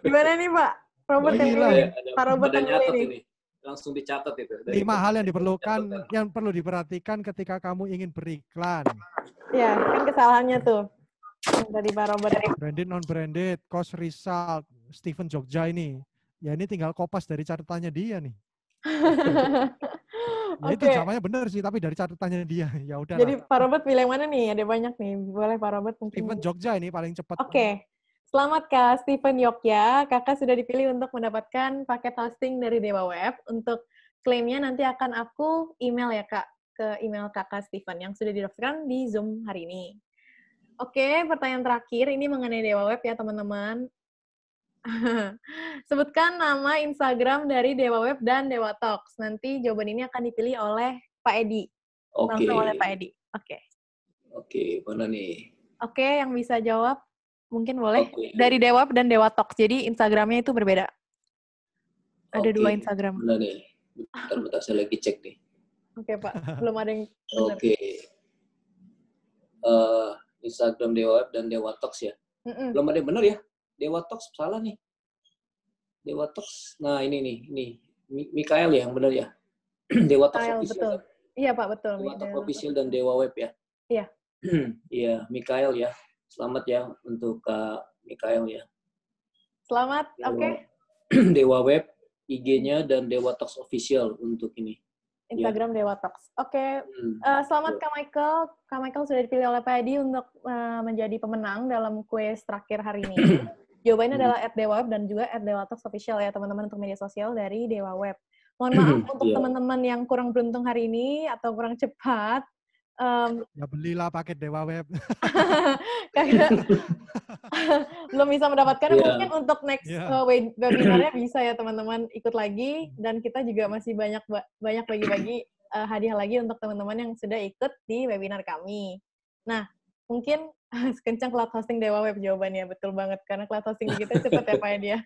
Gimana nih Pak? Robert oh, yang iya ini, ya. Pak Robert yang ini. ini. Langsung dicatat itu. Dari Lima hal yang diperlukan, dicatat. yang perlu diperhatikan ketika kamu ingin beriklan. Ya, kan kesalahannya tuh. Dari Pak Robert. Branded, non-branded, cost result, Stephen Jogja ini. Ya ini tinggal kopas dari catatannya dia nih. Nah okay. Ya, itu jawabannya benar sih, tapi dari catatannya dia. Ya udah. Jadi Pak Robert pilih yang mana nih? Ada banyak nih. Boleh Pak Robert mungkin. Stephen Jogja ini paling cepat. Oke. Okay. Selamat Kak Stephen Yogya. Kakak sudah dipilih untuk mendapatkan paket hosting dari Dewa Web. Untuk klaimnya nanti akan aku email ya Kak ke email Kakak Stephen yang sudah didaftarkan di Zoom hari ini. Oke, pertanyaan terakhir ini mengenai Dewa Web ya teman-teman. Sebutkan nama Instagram dari Dewa Web dan Dewa Talks. Nanti jawaban ini akan dipilih oleh Pak Edi. Oke. Okay. Langsung oleh Pak Edi. Oke. Okay. Oke, okay, mana nih? Oke, okay, yang bisa jawab mungkin boleh okay. dari Dewa Web dan Dewa Talks. Jadi Instagramnya itu berbeda. Ada okay. dua Instagram. Mana nih? Bentar, bentar saya lagi cek nih. Oke okay, Pak, belum ada yang. Oke. Okay. Uh, eh, Instagram Dewa Web dan Dewa Talks ya. Mm -mm. Belum ada yang benar ya? Dewa Talks salah nih. Dewa Talks. Nah, ini nih, ini Mikael ya yang benar ya. Dewa Talks Mikael, official. Betul. Iya, Pak, betul. Dewa Talks official dan Dewa Web ya. Iya. Iya, Mikael ya. Selamat ya untuk Kak eh, Mikael ya. Selamat, oke. Okay. Dewa Web, IG-nya dan Dewa Talks official untuk ini. Iya. Instagram ya. Dewa Talks. Oke, okay. hmm. uh, selamat Kak Michael. Kak Michael sudah dipilih oleh Pak Edi untuk uh, menjadi pemenang dalam kuis terakhir hari ini. Jawabannya hmm. adalah at Web dan juga at Dewa Official ya teman-teman untuk media sosial dari Dewa Web. Mohon maaf hmm, untuk teman iya. teman-teman yang kurang beruntung hari ini atau kurang cepat. Um, ya belilah paket Dewa Web. karena belum bisa mendapatkan yeah. mungkin untuk next yeah. Iya. Eh, uh, webinarnya bisa ya teman-teman ikut lagi dan kita juga masih banyak banyak bagi-bagi uh, hadiah lagi untuk teman-teman yang sudah ikut di webinar kami. Nah, mungkin sekencang cloud hosting Dewa Web jawabannya betul banget karena cloud hosting kita cepat ya Pak ya, dia.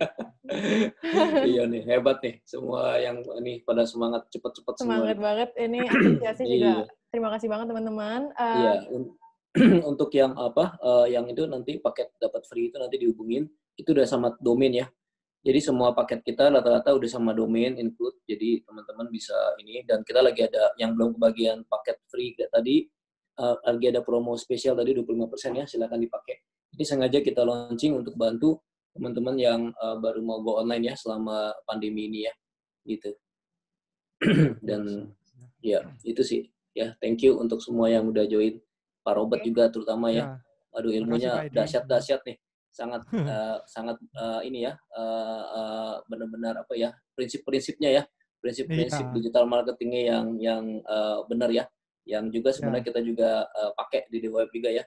iya nih hebat nih semua yang ini pada semangat cepat-cepat semangat banget ini apresiasi juga iya. terima kasih banget teman-teman. Uh, iya untuk yang apa uh, yang itu nanti paket dapat free itu nanti dihubungin itu udah sama domain ya. Jadi semua paket kita rata-rata udah sama domain include jadi teman-teman bisa ini dan kita lagi ada yang belum kebagian paket free tadi Eh, lagi ada promo spesial tadi 25% ya, silakan dipakai. Ini sengaja kita launching untuk bantu teman-teman yang uh, baru mau go online ya selama pandemi ini ya. Gitu. Dan ya, itu sih ya. Thank you untuk semua yang udah join. Pak Robert juga terutama ya. ya. Aduh ilmunya dahsyat-dahsyat nih. Sangat uh, sangat uh, ini ya, uh, uh, benar-benar apa ya, prinsip-prinsipnya ya prinsip-prinsip iya. digital marketingnya yang yang uh, benar ya yang juga ya. sebenarnya yeah. kita juga uh, eh, pakai di DWF juga ya. Ya,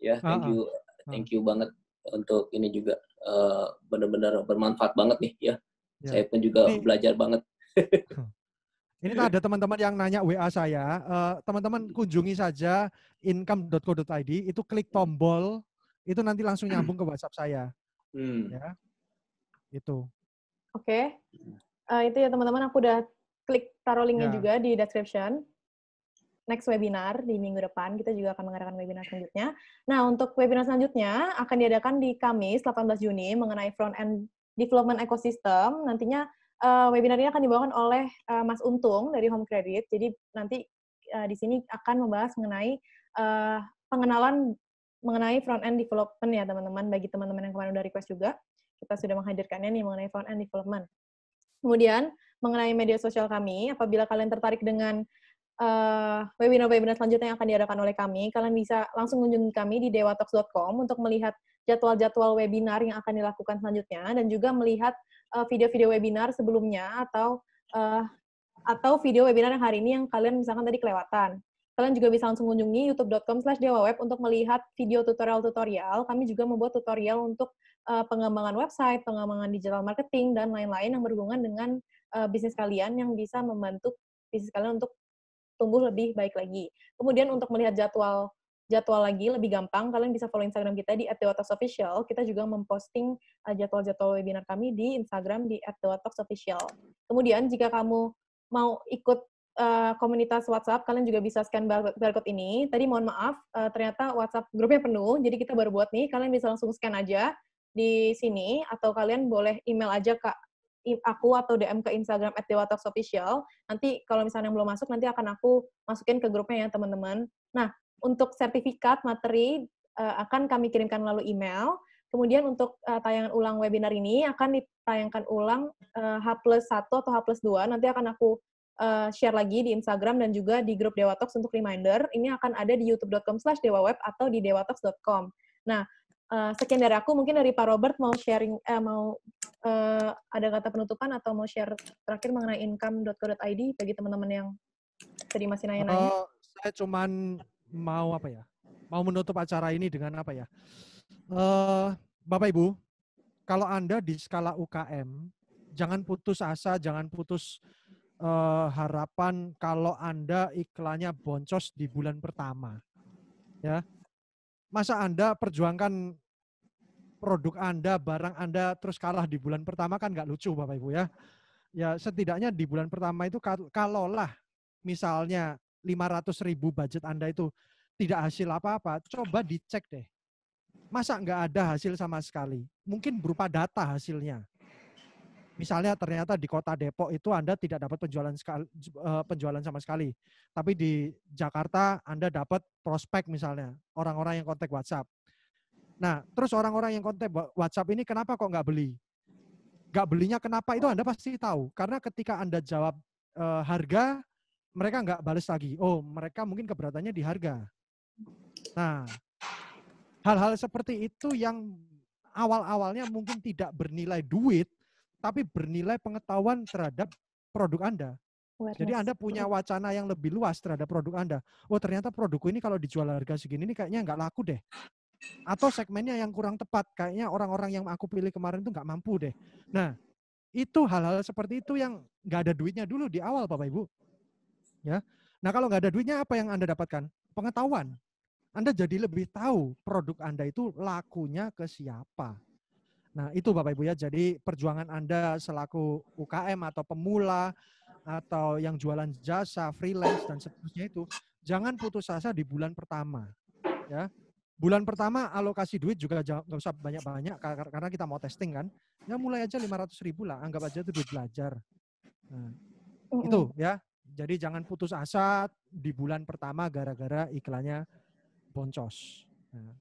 yeah, thank ah. you, ah. thank you banget untuk ini juga uh, benar-benar bermanfaat banget nih ya. Yeah. Saya pun juga ini, belajar banget. ini ada teman-teman yang nanya WA saya, teman eh, teman-teman kunjungi saja income.co.id itu klik tombol itu nanti langsung nyambung ke WhatsApp saya. Hmm. Ya. Itu. Oke. Okay. Uh, itu ya teman-teman aku udah klik taruh linknya yeah. juga di description next webinar di minggu depan. Kita juga akan mengadakan webinar selanjutnya. Nah, untuk webinar selanjutnya akan diadakan di Kamis 18 Juni mengenai front-end development ecosystem. Nantinya uh, webinar ini akan dibawakan oleh uh, Mas Untung dari Home Credit. Jadi nanti uh, di sini akan membahas mengenai uh, pengenalan mengenai front end development ya teman-teman bagi teman-teman yang kemarin udah request juga kita sudah menghadirkannya nih mengenai front end development. Kemudian mengenai media sosial kami, apabila kalian tertarik dengan Eh, webinar-webinar uh, selanjutnya yang akan diadakan oleh kami, kalian bisa langsung kunjungi kami di dewatalks.com untuk melihat jadwal-jadwal webinar yang akan dilakukan selanjutnya dan juga melihat eh, video-video uh, webinar sebelumnya atau uh, atau video webinar yang hari ini yang kalian misalkan tadi kelewatan. Kalian juga bisa langsung kunjungi youtube.com/dewaweb untuk melihat video tutorial-tutorial. Kami juga membuat tutorial untuk uh, pengembangan website, pengembangan digital marketing dan lain-lain yang berhubungan dengan uh, bisnis kalian yang bisa membantu bisnis kalian untuk tumbuh lebih baik lagi. Kemudian untuk melihat jadwal jadwal lagi lebih gampang, kalian bisa follow Instagram kita di @thewatalksofficial. Kita juga memposting eh, jadwal-jadwal webinar kami di Instagram di @thewatalksofficial. Kemudian jika kamu mau ikut eh, komunitas WhatsApp, kalian juga bisa scan barcode ini. Tadi mohon maaf, eh, ternyata WhatsApp grupnya penuh, jadi kita baru buat nih. Kalian bisa langsung scan aja di sini, atau kalian boleh email aja ke aku atau DM ke Instagram at Nanti kalau misalnya yang belum masuk, nanti akan aku masukin ke grupnya ya teman-teman. Nah, untuk sertifikat materi eh, akan kami kirimkan melalui email. Kemudian untuk uh, tayangan ulang webinar ini akan ditayangkan ulang uh, H plus 1 atau H plus 2. Nanti akan aku uh, share lagi di Instagram dan juga di grup Dewa Talks untuk reminder. Ini akan ada di youtube.com slash dewaweb atau di dewatalks.com. Nah, uh, sekian dari aku. Mungkin dari Pak Robert mau sharing, uh, mau uh, ada kata penutupan atau mau share terakhir mengenai income.co.id bagi teman-teman yang tadi masih nanya-nanya? Uh, eh, saya cuma mau apa ya? Mau menutup acara ini dengan apa ya? Uh, Bapak Ibu, kalau Anda di skala UKM, jangan putus asa, jangan putus uh, harapan kalau Anda iklannya boncos di bulan pertama. Ya. Masa Anda perjuangkan produk Anda, barang Anda terus kalah di bulan pertama kan nggak lucu Bapak Ibu ya. Ya setidaknya di bulan pertama itu kalaulah misalnya 500 ribu budget Anda itu tidak hasil apa-apa, coba dicek deh. Masa nggak ada hasil sama sekali? Mungkin berupa data hasilnya. Misalnya ternyata di kota Depok itu Anda tidak dapat penjualan sekali, eh, penjualan sama sekali. Tapi di Jakarta Anda dapat prospek misalnya, orang-orang yang kontak WhatsApp. Nah, terus orang-orang yang kontak WhatsApp ini kenapa kok nggak beli? Nggak belinya kenapa itu Anda pasti tahu. Karena ketika Anda jawab e, harga, mereka nggak balas lagi. Oh, mereka mungkin keberatannya di harga. Nah, hal-hal seperti itu yang awal-awalnya mungkin tidak bernilai duit, tapi bernilai pengetahuan terhadap produk Anda. Jadi Anda punya wacana yang lebih luas terhadap produk Anda. Oh ternyata produkku ini kalau dijual harga segini ini kayaknya nggak laku deh atau segmennya yang kurang tepat kayaknya orang-orang yang aku pilih kemarin tuh nggak mampu deh nah itu hal-hal seperti itu yang nggak ada duitnya dulu di awal bapak ibu ya nah kalau nggak ada duitnya apa yang anda dapatkan pengetahuan anda jadi lebih tahu produk anda itu lakunya ke siapa Nah, itu Bapak Ibu ya. Jadi perjuangan Anda selaku UKM atau pemula atau yang jualan jasa, freelance dan seterusnya itu jangan putus asa di bulan pertama. Ya bulan pertama alokasi duit juga nggak usah banyak-banyak karena kita mau testing kan. Ya mulai aja 500 ribu lah, anggap aja itu duit belajar. Nah, Itu ya. Jadi jangan putus asa di bulan pertama gara-gara iklannya boncos. Nah,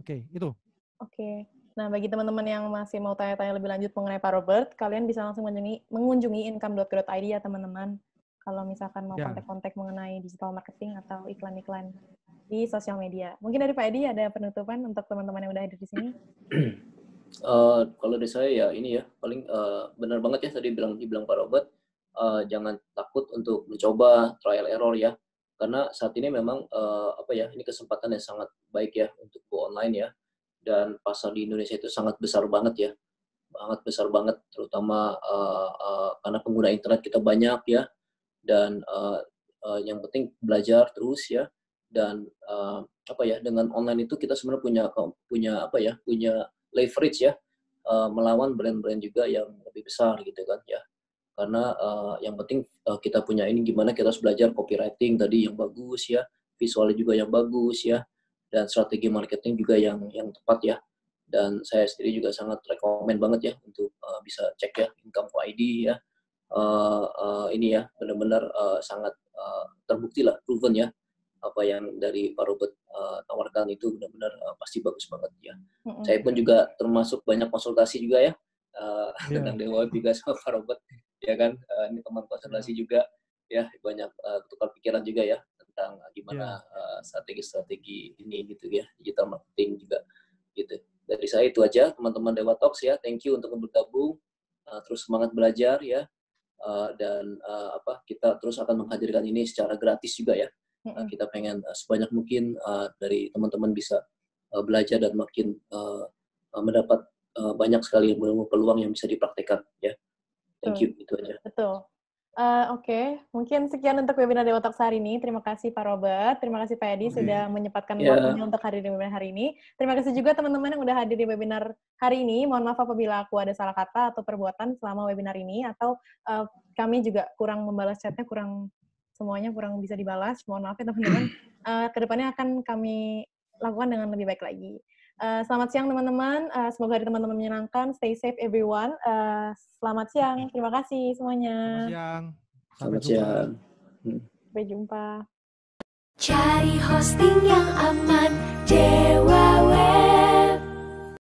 Oke, okay, itu. Oke. Okay. Nah, bagi teman-teman yang masih mau tanya-tanya lebih lanjut mengenai Pak Robert, kalian bisa langsung mengunjungi, mengunjungi income.go.id ya, teman-teman. Kalau misalkan mau ya. kontak-kontak ya. mengenai digital marketing atau iklan-iklan di sosial media. Mungkin dari Pak Edi ada penutupan untuk teman-teman yang udah hadir di sini. Uh, kalau dari saya ya ini ya paling uh, benar banget ya tadi bilang dibilang Pak Robert uh, jangan takut untuk mencoba trial error ya karena saat ini memang uh, apa ya ini kesempatan yang sangat baik ya untuk go online ya dan pasar di Indonesia itu sangat besar banget ya sangat besar banget terutama uh, uh, karena pengguna internet kita banyak ya dan uh, uh, yang penting belajar terus ya dan uh, apa ya dengan online itu kita sebenarnya punya punya apa ya punya leverage ya uh, melawan brand-brand juga yang lebih besar gitu kan ya karena uh, yang penting uh, kita punya ini gimana kita harus belajar copywriting tadi yang bagus ya visualnya juga yang bagus ya dan strategi marketing juga yang yang tepat ya dan saya sendiri juga sangat rekomend banget ya untuk uh, bisa cek ya income ID ya uh, uh, ini ya benar-benar uh, sangat uh, terbukti lah proven ya apa yang dari Pak Robert uh, tawarkan itu benar-benar uh, pasti bagus banget ya. Mm-hmm. Saya pun juga termasuk banyak konsultasi juga ya uh, eh, yeah. tentang dewa juga sama Pak Robert ya kan uh, ini teman konsultasi yeah. juga ya banyak uh, tukar pikiran juga ya tentang gimana yeah. Iya. uh, strategi-strategi ini gitu ya digital marketing juga gitu. Dari saya itu aja teman-teman Dewa Talks ya. Thank you untuk bergabung. Uh, terus semangat belajar ya. Uh, dan uh, apa kita terus akan menghadirkan ini secara gratis juga ya -hmm. kita pengen eh, sebanyak mungkin uh, dari teman-teman bisa uh, belajar dan makin uh, uh, mendapat uh, banyak sekali ilmu peluang yang bisa dipraktekkan ya. Thank you, itu aja. Betul. Uh, Oke, okay. mungkin sekian untuk webinar Dewa Talks hari ini. Terima kasih Pak Robert, terima kasih Pak Edi okay. sudah menyempatkan yeah. waktunya untuk hadir di webinar hari ini. Terima kasih juga teman-teman yang sudah hadir di webinar hari ini. Mohon maaf apabila aku ada salah kata atau perbuatan selama webinar ini, atau uh, kami juga kurang membalas chatnya, kurang semuanya kurang bisa dibalas. Mohon maaf ya teman-teman. Uh, eh, kedepannya akan kami lakukan dengan lebih baik lagi. Uh, selamat siang teman-teman. Uh, semoga hari teman-teman menyenangkan. Stay safe everyone. Uh, selamat siang. Terima kasih semuanya. Selamat siang. Sampai jumpa. Hmm. jumpa. Cari hosting yang aman. Dewa Web.